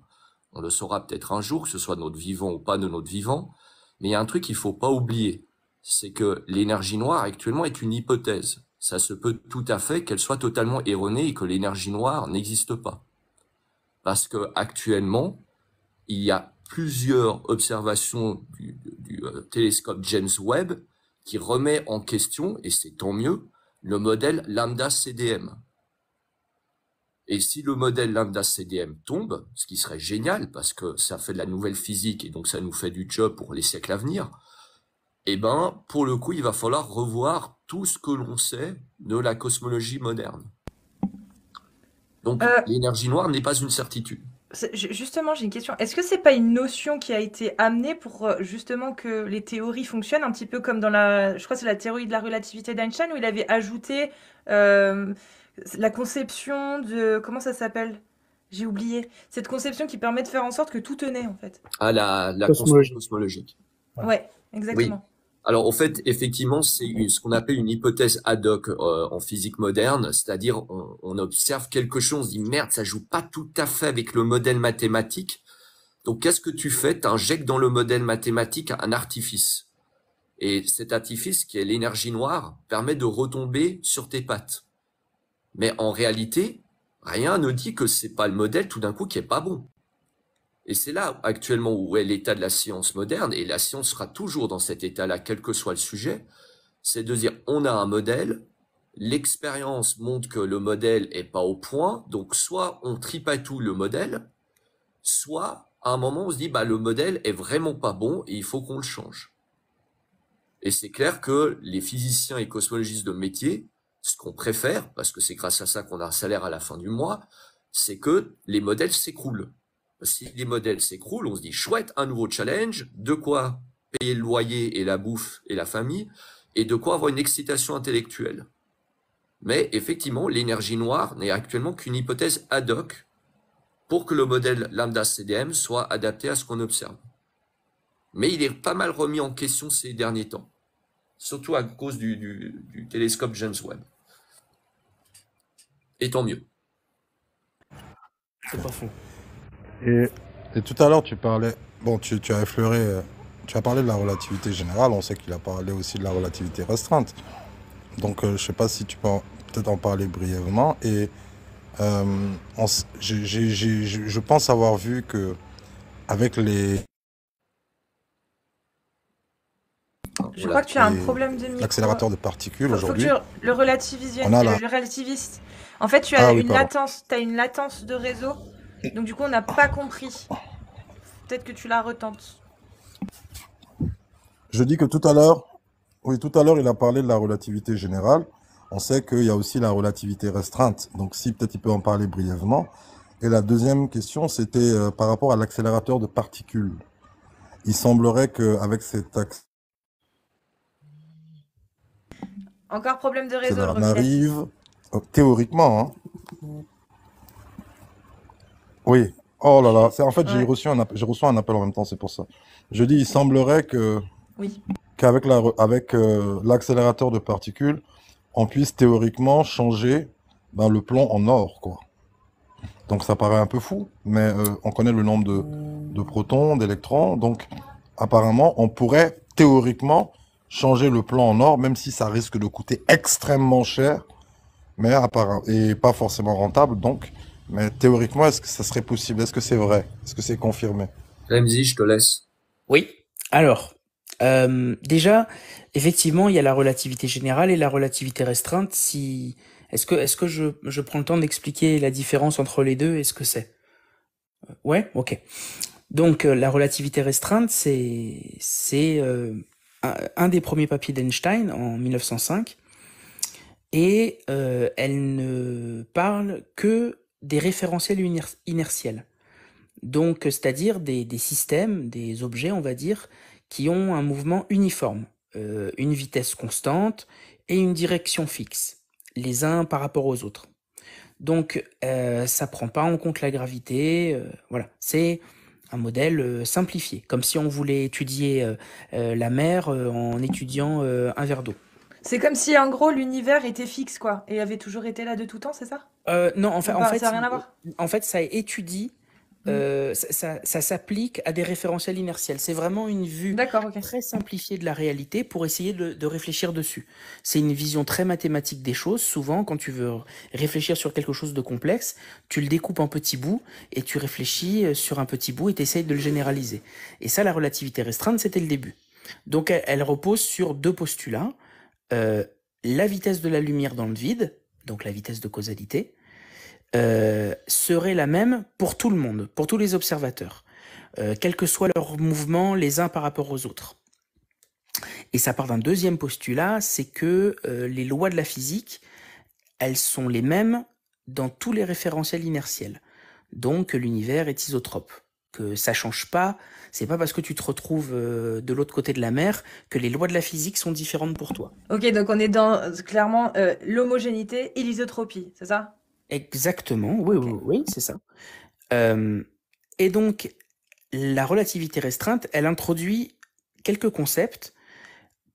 on le saura peut-être un jour, que ce soit de notre vivant ou pas de notre vivant. Mais il y a un truc qu'il faut pas oublier, c'est que l'énergie noire actuellement est une hypothèse ça se peut tout à fait qu'elle soit totalement erronée et que l'énergie noire n'existe pas. Parce que actuellement, il y a plusieurs observations du, euh, télescope James Webb qui remet en question, et c'est tant mieux, le modèle lambda CDM. Et si le modèle lambda CDM tombe, ce qui serait génial parce que ça fait de la nouvelle physique et donc ça nous fait du job pour les siècles à venir, eh ben, pour le coup, il va falloir revoir tout ce que l'on sait de la cosmologie moderne. Donc euh, l'énergie noire n'est pas une certitude. Justement, j'ai une question. Est-ce que ce n'est pas une notion qui a été amenée pour euh, justement que les théories fonctionnent un petit peu comme dans la, je crois c'est la théorie de la relativité d'Einstein où il avait ajouté euh, la conception de comment ça s'appelle J'ai oublié cette conception qui permet de faire en sorte que tout tenait en fait. À ah, la, cosmologie. cosmologique. Ouais, exactement. Alors, en fait, effectivement, c'est ce qu'on appelle une hypothèse ad hoc euh, en physique moderne, c'est-à-dire on, observe quelque chose, on dit merde, ça joue pas tout à fait avec le modèle mathématique. Donc, qu'est-ce que tu fais Tu injectes dans le modèle mathématique un artifice. Et cet artifice, qui est l'énergie noire, permet de retomber sur tes pattes. Mais en réalité, rien ne dit que c'est pas le modèle tout d'un coup qui est pas bon. Et c'est là actuellement où est l'état de la science moderne, et la science sera toujours dans cet état-là, quel que soit le sujet, c'est de dire on a un modèle, l'expérience montre que le modèle est pas au point, donc soit on tout le modèle, soit à un moment on se dit bah le modèle est vraiment pas bon et il faut qu'on le change. Et c'est clair que les physiciens et cosmologistes de métier, ce qu'on préfère, parce que c'est grâce à ça qu'on a un salaire à la fin du mois, c'est que les modèles s'écroulent si les modèles s'écroulent, on se dit chouette, un nouveau challenge, de quoi payer le loyer et la bouffe et la famille, et de quoi avoir une excitation intellectuelle. Mais effectivement, l'énergie noire n'est actuellement qu'une hypothèse ad hoc pour que le modèle lambda CDM soit adapté à ce qu'on observe. Mais il est pas mal remis en question ces derniers temps, surtout à cause du, télescope James Webb. Et tant mieux. C'est pas et, tout à l'heure, tu parlais. Bon, tu, as effleuré. Euh, tu as parlé de la relativité générale. On sait qu'il a parlé aussi de la relativité restreinte. Donc, euh, je ne sais pas si tu peux peut-être en parler brièvement. Et euh, je pense avoir vu que avec les Je crois que tu as un problème de micro. L'accélérateur de particules aujourd'hui. Le, relativiste le relativiste. En fait, tu ah as une latence, tu as une latence de réseau donc du coup, on n'a pas compris. Peut-être que tu la retentes. Je dis que tout à l'heure, oui, tout à l'heure, il a parlé de la relativité générale. On sait qu'il y a aussi la relativité restreinte. Donc si peut-être il peut en parler brièvement. Et la deuxième question, c'était euh, par rapport à l'accélérateur de particules. Il semblerait qu'avec cet taxes Encore problème de réseau. On arrive, euh, théoriquement, hein, oui. Oh là là. En fait, j'ai reçu un, j'ai un appel en même temps, c'est pour ça. Je dis, il semblerait que qu'avec la, avec euh, l'accélérateur de particules, on puisse théoriquement changer ben, le plomb en or, quoi. Donc ça paraît un peu fou, mais euh, on connaît le nombre de, protons, d'électrons, donc apparemment on pourrait théoriquement changer le plan en or, même si ça risque de coûter extrêmement cher, mais apparemment, et pas forcément rentable. Donc mais théoriquement, est-ce que ça serait possible Est-ce que c'est vrai Est-ce que c'est confirmé Ramsey, je te laisse. Oui. Alors, euh, déjà, effectivement, il y a la relativité générale et la relativité restreinte. Si est-ce que est-ce que je, je prends le temps d'expliquer la différence entre les deux est ce que c'est euh, Ouais, ok. Donc euh, la relativité restreinte, c'est c'est un, des premiers papiers d'Einstein en 1905, et elle ne parle que des référentiels inertiels. Donc, c'est-à-dire des, systèmes, des objets, on va dire, qui ont un mouvement uniforme, euh, une vitesse constante et une direction fixe, les uns par rapport aux autres. Donc, euh, ça prend pas en compte la gravité. Euh, voilà, c'est un modèle euh, simplifié, comme si on voulait étudier la mer en étudiant un verre d'eau. C'est comme si en gros l'univers était fixe quoi et avait toujours été là de tout temps, c'est ça euh, Non, en fait, en, fait, ça rien à voir en fait, ça étudie. Mmh. Euh, ça, s'applique à des référentiels inertiels. C'est vraiment une vue très simplifiée de la réalité pour essayer de, réfléchir dessus. C'est une vision très mathématique des choses. Souvent, quand tu veux réfléchir sur quelque chose de complexe, tu le découpes en petits bouts et tu réfléchis euh, sur un petit bout et tu essayes de le généraliser. Et ça, la relativité restreinte, c'était le début. Donc, elle repose sur deux postulats. Euh, la vitesse de la lumière dans le vide, donc la vitesse de causalité, euh, serait la même pour tout le monde, pour tous les observateurs, quels euh, quel que soit leur mouvement les uns par rapport aux autres. Et ça part d'un deuxième postulat, c'est que les lois de la physique, elles sont les mêmes dans tous les référentiels inertiels. Donc l'univers est isotrope que ça change pas. C'est pas parce que tu te retrouves euh, de l'autre côté de la mer que les lois de la physique sont différentes pour toi. Ok, donc on est dans clairement euh, l'homogénéité et l'isotropie, c'est ça Exactement, oui, oui, oui, c'est ça. Euh, et donc, la relativité restreinte, elle introduit quelques concepts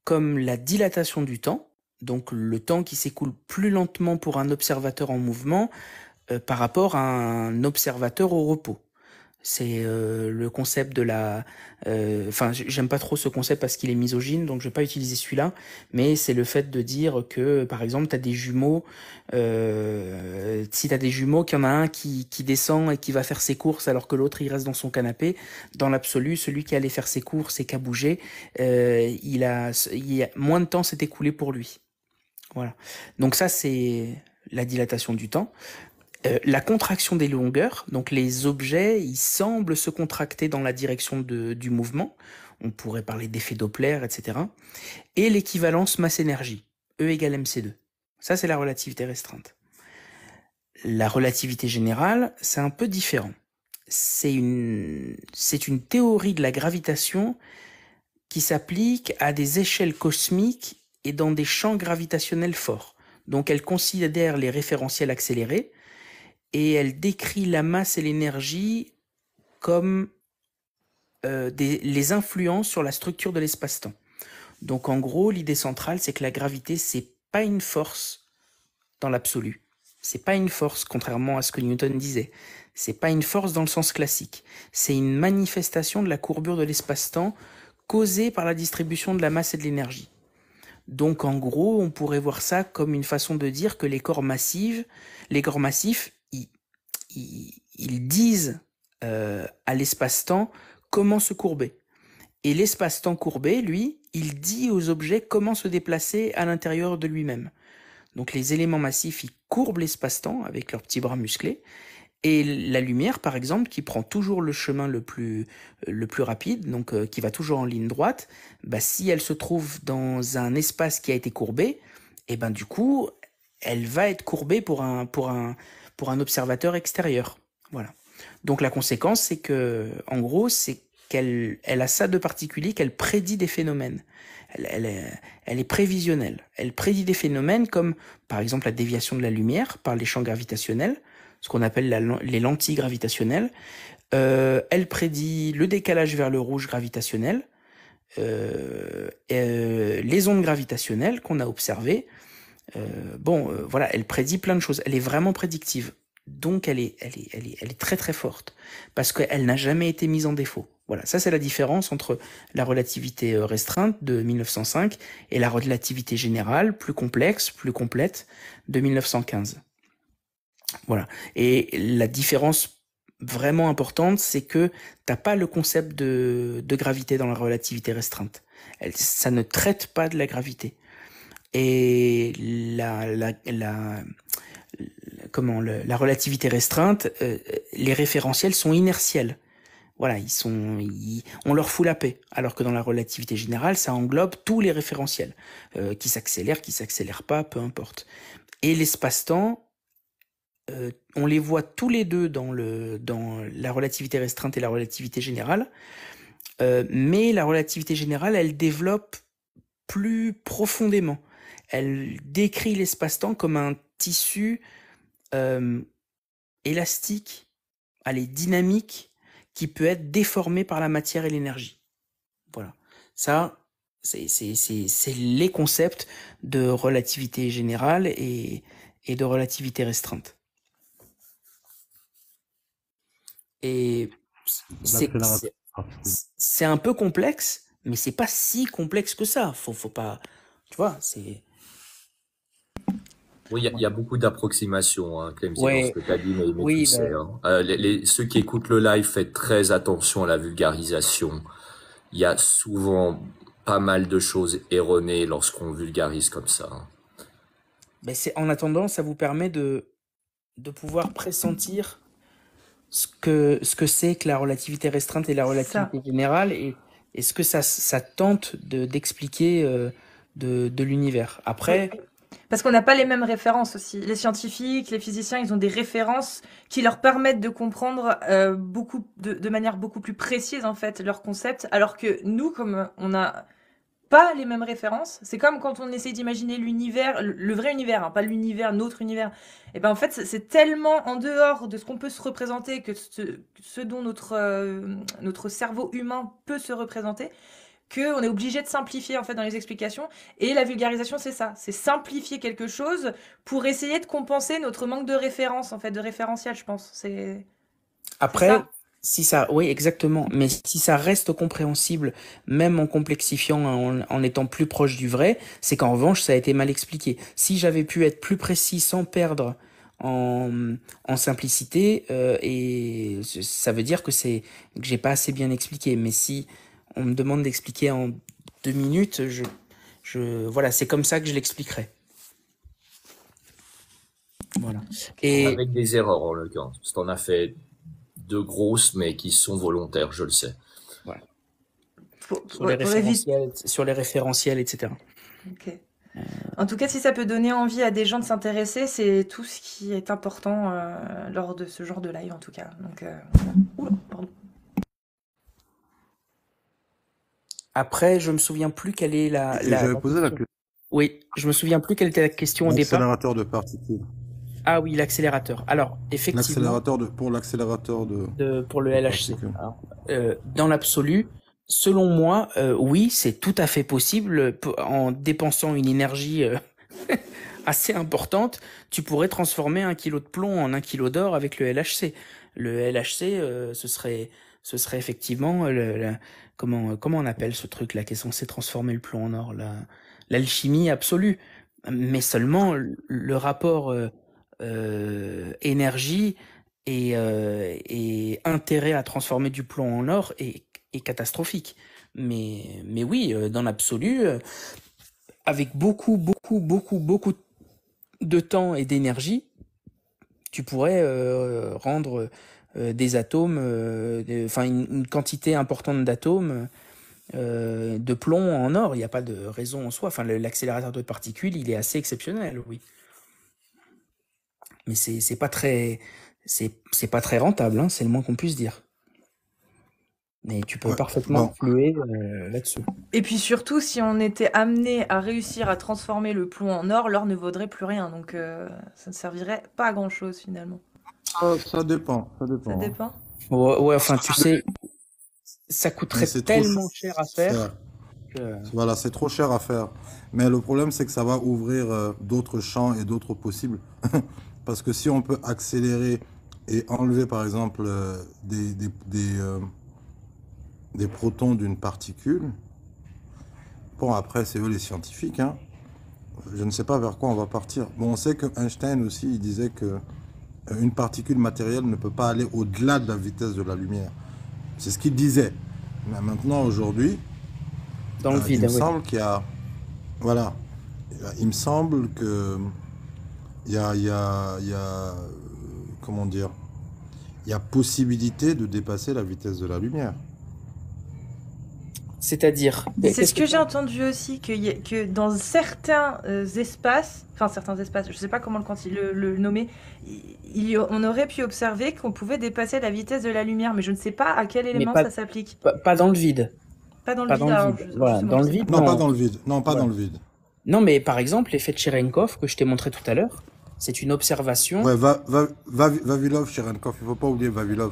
comme la dilatation du temps, donc le temps qui s'écoule plus lentement pour un observateur en mouvement par rapport à un observateur au repos. C'est euh, le concept de la... Euh, enfin, j'aime pas trop ce concept parce qu'il est misogyne, donc je vais pas utiliser celui-là. Mais c'est le fait de dire que, par exemple, t'as des jumeaux. Euh, si t'as des jumeaux, qu'il y en a un qui, qui descend et qui va faire ses courses alors que l'autre il reste dans son canapé. Dans l'absolu, celui qui allait faire ses courses et qui a bougé, euh, il a, il a moins de temps s'est écoulé pour lui. Voilà. Donc ça, c'est la dilatation du temps. Euh, la contraction des longueurs, donc les objets, ils semblent se contracter dans la direction du mouvement. On pourrait parler d'effet Doppler, etc. Et l'équivalence masse-énergie, E égale mc2. Ça, c'est la relativité restreinte. La relativité générale, c'est un peu différent. C'est une, c'est une théorie de la gravitation qui s'applique à des échelles cosmiques et dans des champs gravitationnels forts. Donc elle considère les référentiels accélérés, et elle décrit la masse et l'énergie comme euh, les influences sur la structure de l'espace-temps. Donc en gros, l'idée centrale, c'est que la gravité, c'est pas une force dans l'absolu. C'est pas une force, contrairement à ce que Newton disait. C'est pas une force dans le sens classique. C'est une manifestation de la courbure de l'espace-temps causée par la distribution de la masse et de l'énergie. Donc en gros, on pourrait voir ça comme une façon de dire que les corps massifs, les corps massifs, ils, disent euh, à l'espace-temps comment se courber. Et l'espace-temps courbé, lui, il dit aux objets comment se déplacer à l'intérieur de lui-même. Donc les éléments massifs, ils courbent l'espace-temps avec leurs petits bras musclés. Et la lumière, par exemple, qui prend toujours le chemin le plus, rapide, donc euh, qui va toujours en ligne droite, bah, si elle se trouve dans un espace qui a été courbé, et eh ben du coup, elle va être courbée pour un, pour un, pour un observateur extérieur. Voilà. Donc la conséquence, c'est que, en gros, c'est qu'elle elle a ça de particulier qu'elle prédit des phénomènes. Elle, est, prévisionnelle. Elle prédit des phénomènes comme, par exemple, la déviation de la lumière par les champs gravitationnels, ce qu'on appelle les lentilles gravitationnelles. Euh, elle prédit le décalage vers le rouge gravitationnel, euh, euh, les ondes gravitationnelles qu'on a observées, euh, bon, euh, voilà, elle prédit plein de choses. Elle est vraiment prédictive. Donc elle est, elle est, elle est, très très forte parce qu'elle n'a jamais été mise en défaut. Voilà, ça c'est la différence entre la relativité euh, restreinte de 1905 et la relativité générale, plus complexe, plus complète, de 1915. Voilà. Et la différence vraiment importante, c'est que t'as pas le concept de, de, gravité dans la relativité restreinte. Elle, ça ne traite pas de la gravité et la, la, la comment la relativité restreinte, euh, les référentiels sont inertiels. Voilà, ils sont, on leur fout la paix. Alors que dans la relativité générale, ça englobe tous les référentiels euh, qui s'accélèrent, qui s'accélèrent pas, peu importe. Et l'espace-temps, euh, on les voit tous les deux dans le dans la relativité restreinte et la relativité générale. mais la relativité générale, elle développe plus profondément elle décrit l'espace-temps comme un tissu euh, élastique, allez, dynamique, qui peut être déformé par la matière et l'énergie. Voilà. Ça, c'est les concepts de relativité générale et, de relativité restreinte. Et ah, c'est un peu complexe, mais c'est pas si complexe que ça. Faut, faut pas, tu vois, c'est oui, il y, a beaucoup d'approximations, hein, Clem, ce que tu as dit, mais, oui, bah. hein. euh, les, ceux qui écoutent le live, faites très attention à la vulgarisation. Il y a souvent pas mal de choses erronées lorsqu'on vulgarise comme ça. Hein. Mais c'est en attendant, ça vous permet de, de pouvoir pressentir ce que ce que c'est que la relativité restreinte et la relativité générale et, est ce que ça, ça tente d'expliquer euh, de, de l'univers. Après, parce qu'on n'a pas les mêmes références aussi. Les scientifiques, les physiciens, ils ont des références qui leur permettent de comprendre euh, beaucoup, de, manière beaucoup plus précise en fait leurs concepts, alors que nous, comme on n'a pas les mêmes références, c'est comme quand on essaie d'imaginer l'univers, le, vrai univers, hein, pas l'univers, notre univers. Et eh ben en fait, c'est tellement en dehors de ce qu'on peut se représenter que ce, dont notre euh, notre cerveau humain peut se représenter que on est obligé de simplifier en fait dans les explications. Et la vulgarisation, c'est ça, c'est simplifier quelque chose pour essayer de compenser notre manque de référence en fait, de référentiel, je pense. C'est après. Si ça, oui, exactement. Mais si ça reste compréhensible, même en complexifiant, en, étant plus proche du vrai, c'est qu'en revanche, ça a été mal expliqué. Si j'avais pu être plus précis sans perdre en, simplicité euh, et ça veut dire que c'est que j'ai pas assez bien expliqué mais si on me demande d'expliquer en deux minutes, je, je voilà, c'est comme ça que je l'expliquerai. Voilà. Et... Avec des erreurs en l'occurrence, parce qu'on a fait deux grosses, mais qui sont volontaires, je le sais. sur, les référentiels, etc. En tout cas, si ça peut donner envie à des gens de s'intéresser, c'est tout ce qui est important euh, lors de ce genre de live, en tout cas. Donc, euh, Après, je me souviens plus quelle est la. la j'avais posé la question. Oui, je me souviens plus quelle était la question au départ. L'accélérateur de particules. Ah oui, l'accélérateur. Alors, effectivement. L'accélérateur de pour l'accélérateur de... de... pour le LHC. euh, dans l'absolu, selon moi, euh, oui, c'est tout à fait possible en dépensant une énergie. Euh, [LAUGHS] assez importante, tu pourrais transformer un kilo de plomb en un kilo d'or avec le LHC. Le LHC, euh, ce serait, ce serait effectivement le, le, euh, comment on appelle ce truc là qui est censé transformer le plomb en or, l'alchimie absolue. Mais seulement le rapport euh, euh, énergie et, intérêt à transformer du plomb en or est, catastrophique. Mais mais oui, dans l'absolu, avec beaucoup beaucoup beaucoup beaucoup de temps et d'énergie, tu pourrais rendre euh, des atomes, euh, enfin une, quantité importante d'atomes euh, de plomb en or. Il n'y a pas de raison en soi. Enfin, l'accélérateur de particules, il est assez exceptionnel, oui. Mais c'est pas très, c'est pas très rentable. Hein, c'est le moins qu'on puisse dire. Mais tu peux parfaitement influer là-dessus. Et puis surtout, si on était amené à réussir à transformer le plomb en or, l'or ne vaudrait plus rien. Donc ça ne servirait pas à grand-chose finalement ça, dépend. Ça dépend. Ça hein. Ouais, enfin, tu sais, ça coûterait tellement cher. à faire. Voilà, c'est trop cher à faire. Mais le problème, c'est que ça va ouvrir euh, d'autres champs et d'autres possibles. [LAUGHS] Parce que si on peut accélérer et enlever, par exemple, euh, des, des, des, euh, des protons d'une particule, bon, après, c'est eux les scientifiques, hein. je ne sais pas vers quoi on va partir. Bon, on sait que Einstein aussi, il disait que une particule matérielle ne peut pas aller au-delà de la vitesse de la lumière. C'est ce qu'il disait. Mais maintenant, aujourd'hui, euh, il me semble qu'il y a, voilà, il me semble que comment dire, il y a possibilité de dépasser la vitesse de la lumière. C'est-à-dire C'est ce que, j'ai entendu aussi, que, dans certains euh, espaces, enfin certains espaces, je ne sais pas comment le, le, nommer, on aurait pu observer qu'on pouvait dépasser la vitesse de la lumière, mais je ne sais pas à quel élément ça s'applique. Pas, dans le vide. Pas dans le vide. non, pas dans le vide. Non, pas dans le vide. Non, mais par exemple, l'effet de Cherenkov que je t'ai montré tout à l'heure, c'est une observation. Ouais, Vavilov, Cherenkov, il ne faut pas oublier Vavilov.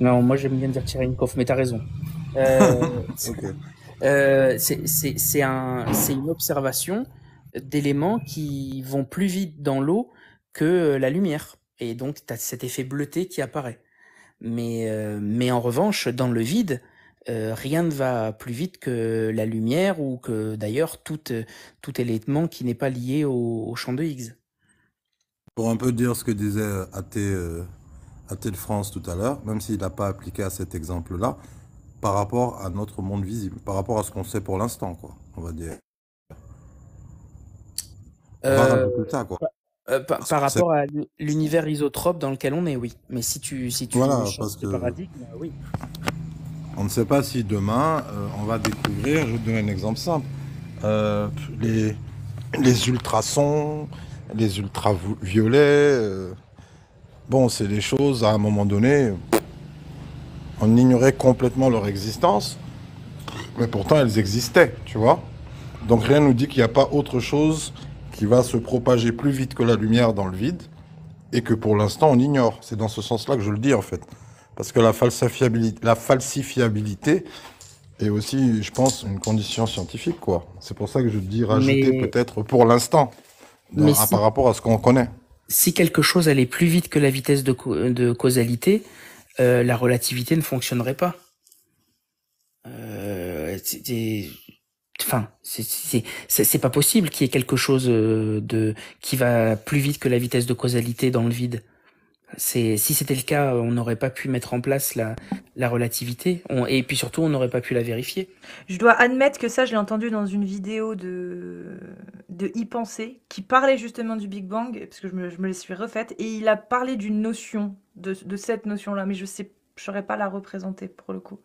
Non, moi j'aime bien dire Cherenkov, mais as raison. Euh, [LAUGHS] euh, c'est une observation d'éléments qui vont plus vite dans l'eau que euh, la lumière. Et donc, tu as cet effet bleuté qui apparaît. Mais, en revanche, dans le vide, rien ne va plus vite que la lumière ou que d'ailleurs tout, élément qui n'est pas lié au, champ de Higgs. Pour un peu dire ce que disait à Athée de France tout à l'heure, même s'il n'a pas appliqué à cet exemple-là, par rapport à notre monde visible, par rapport à ce qu'on sait pour l'instant, quoi, on va dire. Euh, euh, par, rapport à l'univers isotrope dans lequel on est, oui. Mais si tu, si tu voilà, paradigme, euh, oui. On ne sait pas si demain on va découvrir, je vais donner un exemple simple, les ultrasons, les ultraviolets. bon, c'est des choses à un moment donné. On ignorait complètement leur existence, mais pourtant elles existaient, tu vois. Donc rien nous dit qu'il n'y a pas autre chose qui va se propager plus vite que la lumière dans le vide et que pour l'instant on ignore. C'est dans ce sens-là que je le dis en fait. Parce que la falsifiabilité, la est aussi, je pense, une condition scientifique. quoi. C'est pour ça que je dis rajouter peut-être pour l'instant par rapport à ce qu'on connaît. Si quelque chose allait plus vite que la vitesse de causalité, euh, la relativité ne fonctionnerait pas. Euh, c'est, enfin, c'est pas possible qu'il y ait quelque chose euh, de qui va plus vite que la vitesse de causalité dans le vide. si c'était le cas, on n'aurait pas pu mettre en place la, relativité, et puis surtout, on n'aurait pas pu la vérifier. Je dois admettre que ça, je l'ai entendu dans une vidéo de de y penser qui parlait justement du Big Bang, parce que je me, je les suis refaite, et il a parlé d'une notion de, cette notion-là, mais je ne saurais pas la représenter pour le coup.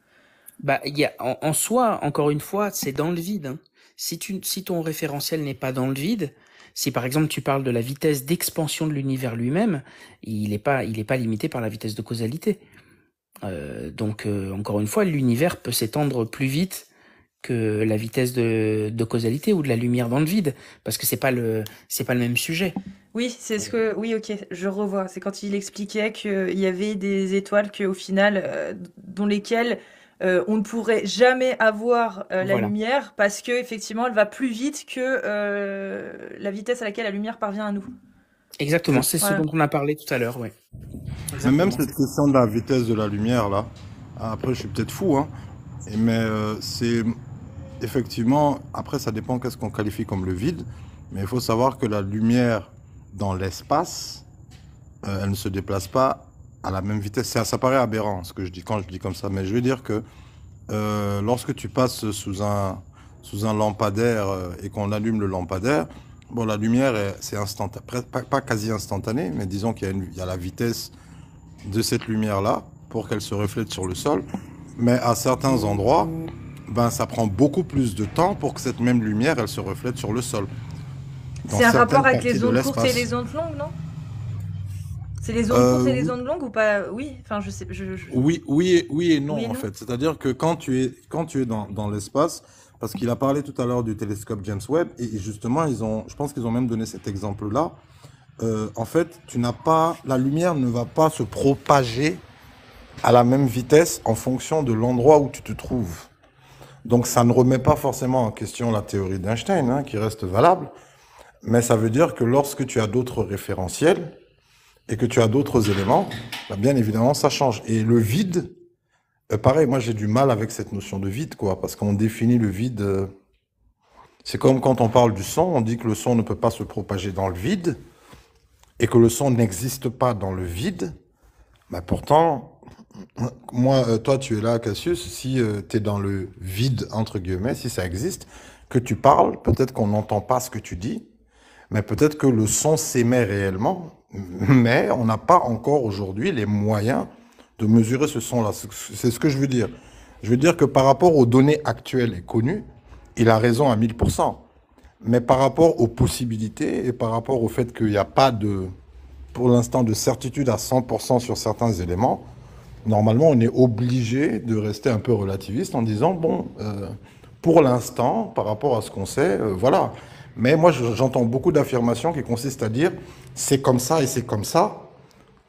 Bah, y a, en, soi, encore une fois, c'est dans le vide. Hein. Si, ton référentiel n'est pas dans le vide, si par exemple tu parles de la vitesse d'expansion de l'univers lui-même, il n'est pas, pas limité par la vitesse de causalité. Euh, donc euh, encore une fois, l'univers peut s'étendre plus vite que la vitesse de, causalité ou de la lumière dans le vide, parce que c'est pas le c'est pas le même sujet. Oui, c'est ce que oui, ok, je revois. C'est quand il expliquait qu'il y avait des étoiles que au final, euh, dont lesquelles euh, on ne pourrait jamais avoir euh, la lumière parce que effectivement, elle va plus vite que la vitesse à laquelle la lumière parvient à nous. Exactement, c'est ce dont on a parlé tout à l'heure, oui. même cette question de la vitesse de la lumière là, après je suis peut-être fou, hein, mais c'est effectivement, après, ça dépend qu'est-ce qu'on qualifie comme le vide, mais il faut savoir que la lumière dans l'espace, euh, elle ne se déplace pas à la même vitesse. Ça, ça, paraît aberrant ce que je dis quand je dis comme ça, mais je veux dire que euh, lorsque tu passes sous un, sous un lampadaire euh, et qu'on allume le lampadaire, bon, la lumière, c'est instantané, pas, quasi instantané, mais disons qu'il y, a la vitesse de cette lumière-là pour qu'elle se reflète sur le sol. Mais à certains endroits, ben, ça prend beaucoup plus de temps pour que cette même lumière, elle se reflète sur le sol. C'est un rapport avec les ondes courtes et les ondes longues, non C'est les ondes courtes et les euh, ondes longues ou pas Oui, enfin, je sais. Oui, oui, et, oui non, en fait. C'est-à-dire que quand tu es, quand tu es dans, dans l'espace, parce qu'il a parlé tout à l'heure du télescope James Webb, et justement, ils ont, je pense qu'ils ont même donné cet exemple-là. Euh, en fait, tu n'as pas, la lumière ne va pas se propager à la même vitesse en fonction de l'endroit où tu te trouves. Donc ça ne remet pas forcément en question la théorie d'Einstein, hein, qui reste valable, mais ça veut dire que lorsque tu as d'autres référentiels et que tu as d'autres éléments, bah, bien évidemment, ça change. Et le vide, euh, pareil, moi j'ai du mal avec cette notion de vide, quoi, parce qu'on définit le vide. Euh, c'est comme quand on parle du son, on dit que le son ne peut pas se propager dans le vide et que le son n'existe pas dans le vide. Mais bah, pourtant, moi, euh, toi, tu es là, Cassius, si euh, tu es dans le vide, entre guillemets, si ça existe, que tu parles, peut-être qu'on n'entend pas ce que tu dis, mais peut-être que le son s'émet réellement, mais on n'a pas encore aujourd'hui les moyens de mesurer ce son-là. C'est ce que je veux dire. Je veux dire que par rapport aux données actuelles et connues, il a raison à 1000%. Mais par rapport aux possibilités et par rapport au fait qu'il n'y a pas de, pour l'instant, de certitude à 100% sur certains éléments, normalement, on est obligé de rester un peu relativiste en disant, bon, euh, pour l'instant, par rapport à ce qu'on sait, euh, voilà. Mais moi, j'entends beaucoup d'affirmations qui consistent à dire, c'est comme ça et c'est comme ça,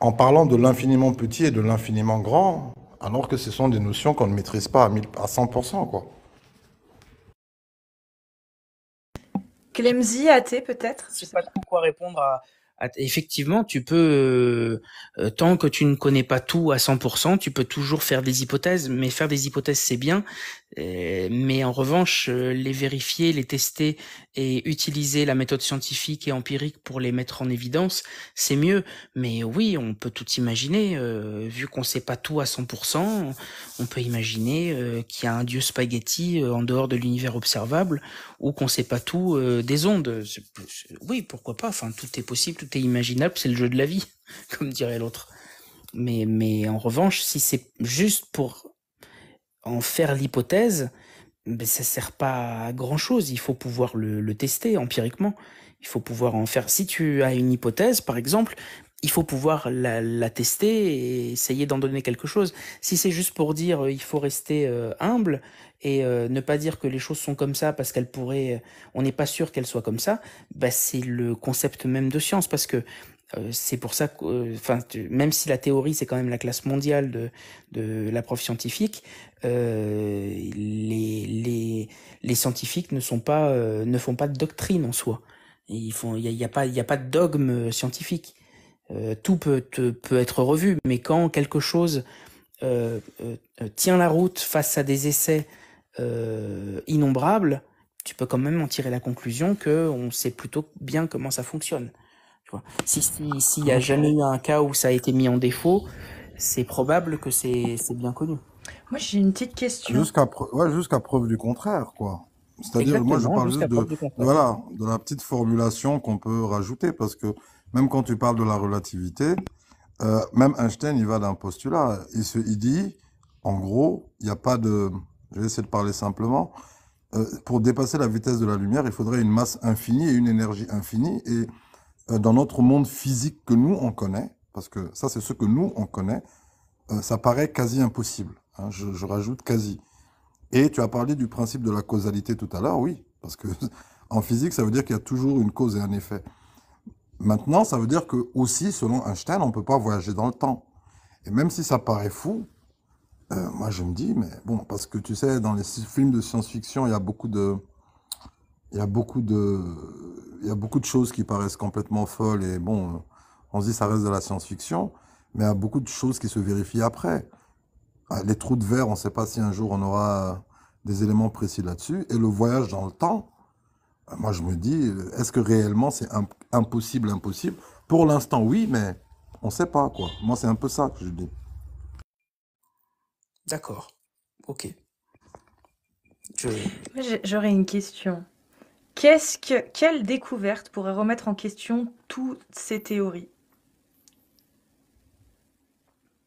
en parlant de l'infiniment petit et de l'infiniment grand, alors que ce sont des notions qu'on ne maîtrise pas à, 100%. Quoi. Clemzy, athée peut-être Je ne sais pas trop quoi répondre à, ah, effectivement, tu peux, euh, euh, tant que tu ne connais pas tout à 100%, tu peux toujours faire des hypothèses, mais faire des hypothèses, c'est bien. Euh, mais en revanche, les vérifier, les tester et utiliser la méthode scientifique et empirique pour les mettre en évidence, c'est mieux. Mais oui, on peut tout imaginer. Euh, vu qu'on ne sait pas tout à 100%, on peut imaginer euh, qu'il y a un dieu spaghetti euh, en dehors de l'univers observable ou qu'on sait pas tout des ondes. oui, pourquoi pas. Enfin, tout est possible, tout est imaginable. C'est le jeu de la vie, [LAUGHS] comme dirait l'autre. Mais, mais en revanche, si c'est juste pour en faire l'hypothèse, mais ça sert pas à grand chose. Il faut pouvoir le, tester empiriquement. Il faut pouvoir en faire. Si tu as une hypothèse, par exemple, il faut pouvoir la, tester et essayer d'en donner quelque chose. Si c'est juste pour dire, euh, il faut rester euh, humble et euh, ne pas dire que les choses sont comme ça parce qu'elles pourraient, on n'est pas sûr qu'elles soient comme ça. Bah c'est le concept même de science parce que euh, c'est pour ça que, euh, même si la théorie c'est quand même la classe mondiale de, la prof scientifique, euh, les, scientifiques ne font pas de doctrine en soi. il n'y a, y a, pas, de dogme scientifique. tout peut, être revu, mais quand quelque chose tient la route face à des essais innombrables, tu peux quand même en tirer la conclusion que on sait plutôt bien comment ça fonctionne. Si s'il n'y a jamais eu un cas où ça a été mis en défaut, c'est probable que c'est bien connu. Moi, j'ai une petite question. Jusqu'à preuve, ouais, preuve du contraire, quoi. C'est-à-dire, moi, je parle juste de, voilà, de la petite formulation qu'on peut rajouter, parce que même quand tu parles de la relativité, euh, même Einstein, il va d'un postulat. Il, se, il dit, en gros, il n'y a pas de... Je vais essayer de parler simplement. Euh, pour dépasser la vitesse de la lumière, il faudrait une masse infinie et une énergie infinie. Et euh, dans notre monde physique que nous, on connaît, parce que ça, c'est ce que nous, on connaît, euh, ça paraît quasi impossible. Hein. je, rajoute quasi. Et tu as parlé du principe de la causalité tout à l'heure, oui, parce que [LAUGHS] en physique, ça veut dire qu'il y a toujours une cause et un effet. Maintenant, ça veut dire que aussi, selon Einstein, on ne peut pas voyager dans le temps. Et même si ça paraît fou, euh, moi je me dis, mais bon, parce que tu sais, dans les films de science-fiction, il y a beaucoup de, il y a beaucoup de, il y a beaucoup de choses qui paraissent complètement folles et bon, on se dit ça reste de la science-fiction, mais il y a beaucoup de choses qui se vérifient après. Ah, les trous de verre, on ne sait pas si un jour on aura des éléments précis là-dessus. Et le voyage dans le temps, euh, moi je me dis, est-ce que réellement c'est impossible, impossible Pour l'instant oui, mais on ne sait pas quoi. Moi c'est un peu ça que je dis. D'accord. Ok. J'aurais une question ce que, quelle découverte pourrait remettre en question toutes ces théories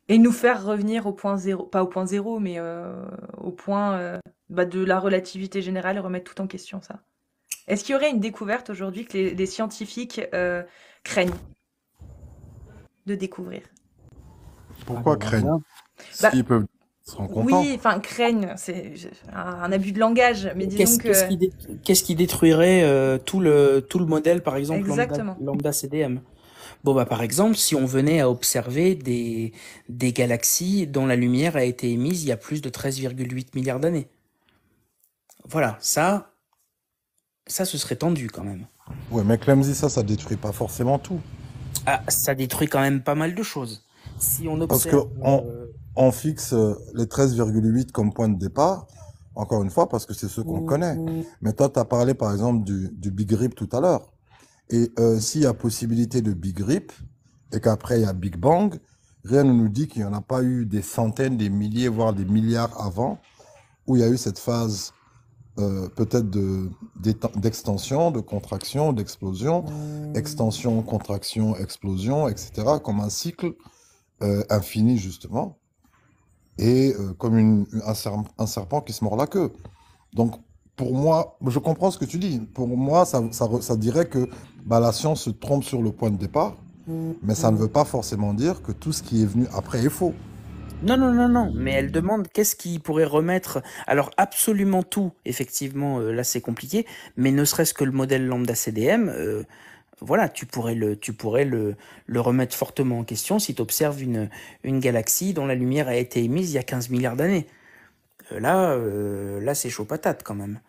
et nous faire revenir au point zéro, pas au point zéro, mais euh, au point euh, bah, de la relativité générale et remettre tout en question ça. Est-ce qu'il y aurait une découverte aujourd'hui que les, scientifiques euh, craignent de découvrir Pourquoi ah, bah, craignent bah, peuvent oui, enfin craignent, c'est un abus de langage, mais disons qu'est-ce qui, détruirait euh, tout le tout le modèle, par exemple lambda, lambda CDM Bon bah par exemple, si on venait à observer des des galaxies dont la lumière a été émise il y a plus de 13,8 milliards d'années. Voilà, ça, ça ce serait tendu quand même. Ouais, mais dit ça, ça détruit pas forcément tout. Ah, ça détruit quand même pas mal de choses. Si on observe. Parce que on on fixe euh, les 13,8 comme point de départ, encore une fois, parce que c'est ce qu'on mmh, connaît. Mmh. Mais toi, tu as parlé, par exemple, du, Big Rip tout à l'heure. Et euh, s'il y a possibilité de Big Rip, et qu'après, il y a Big Bang, rien ne nous dit qu'il n'y en a pas eu des centaines, des milliers, voire des milliards avant, où il y a eu cette phase euh, peut-être d'extension, de, contraction, d'explosion, mmh. extension, contraction, explosion, etc., comme un cycle infini, justement et euh, comme un, serpent qui se mord la queue. Donc, pour moi, je comprends ce que tu dis. Pour moi, ça, dirait que bah, la science se trompe sur le point de départ, mm. mais ça ne mm. veut pas forcément dire que tout ce qui est venu après est faux. Non, non, non, non, mais elle demande qu'est-ce qui pourrait remettre. Alors, absolument tout, effectivement, euh, là c'est compliqué, mais ne serait-ce que le modèle lambda CDM. Euh, voilà, tu pourrais le, tu pourrais le, remettre fortement en question si tu observes une, galaxie dont la lumière a été émise il y a 15 milliards d'années. Euh, là, euh, là c'est chaud patate quand même.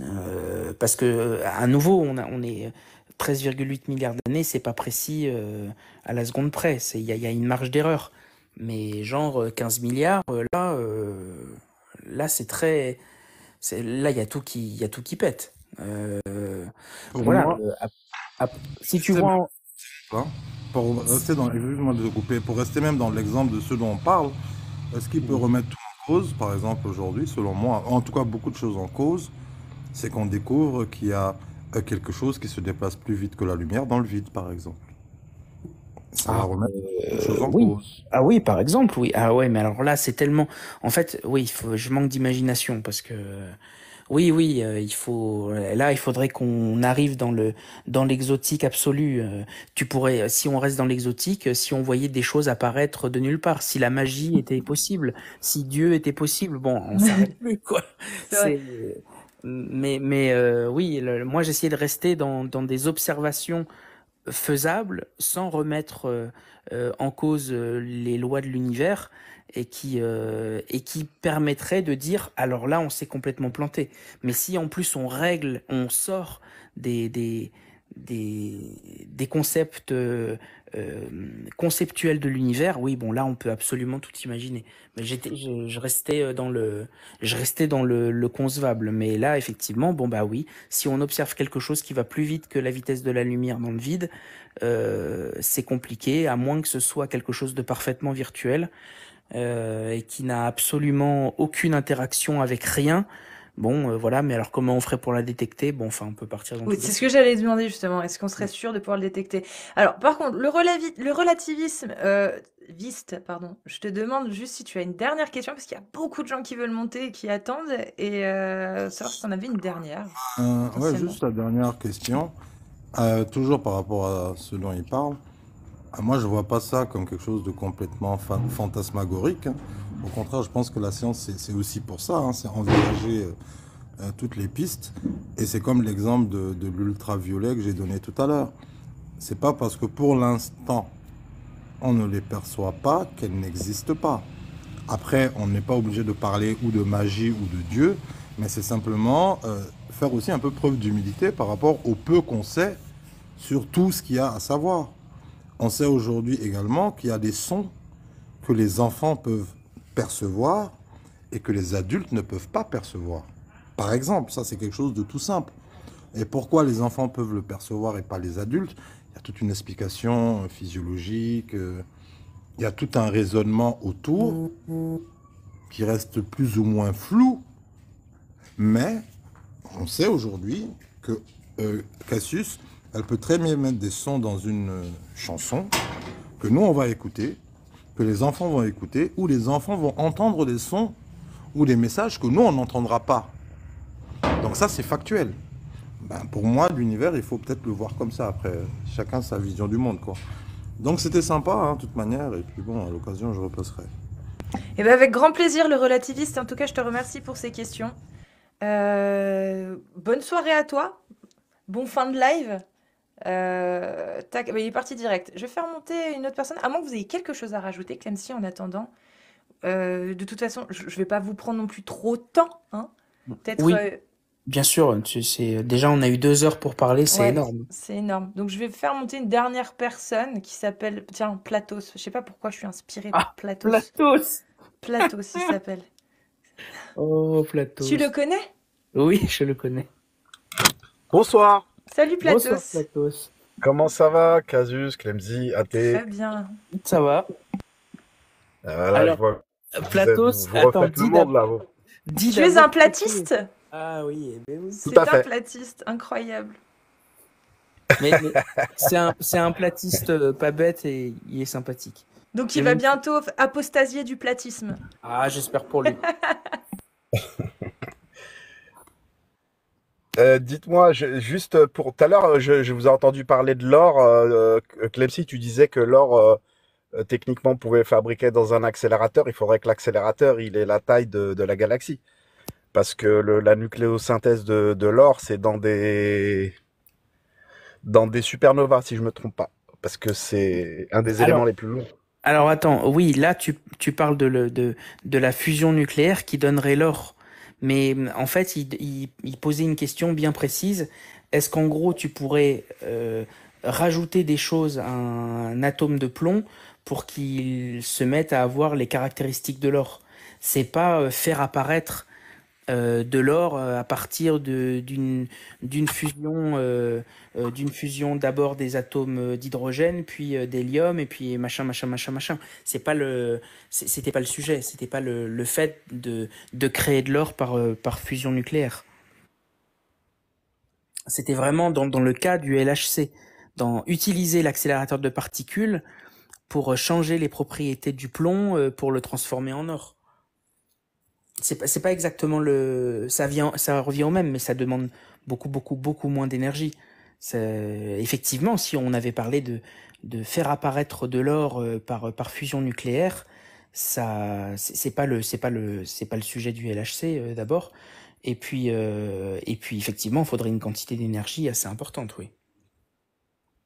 Euh, parce que, à nouveau, on, est 13,8 milliards d'années, c'est pas précis à la seconde près. Il y, a, une marge d'erreur. Mais genre 15 milliards, là, là c'est très. Là, il y a tout qui pète. Euh, voilà. Euh, si tu vois. Hein, pour rester dans, de pour rester même dans l'exemple de ce dont on parle, est-ce qu'il peut remettre tout en cause, par exemple aujourd'hui, selon moi, en tout cas beaucoup de choses en cause, c'est qu'on découvre qu'il y a euh, quelque chose qui se déplace plus vite que la lumière dans le vide, par exemple. Ça ah, remet euh, choses en oui. Cause. Ah oui, par exemple, oui. Ah ouais, mais alors là, c'est tellement. En fait, oui, faut... je manque d'imagination parce que oui, oui, euh, il faut. Euh, là, il faudrait qu'on arrive dans le dans l'exotique absolu. Euh, tu pourrais, si on reste dans l'exotique, si on voyait des choses apparaître de nulle part, si la magie [LAUGHS] était possible, si Dieu était possible, bon, on ne sait plus quoi. [LAUGHS] mais oui, moi j'essayais de rester dans des observations faisables sans remettre en cause les lois de l'univers et qui euh, et qui permettrait de dire alors là on s'est complètement planté. Mais si en plus on règle, on sort des des des, des concepts euh, euh, conceptuels de l'univers, oui bon là on peut absolument tout imaginer. Mais j'étais je, je, restais dans le je restais dans le, le concevable. Mais là effectivement bon bah oui si on observe quelque chose qui va plus vite que la vitesse de la lumière dans le vide, euh, c'est compliqué à moins que ce soit quelque chose de parfaitement virtuel. Euh, et qui n'a absolument aucune interaction avec rien, bon, euh, voilà, mais alors comment on ferait pour la détecter Bon, enfin, on peut partir dans. Oui, c'est ce que j'allais demander justement. Est-ce qu'on serait sûr de pouvoir le détecter Alors, par contre, le, relativisme, euh, viste, pardon. Je te demande juste si tu as une dernière question parce qu'il y a beaucoup de gens qui veulent monter et qui attendent et euh, savoir si en avais une dernière. Euh, ouais, juste la dernière question. toujours par rapport à ce dont il parle. Ah, moi, je ne vois pas ça comme quelque chose de complètement fantasmagorique. Hein. Au contraire, je pense que la science, c'est aussi pour ça. Hein. c'est envisager euh, euh, toutes les pistes. Et c'est comme l'exemple de, l'ultraviolet que j'ai donné tout à l'heure. C'est pas parce que pour l'instant, on ne les perçoit pas qu'elles n'existent pas. Après, on n'est pas obligé de parler ou de magie ou de Dieu, mais c'est simplement euh, faire aussi un peu preuve d'humilité par rapport au peu qu'on sait sur tout ce qu'il y a à savoir. On sait aujourd'hui également qu'il y a des sons que les enfants peuvent percevoir et que les adultes ne peuvent pas percevoir. Par exemple, ça c'est quelque chose de tout simple. Et pourquoi les enfants peuvent le percevoir et pas les adultes Il y a toute une explication euh, physiologique, euh, il y a tout un raisonnement autour qui reste plus ou moins flou. Mais on sait aujourd'hui que euh, Cassius, elle peut très bien mettre des sons dans une chansons que nous, on va écouter, que les enfants vont écouter, ou les enfants vont entendre des sons ou des messages que nous, on n'entendra pas. Donc ça, c'est factuel. Ben, pour moi, l'univers, il faut peut-être le voir comme ça. Après, chacun sa vision du monde. Quoi. Donc c'était sympa, hein, de toute manière. Et puis bon, à l'occasion, je repasserai. Et eh ben avec grand plaisir, le relativiste. En tout cas, je te remercie pour ces questions. Euh, bonne soirée à toi. Bon fin de live. Euh, tac, il est parti direct. Je vais faire monter une autre personne, à moins que vous ayez quelque chose à rajouter, si en attendant. Euh, de toute façon, je ne vais pas vous prendre non plus trop de temps. Hein. Oui. Euh, Bien sûr, c'est déjà on a eu deux heures pour parler, c'est énorme. C'est énorme. Donc je vais faire monter une dernière personne qui s'appelle tiens Platos. Je ne sais pas pourquoi je suis inspirée par ah, Platos. Platos. Platos, il s'appelle. [LAUGHS] Oh Platos. Tu le connais Oui, je le connais. Bonsoir. Salut Platos. Comment ça va, Casus, Clemzy, AT Très bien. Ça va. Ah, Alors, Platos, attends, dis monde, là, tu es un platiste Ah oui, c'est un platiste incroyable. c'est un, platiste pas bête et il est sympathique. Donc il va bientôt apostasier du platisme. Ah, j'espère pour lui. [LAUGHS] Euh, dites-moi, juste pour tout à l'heure, euh, je, vous ai entendu parler de l'or. Euh, Clemcy, tu disais que l'or, techniquement, pouvait fabriquer dans un accélérateur. Il faudrait que l'accélérateur, il ait la taille de, la galaxie. Parce que la nucléosynthèse de, l'or, c'est dans des, dans des supernovas, si je ne me trompe pas. Parce que c'est un des éléments les plus lourds. Alors attends, oui, là tu, parles de, de la fusion nucléaire qui donnerait l'or. Mais mm, en fait, il, il, posait une question bien précise. Est-ce qu'en gros, tu pourrais euh, rajouter des choses à un atome de plomb pour qu'il se mette à avoir les caractéristiques de l'or C'est pas euh, faire apparaître euh, de l'or euh, à partir d'une fusion euh, d'une fusion d'abord des atomes d'hydrogène puis d'hélium et puis machin machin machin machin c'est pas le c'était pas le sujet c'était pas le, le, fait de, de créer de l'or par par fusion nucléaire c'était vraiment dans, dans le cas du LHC dans utiliser l'accélérateur de particules pour changer les propriétés du plomb pour le transformer en or c'est pas, pas exactement le ça vient ça revient au même mais ça demande beaucoup beaucoup beaucoup moins d'énergie effectivement si on avait parlé de de faire apparaître de l'or euh, par par fusion nucléaire ça c'est pas le c'est pas le c'est pas le sujet du LHC euh, d'abord et puis euh, et puis effectivement il faudrait une quantité d'énergie assez importante oui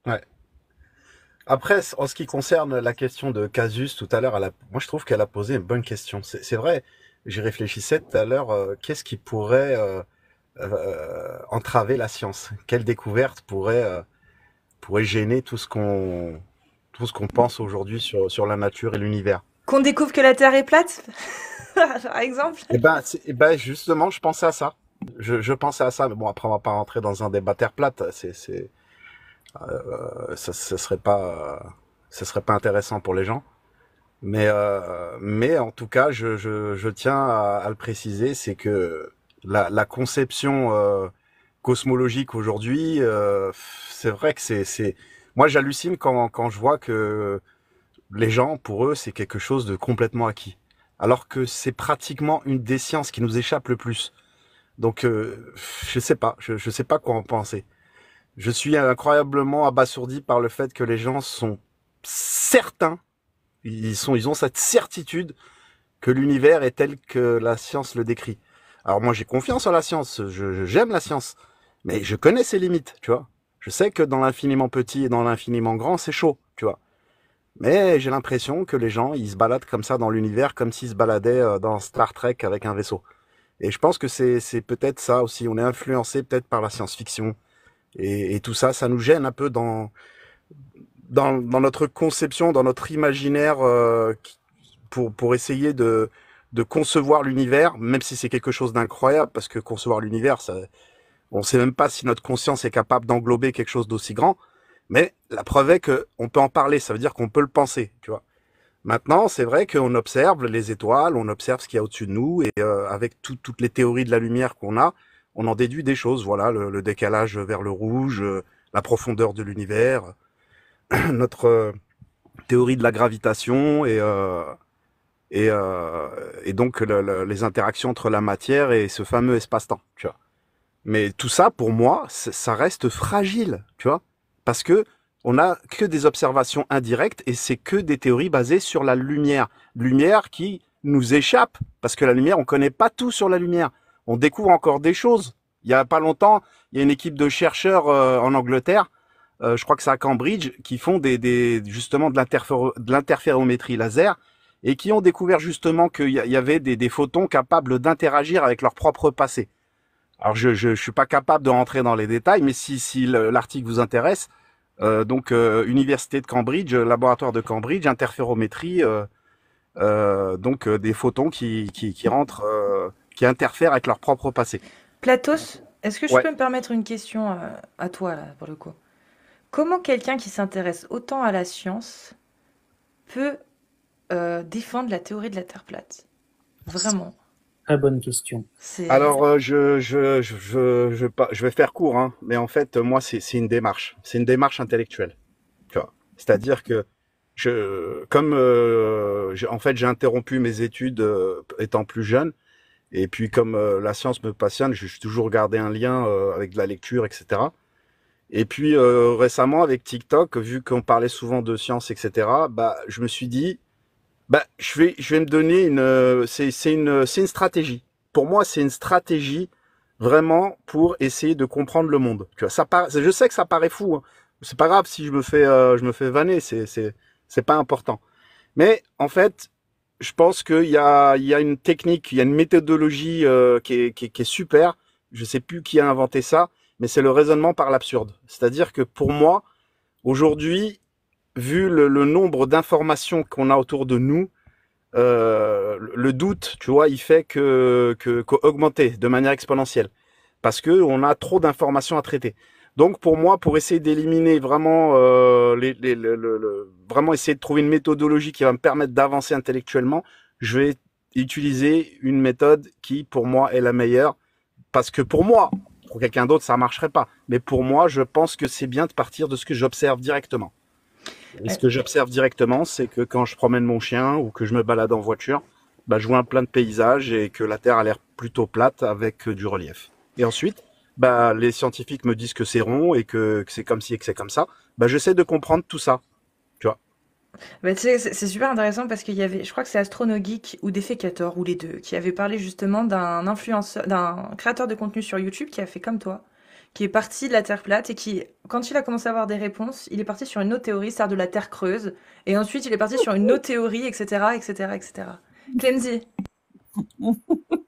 ouais après, en ce qui concerne la question de Casus tout à l'heure, moi je trouve qu'elle a posé une bonne question. C'est vrai, j'y réfléchissais tout à l'heure, euh, qu'est-ce qui pourrait euh, euh, entraver la science Quelle découverte pourrait, pourrait gêner tout ce qu'on tout ce qu'on pense aujourd'hui sur, sur la nature et l'univers Qu'on découvre que la Terre est plate, [LAUGHS] par exemple Eh ben, eh ben, justement, je pensais à ça. Je, pensais à ça, mais bon, après, on va pas rentrer dans un débat Terre plate. C'est, c'est, serait pas, serait pas intéressant pour les gens. Mais, euh, mais en tout cas, je, je, je tiens à, à, le préciser, c'est que la, la conception euh, cosmologique aujourd'hui, euh, c'est vrai que c'est, Moi, j'hallucine quand, quand je vois que les gens, pour eux, c'est quelque chose de complètement acquis. Alors que c'est pratiquement une des sciences qui nous échappe le plus. Donc, euh, je sais pas, je, je sais pas quoi en penser. Je suis incroyablement abasourdi par le fait que les gens sont certains ils, ont cette certitude que l'univers est tel que la science le décrit. Alors moi j'ai confiance en la science, j'aime la science, mais je connais ses limites, tu vois. Je sais que dans l'infiniment petit et dans l'infiniment grand, c'est chaud, tu vois. Mais j'ai l'impression que les gens, ils se baladent comme ça dans l'univers, comme s'ils se baladaient euh, dans Star Trek avec un vaisseau. Et je pense que c'est peut-être ça aussi, on est influencé peut-être par la science-fiction. et tout ça, ça nous gêne un peu dans, dans, notre conception, dans notre imaginaire, euh, pour, pour essayer de, de concevoir l'univers, même si c'est quelque chose d'incroyable, parce que concevoir l'univers, on ne sait même pas si notre conscience est capable d'englober quelque chose d'aussi grand. Mais la preuve est qu'on peut en parler, ça veut dire qu'on peut le penser, tu vois. Maintenant, c'est vrai qu'on observe les étoiles, on observe ce qu'il y a au-dessus de nous, et euh, avec toutes les théories de la lumière qu'on a, on en déduit des choses. Voilà, le décalage vers le rouge, euh, la profondeur de l'univers, [CLEARS THROAT] notre euh, théorie de la gravitation et euh, et, euh, et, donc les interactions entre la matière et ce fameux espace-temps. Tu vois. Mais tout ça, pour moi, ça reste fragile, tu vois, parce que on a que des observations indirectes et c'est que des théories basées sur la lumière. Lumière qui nous échappe, parce que la lumière, on connaît pas tout sur la lumière. On découvre encore des choses. Il n'y a pas longtemps, il y a une équipe de chercheurs en Angleterre euh, je crois que c'est à Cambridge, qui font des, justement de l'interférométrie laser et qui ont découvert justement qu'il y avait des, photons capables d'interagir avec leur propre passé. Alors je, ne suis pas capable de rentrer dans les détails, mais si, si l'article vous intéresse, euh, donc euh, Université de Cambridge, laboratoire de Cambridge, interférométrie, donc des photons qui, qui, rentrent, qui interfèrent avec leur propre passé. Platos, est-ce que je peux me permettre une question à toi là, pour le coup Comment quelqu'un qui s'intéresse autant à la science peut euh, défendre la théorie de la Terre plate Vraiment. Très bonne question. Alors, euh, je, je, je, vais faire court, hein, mais en fait, moi, c'est une démarche. C'est une démarche intellectuelle. C'est-à-dire que je, comme euh, en fait, j'ai interrompu mes études étant plus jeune, et puis comme la science me passionne, je suis toujours gardé un lien avec la lecture, etc. Et puis euh, récemment avec TikTok, vu qu'on parlait souvent de science, etc., bah, je me suis dit, bah, je vais, je vais me donner une, euh, c'est, c'est une, une stratégie. Pour moi, c'est une stratégie vraiment pour essayer de comprendre le monde. ça je sais que ça paraît fou. Ce hein. C'est pas grave si je me fais, euh, je me fais vanner. C'est, c'est, pas important. Mais en fait, je pense qu'il y a, y a une technique, il y a une méthodologie qui, est, qui est super. Je sais plus qui a inventé ça mais c'est le raisonnement par l'absurde. C'est-à-dire que pour moi, aujourd'hui, vu le, nombre d'informations qu'on a autour de nous, euh, le doute, tu vois, il fait que, de manière exponentielle parce que on a trop d'informations à traiter. Donc pour moi, pour essayer d'éliminer vraiment, euh, vraiment essayer de trouver une méthodologie qui va me permettre d'avancer intellectuellement, je vais utiliser une méthode qui pour moi est la meilleure parce que pour moi, pour quelqu'un d'autre, ça ne marcherait pas. Mais pour moi, je pense que c'est bien de partir de ce que j'observe directement. Et ce que j'observe directement, c'est que quand je promène mon chien ou que je me balade en voiture, bah, je vois un plein de paysages et que la Terre a l'air plutôt plate avec euh, du relief. Et ensuite, bah, les scientifiques me disent que c'est rond et que, c'est comme ci et que c'est comme ça. Bah, j'essaie de comprendre tout ça. Bah, c'est super intéressant parce qu'il y avait, je crois que c'est Astronogeek ou Defecator ou les deux, qui avaient parlé justement d'un influenceur, d'un créateur de contenu sur YouTube qui a fait comme toi, qui est parti de la Terre plate et qui, quand il a commencé à avoir des réponses, il est parti sur une autre théorie, c'est-à-dire de la Terre creuse, et ensuite il est parti sur une autre théorie, etc., etc., etc. Kenzie, [LAUGHS]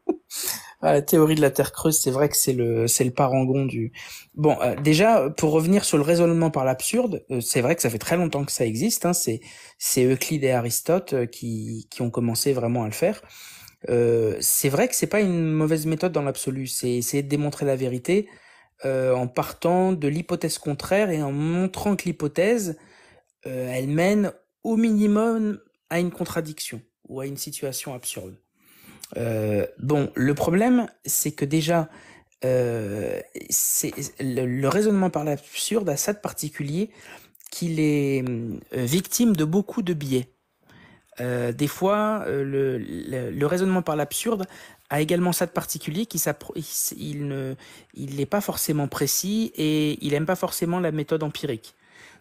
Ah, la théorie de la Terre creuse, c'est vrai que c'est le c'est le parangon du. Bon, euh, déjà pour revenir sur le raisonnement par l'absurde, euh, c'est vrai que ça fait très longtemps que ça existe. Hein, c'est c'est Euclide et Aristote euh, qui qui ont commencé vraiment à le faire. c'est vrai que c'est pas une mauvaise méthode dans l'absolu. C'est essayer de démontrer la vérité en partant de l'hypothèse contraire et en montrant que l'hypothèse elle mène au minimum à une contradiction ou à une situation absurde. Euh, bon, le problème, c'est que déjà, euh, c'est le, raisonnement par l'absurde a ça de particulier qu'il est euh, victime de beaucoup de biais. des fois, le, raisonnement par l'absurde a également ça de particulier qu'il il, il n'est pas forcément précis et il n'aime pas forcément la méthode empirique.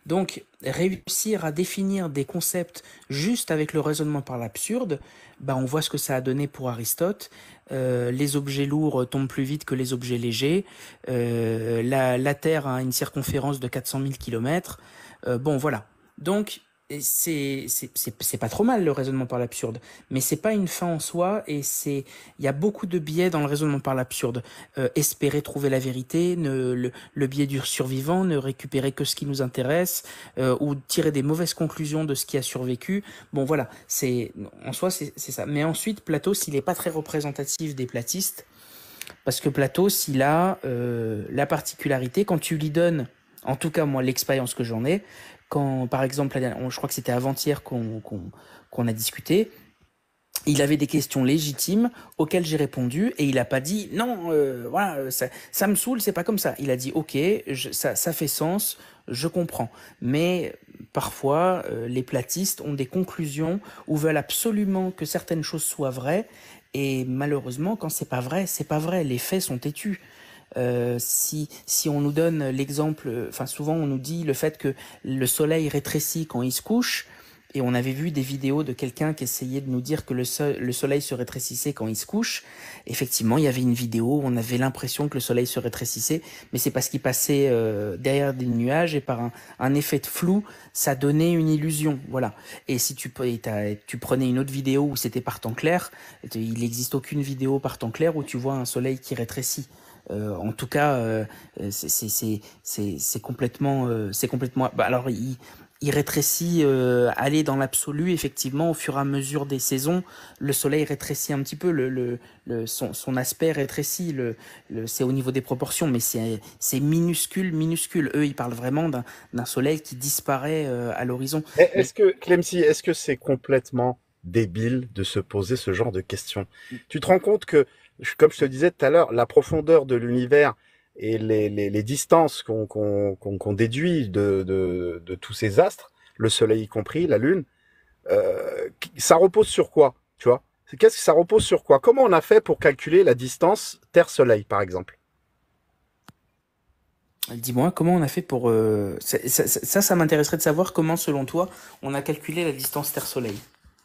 Donc réussir à définir des concepts juste avec le raisonnement par l'absurde, bah on voit ce que ça a donné pour Aristote. Euh, les objets lourds tombent plus vite que les objets légers. Euh, la, Terre a une circonférence de 400 000 km. bon voilà. Donc c'est pas trop mal le raisonnement par l'absurde, mais c'est pas une fin en soi et c'est il y a beaucoup de biais dans le raisonnement par l'absurde. Euh, espérer trouver la vérité, ne, le, le, biais du survivant, ne récupérer que ce qui nous intéresse euh, ou tirer des mauvaises conclusions de ce qui a survécu. Bon voilà, c'est en soi c'est ça. Mais ensuite Plateau, s'il est pas très représentatif des platistes, parce que Plateau, s'il a euh, la particularité quand tu lui donnes en tout cas, moi, l'expérience que j'en ai, quand, par exemple, je crois que c'était avant-hier qu'on a discuté, il avait des questions légitimes auxquelles j'ai répondu et il n'a pas dit non, euh, ça, me saoule, c'est pas comme ça. Il a dit ok, ça, fait sens, je comprends. Mais parfois, euh, les platistes ont des conclusions ou veulent absolument que certaines choses soient vraies et malheureusement, quand c'est pas vrai, c'est pas vrai. Les faits sont têtus. Euh, si, on nous donne l'exemple, enfin souvent on nous dit le fait que le soleil rétrécit quand il se couche, et on avait vu des vidéos de quelqu'un qui essayait de nous dire que le, soleil, se rétrécissait quand il se couche. Effectivement, il y avait une vidéo où on avait l'impression que le soleil se rétrécissait, mais c'est parce qu'il passait euh, derrière des nuages et par un, effet de flou, ça donnait une illusion. Voilà. Et si tu, tu prenais une autre vidéo où c'était par temps clair, il n'existe aucune vidéo par temps clair où tu vois un soleil qui rétrécit. Euh, en tout cas, euh, euh, c'est complètement, c'est complètement. alors, il, rétrécit, aller dans l'absolu, effectivement, au fur et à mesure des saisons, le soleil rétrécit un petit peu, le, son, aspect rétrécit, c'est au niveau des proportions, mais c'est minuscule, minuscule. Eux, ils parlent vraiment d'un soleil qui disparaît à l'horizon. Eh, est-ce que, Clemcy, est-ce que c'est complètement débile de se poser ce genre de questions. Mm. Tu te rends compte que comme je te disais tout à l'heure, la profondeur de l'univers et les, distances qu'on déduit de, tous ces astres, le Soleil y compris, la Lune, euh, ça repose sur quoi Tu vois Qu'est-ce que ça repose sur quoi Comment on a fait pour calculer la distance Terre-Soleil, par exemple Dis-moi, comment on a fait pour... Euh, ça, ça m'intéresserait de savoir comment, selon toi, on a calculé la distance Terre-Soleil.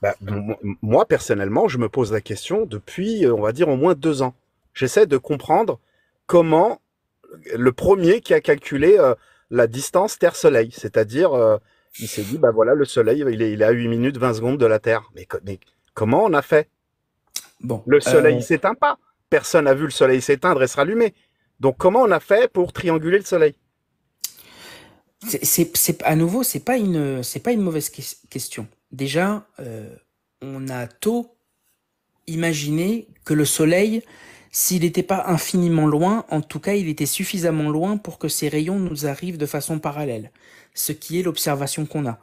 Bah, hein. Moi, personnellement, je me pose la question depuis, euh, on va dire, au moins deux ans. J'essaie de comprendre comment le premier qui a calculé euh, la distance Terre-Soleil, c'est-à-dire, euh, il s'est dit, bah voilà, le Soleil, il est, à 8 minutes 20 secondes de la Terre. Mais, comment on a fait bon, Le Soleil ne s'éteint pas. Personne n'a vu le Soleil s'éteindre et se rallumer. Donc, comment on a fait pour trianguler le Soleil c'est à nouveau, c'est pas une, c'est pas une mauvaise question déjà, euh, on a tôt imaginé que le Soleil, s'il n'était pas infiniment loin, en tout cas, il était suffisamment loin pour que ses rayons nous arrivent de façon parallèle, ce qui est l'observation qu'on a.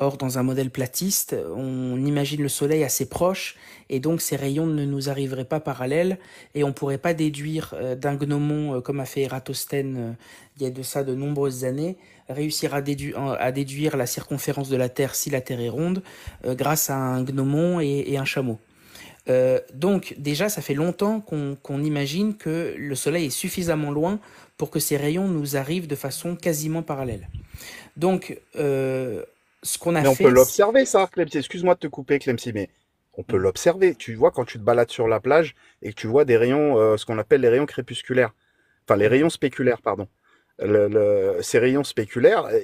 Or, dans un modèle platiste, on imagine le Soleil assez proche, et donc ses rayons ne nous arriveraient pas parallèles, et on ne pourrait pas déduire euh, d'un gnomon, euh, comme a fait Eratosthène il y a de ça de nombreuses années, réussir à, déduire la circonférence de la Terre si la Terre est ronde euh, grâce à un gnomon et, un chameau. Euh, donc déjà, ça fait longtemps qu'on imagine que le Soleil est suffisamment loin pour que ses rayons nous arrivent de façon quasiment parallèle. Donc, euh, ce qu'on a mais on peut l'observer, ça, Clemcy. Excuse-moi de te couper, Clemcy, mais on peut l'observer. Tu vois, quand tu te balades sur la plage et que tu vois des rayons, ce qu'on appelle les rayons crépusculaires, enfin les rayons spéculaires, pardon le, ces rayons spéculaires, euh,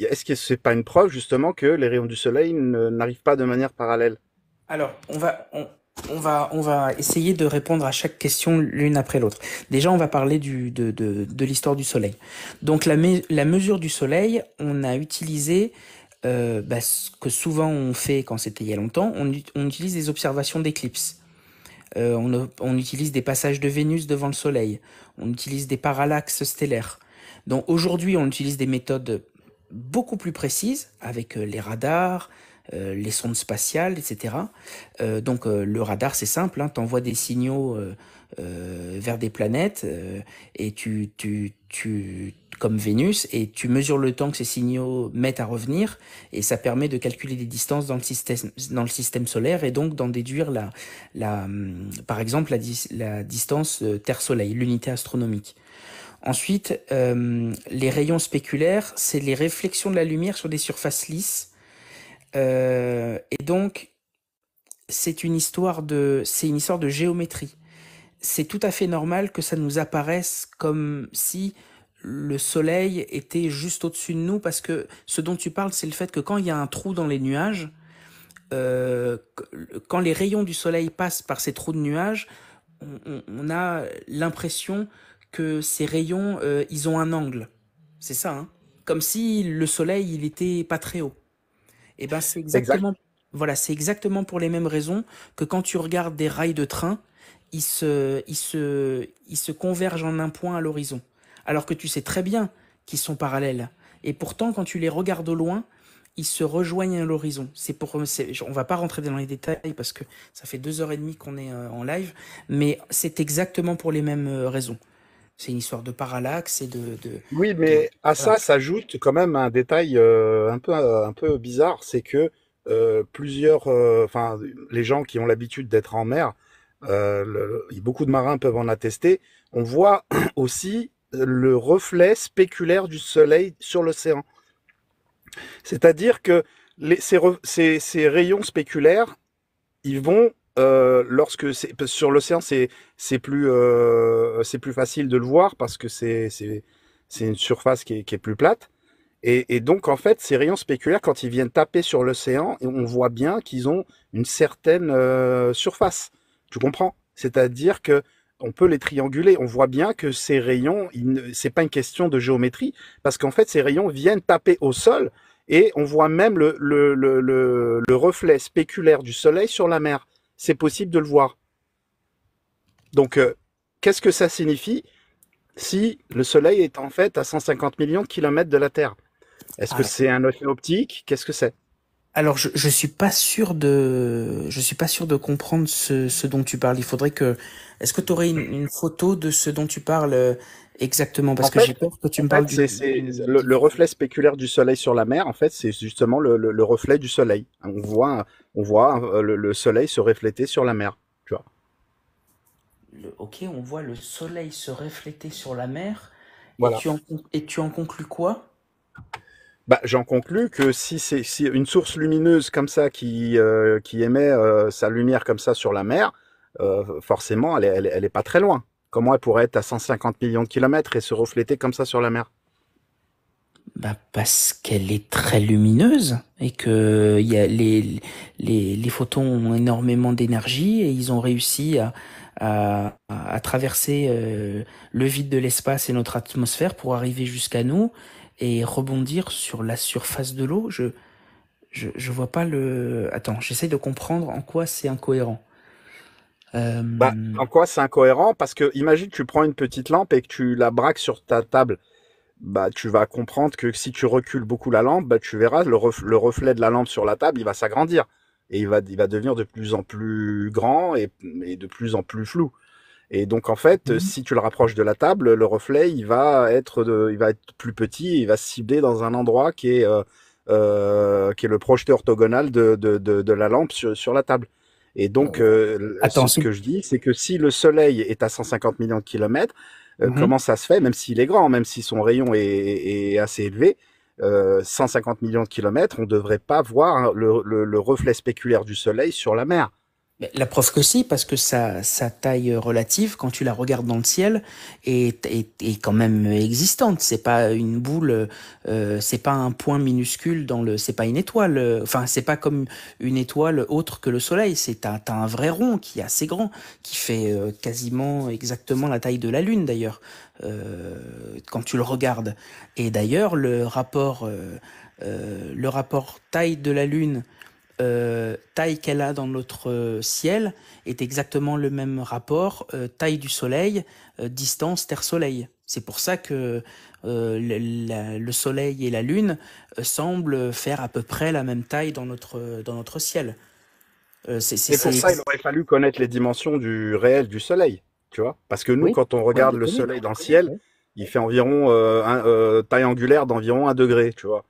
est-ce que c'est pas une preuve justement que les rayons du soleil n'arrivent pas de manière parallèle Alors, on va, on, va, on va essayer de répondre à chaque question l'une après l'autre. Déjà, on va parler du, de, de, de l'histoire du soleil. Donc, la, la mesure du soleil, on a utilisé euh, bah, ce que souvent on fait quand c'était il y a longtemps, on, utilise des observations d'éclipses. Euh, on, utilise des passages de Vénus devant le Soleil, on utilise des parallaxes stellaires, donc aujourd'hui, on utilise des méthodes beaucoup plus précises avec euh, les radars, euh, les sondes spatiales, etc. Euh, donc le radar, c'est simple, hein. tu envoies des signaux vers des planètes et tu, tu, tu, comme Vénus, et tu mesures le temps que ces signaux mettent à revenir, et ça permet de calculer des distances dans le système, dans le système solaire, et donc d'en déduire la, la, hum, par exemple la, la distance Terre-Soleil, l'unité astronomique. Ensuite, euh, les rayons spéculaires, c'est les réflexions de la lumière sur des surfaces lisses. Euh, et donc, c'est une histoire de, c'est une histoire de géométrie. C'est tout à fait normal que ça nous apparaisse comme si le soleil était juste au-dessus de nous, parce que ce dont tu parles, c'est le fait que quand il y a un trou dans les nuages, euh, quand les rayons du soleil passent par ces trous de nuages, on, on a l'impression que ces rayons, euh, ils ont un angle. C'est ça, hein comme si le soleil, il était pas très haut. Et eh ben c'est exactement, voilà, c'est exactement pour les mêmes raisons que quand tu regardes des rails de train, ils se, ils se, ils se convergent en un point à l'horizon, alors que tu sais très bien qu'ils sont parallèles. Et pourtant, quand tu les regardes au loin, ils se rejoignent à l'horizon. C'est pour, on va pas rentrer dans les détails parce que ça fait deux heures et demie qu'on est euh, en live, mais c'est exactement pour les mêmes euh, raisons. C'est une histoire de parallaxe et de. oui, mais à ça s'ajoute quand même un détail euh, un peu un peu bizarre, c'est que euh, plusieurs, euh, enfin, les gens qui ont l'habitude d'être en mer, beaucoup de marins peuvent en attester. On voit [CLEARS THROAT] aussi le reflet spéculaire du soleil sur l'océan. C'est-à-dire que les, ces, ces rayons spéculaires, ils vont euh, lorsque c'est sur l'océan, c'est euh, c'est plus facile de le voir parce que c'est une surface qui est, plus plate. Et, donc en fait, ces rayons spéculaires, quand ils viennent taper sur l'océan, on voit bien qu'ils ont une certaine euh, surface. Tu comprends C'est-à-dire que on peut les trianguler. On voit bien que ces rayons, c'est pas une question de géométrie, parce qu'en fait, ces rayons viennent taper au sol et on voit même le reflet spéculaire du soleil sur la mer c'est possible de le voir. Donc, euh, qu'est-ce que ça signifie si le Soleil est en fait à 150 millions de kilomètres de la Terre Est-ce que ah. c'est un océan optique Qu'est-ce que c'est alors je, ne suis pas sûr de je suis pas sûr de comprendre ce, dont tu parles. Il faudrait que est-ce que tu aurais une, photo de ce dont tu parles euh, exactement parce que j'ai peur que tu me parles du... le, le, reflet spéculaire du soleil sur la mer en fait c'est justement le, reflet du soleil. On voit on voit euh, le, soleil se refléter sur la mer. Tu vois. ok, on voit le soleil se refléter sur la mer. Et, tu en, conclus quoi bah, J'en conclus que si c'est une source lumineuse comme ça qui, euh, émet euh, sa lumière comme ça sur la mer, forcément, elle n'est pas très loin. Comment elle pourrait être à 150 millions de kilomètres et se refléter comme ça sur la mer bah parce qu'elle est très lumineuse et que y a les, les, les photons ont énormément d'énergie et ils ont réussi à, à, traverser euh, le vide de l'espace et notre atmosphère pour arriver jusqu'à nous et rebondir sur la surface de l'eau. Je, je, je vois pas le. Attends, j'essaye de comprendre en quoi c'est incohérent. Euh, bah, en quoi c'est incohérent Parce que imagine, tu prends une petite lampe et que tu la braques sur ta table bah, tu vas comprendre que si tu recules beaucoup la lampe, bah, tu verras le, le reflet de la lampe sur la table, il va s'agrandir et il va, il va devenir de plus en plus grand et, de plus en plus flou. Et donc en fait, mmh si tu le rapproches de la table, le reflet il va être, il va être plus petit, il va se cibler dans un endroit qui est, euh, euh, qui est le projeté orthogonal de, de, de, la lampe sur, sur la table. Et donc, oh. euh, ce que je dis, c'est que si le Soleil est à 150 millions de kilomètres, euh, mmh comment ça se fait, même s'il est grand, même si son rayon est, assez élevé, 150 euh, millions de kilomètres, on ne devrait pas voir le, reflet spéculaire du soleil sur la mer. La preuve que si, parce que sa, sa taille relative, quand tu la regardes dans le ciel, est, est, quand même existante. C'est pas une boule, euh, c'est pas un point minuscule dans le, c'est pas une étoile. Euh, enfin, c'est pas comme une étoile autre que le Soleil. C'est un vrai rond qui est assez grand, qui fait euh, quasiment exactement la taille de la Lune d'ailleurs euh, quand tu le regardes. Et d'ailleurs, le rapport, le rapport taille de la Lune euh, taille qu'elle a dans notre euh, ciel est exactement le même rapport, euh, taille du Soleil, distance Terre-Soleil. C'est pour ça que le, Soleil et la Lune semblent faire à peu près la même taille dans notre, dans notre ciel. c'est pour ça qu'il aurait fallu connaître les dimensions du réel du Soleil, tu vois Parce que nous, quand on regarde le Soleil dans le ciel, il fait environ taille angulaire d'environ un degré, tu vois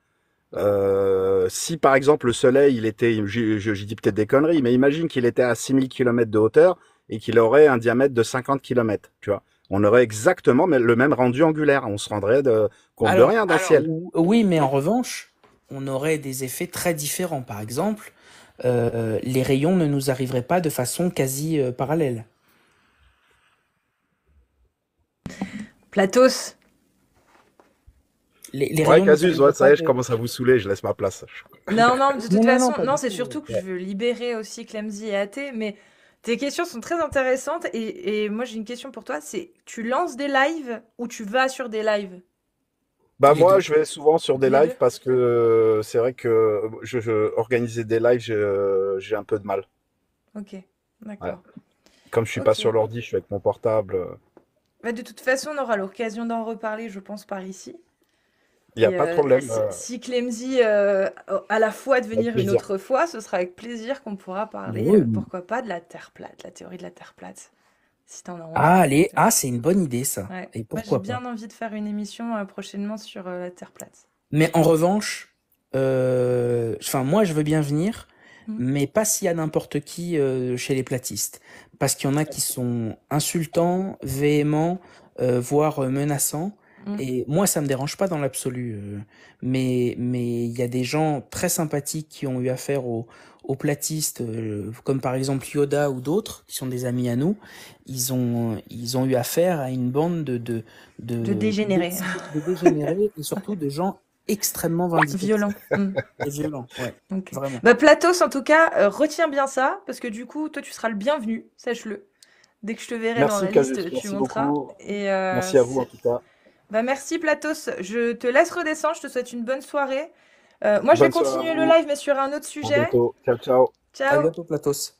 euh, si par exemple le soleil, il était, j'ai dit peut-être des conneries, mais imagine qu'il était à 6000 km de hauteur et qu'il aurait un diamètre de 50 km, tu vois. On aurait exactement le même rendu angulaire. On se rendrait de, compte de rien d'un ciel. Oui, mais en revanche, on aurait des effets très différents. Par exemple, euh, les rayons ne nous arriveraient pas de façon quasi euh, parallèle. Platos, les, ça je commence à vous saouler, je laisse ma place. Non, non, de [LAUGHS] toute façon, non, c'est surtout que je veux libérer aussi Clemzy et Athé, mais tes questions sont très intéressantes et, moi j'ai une question pour toi, c'est tu lances des lives ou tu vas sur des lives bah moi, je vais souvent sur des lives parce que euh, c'est vrai que je, je, organiser des lives, j'ai euh, un peu de mal. Ok, d'accord. Comme je suis pas sur l'ordi, je suis avec mon portable. Euh. Bah, de toute façon, on aura l'occasion d'en reparler, je pense, par ici. Il n'y a pas de euh, problème. Si, euh. Clemzy, euh, à la fois devenir une autre fois, ce sera avec plaisir qu'on pourra parler, pourquoi pas, de la Terre plate, la théorie de la Terre plate. Si as Ah, allez, ah, c'est une bonne idée ça. Et pourquoi J'ai bien envie de faire une émission prochainement sur la Terre plate. Mais en revanche, enfin moi je veux bien venir, mmh. mais pas s'il y a n'importe qui chez les platistes, parce qu'il y en a qui sont insultants, véhéments, voire menaçants. Mm. Et moi, ça me dérange pas dans l'absolu. Euh, mais mais il y a des gens très sympathiques qui ont eu affaire aux, aux platistes, euh, comme par exemple Yoda ou d'autres, qui sont des amis à nous. Ils ont ils ont eu affaire à une bande de de de, dégénérés, de, dégénérés et surtout de gens extrêmement violents mm. Violent. ouais. Vraiment. Bah, Platos, en tout cas, euh, retiens bien ça, parce que du coup, toi, tu seras le bienvenu, sache-le. Dès que je te verrai dans la liste, tu monteras. Et, Merci à vous, en tout cas. Bah, merci Platos, je te laisse redescendre, je te souhaite une bonne soirée. Euh, moi je vais continuer le live mais sur un autre sujet. Ciao, ciao. Ciao. À bientôt Platos.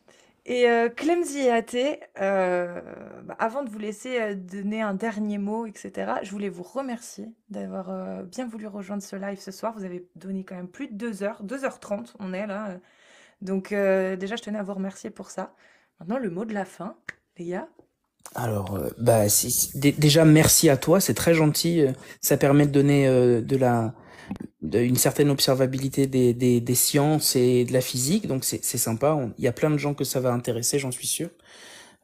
Et euh, Clemzy et euh, bah, avant de vous laisser euh, donner un dernier mot, etc., je voulais vous remercier d'avoir euh, bien voulu rejoindre ce live ce soir. Vous avez donné quand même plus de 2 heures, 2h30, on est là. Donc déjà, je tenais à vous remercier pour ça. Maintenant, le mot de la fin, les gars. Alors, euh, bah, déjà merci à toi, c'est très gentil. Euh, ça permet de donner euh, de la une certaine observabilité des, sciences et de la physique, donc c'est sympa. Il y a plein de gens que ça va intéresser, j'en suis sûr.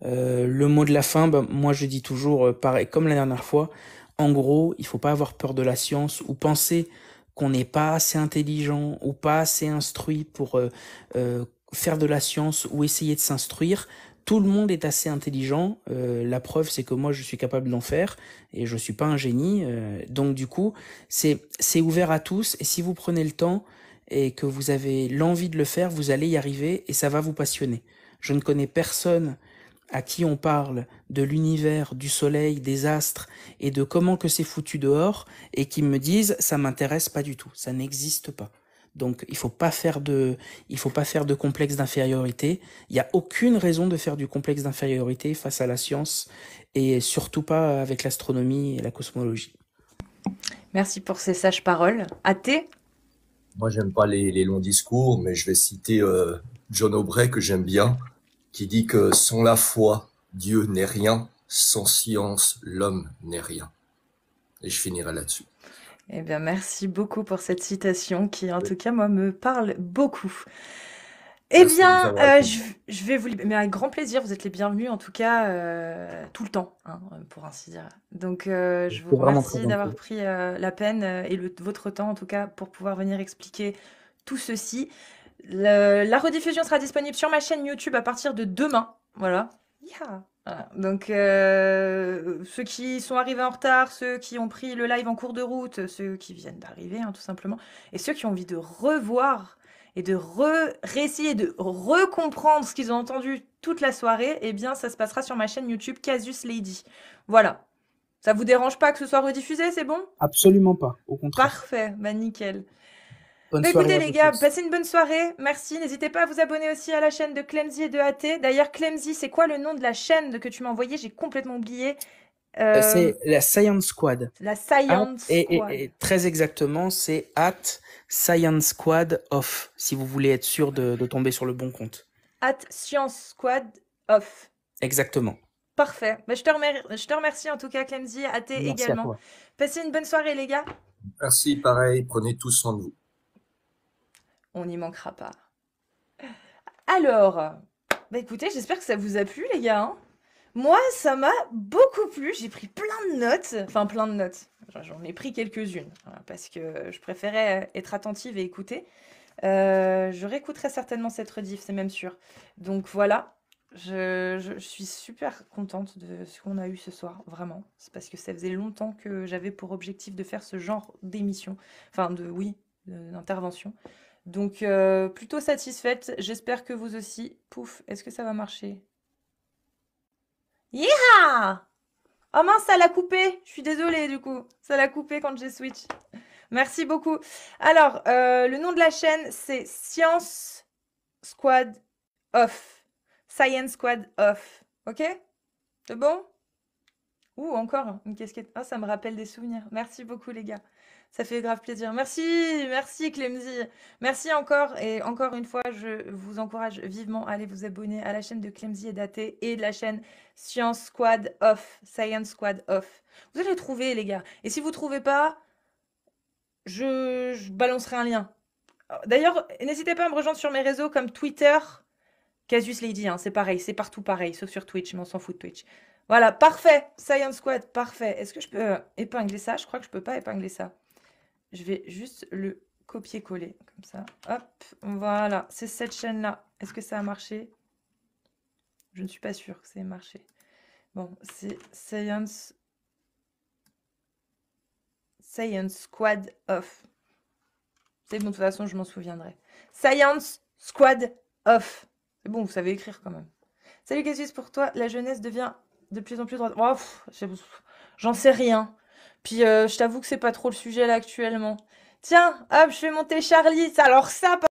le mot de la fin, bah, moi je dis toujours pareil, comme la dernière fois. En gros, il faut pas avoir peur de la science ou penser qu'on n'est pas assez intelligent ou pas assez instruit pour faire de la science ou essayer de s'instruire tout le monde est assez intelligent. Euh, la preuve, c'est que moi, je suis capable d'en faire et je suis pas un génie. Euh, donc du coup, c'est c'est ouvert à tous. Et si vous prenez le temps et que vous avez l'envie de le faire, vous allez y arriver et ça va vous passionner. Je ne connais personne à qui on parle de l'univers, du soleil, des astres et de comment que c'est foutu dehors et qui me disent ça m'intéresse pas du tout, ça n'existe pas. Donc il faut pas faire de, il faut pas faire de complexe d'infériorité. Il n'y a aucune raison de faire du complexe d'infériorité face à la science et surtout pas avec l'astronomie et la cosmologie. Merci pour ces sages paroles. Athée Moi, j'aime pas les, longs discours, mais je vais citer euh, John Aubrey que j'aime bien, qui dit que sans la foi, Dieu n'est rien, sans science, l'homme n'est rien. Et je finirai là-dessus. Eh bien, merci beaucoup pour cette citation qui, en tout cas, moi, me parle beaucoup. Eh bien, euh, je, vais vous mais avec grand plaisir, vous êtes les bienvenus en tout cas euh, tout le temps, hein, pour ainsi dire. Donc, euh, je vous remercie d'avoir pris la peine et votre temps en tout cas pour pouvoir venir expliquer tout ceci. la rediffusion sera disponible sur ma chaîne YouTube à partir de demain. Voilà. Yeah. Voilà. Donc, euh, ceux qui sont arrivés en retard, ceux qui ont pris le live en cours de route, ceux qui viennent d'arriver, hein, tout simplement, et ceux qui ont envie de revoir et de réessayer de recomprendre ce qu'ils ont entendu toute la soirée, eh bien, ça se passera sur ma chaîne YouTube Casus Lady. Voilà. Ça vous dérange pas que ce soit rediffusé, c'est bon Absolument pas, au contraire. Parfait, bah nickel. Bah, écoutez les gars, passez une bonne soirée. Merci. N'hésitez pas à vous abonner aussi à la chaîne de Clemzy et de AT. D'ailleurs, Clemzy, c'est quoi le nom de la chaîne que tu m'as envoyé J'ai complètement oublié. Euh, euh, c'est la Science Squad. La Science ah, Squad. Et, très exactement, c'est at Science Squad off, si vous voulez être sûr de, tomber sur le bon compte. At Science Squad off. Exactement. Parfait. Mais bah, je, te je, te remercie en tout cas, Clemzy, AT également. À Passez une bonne soirée, les gars. Merci, pareil. Prenez tous soin de vous on n'y manquera pas. Alors, bah écoutez, j'espère que ça vous a plu les gars. Hein. Moi, ça m'a beaucoup plu, j'ai pris plein de notes, enfin plein de notes, j'en ai pris quelques-unes, hein, parce que je préférais être attentive et écouter. Euh, je réécouterai certainement cette rediff, c'est même sûr. Donc voilà, je, suis super contente de ce qu'on a eu ce soir, vraiment. C'est parce que ça faisait longtemps que j'avais pour objectif de faire ce genre d'émission, enfin de oui, d'intervention. Donc, euh, plutôt satisfaite. J'espère que vous aussi. Pouf, est-ce que ça va marcher Yeah Oh mince, ça l'a coupé. Je suis désolée du coup. Ça l'a coupé quand j'ai switch. Merci beaucoup. Alors, euh, le nom de la chaîne, c'est Science Squad Off. Science Squad Off. Ok C'est bon Ouh, encore une casquette. Ah, oh, ça me rappelle des souvenirs. Merci beaucoup, les gars. Ça fait grave plaisir. Merci, merci Clemzy. Merci encore et encore une fois, je vous encourage vivement à aller vous abonner à la chaîne de Clemzy et Daté et de la chaîne Science Squad Off, Science Squad Off. Vous allez trouver les gars. Et si vous trouvez pas, je, balancerai un lien. D'ailleurs, n'hésitez pas à me rejoindre sur mes réseaux comme Twitter, Casus Lady, hein. c'est pareil, c'est partout pareil, sauf sur Twitch, mais on s'en fout de Twitch. Voilà, parfait, Science Squad, parfait. Est-ce que je peux euh, épingler ça Je crois que je peux pas épingler ça. Je vais juste le copier-coller, comme ça. Hop, voilà, c'est cette chaîne-là. Est-ce que ça a marché Je ne suis pas sûre que ça ait marché. Bon, c'est Science... Science Squad Off. C'est bon, de toute façon, je m'en souviendrai. Science Squad Off. bon, vous savez écrire quand même. Salut Cassius, pour toi, la jeunesse devient de plus en plus droite. J'en sais rien. Puis euh, je t'avoue que c'est pas trop le sujet là actuellement. Tiens, hop, je vais monter Charlie. Alors ça,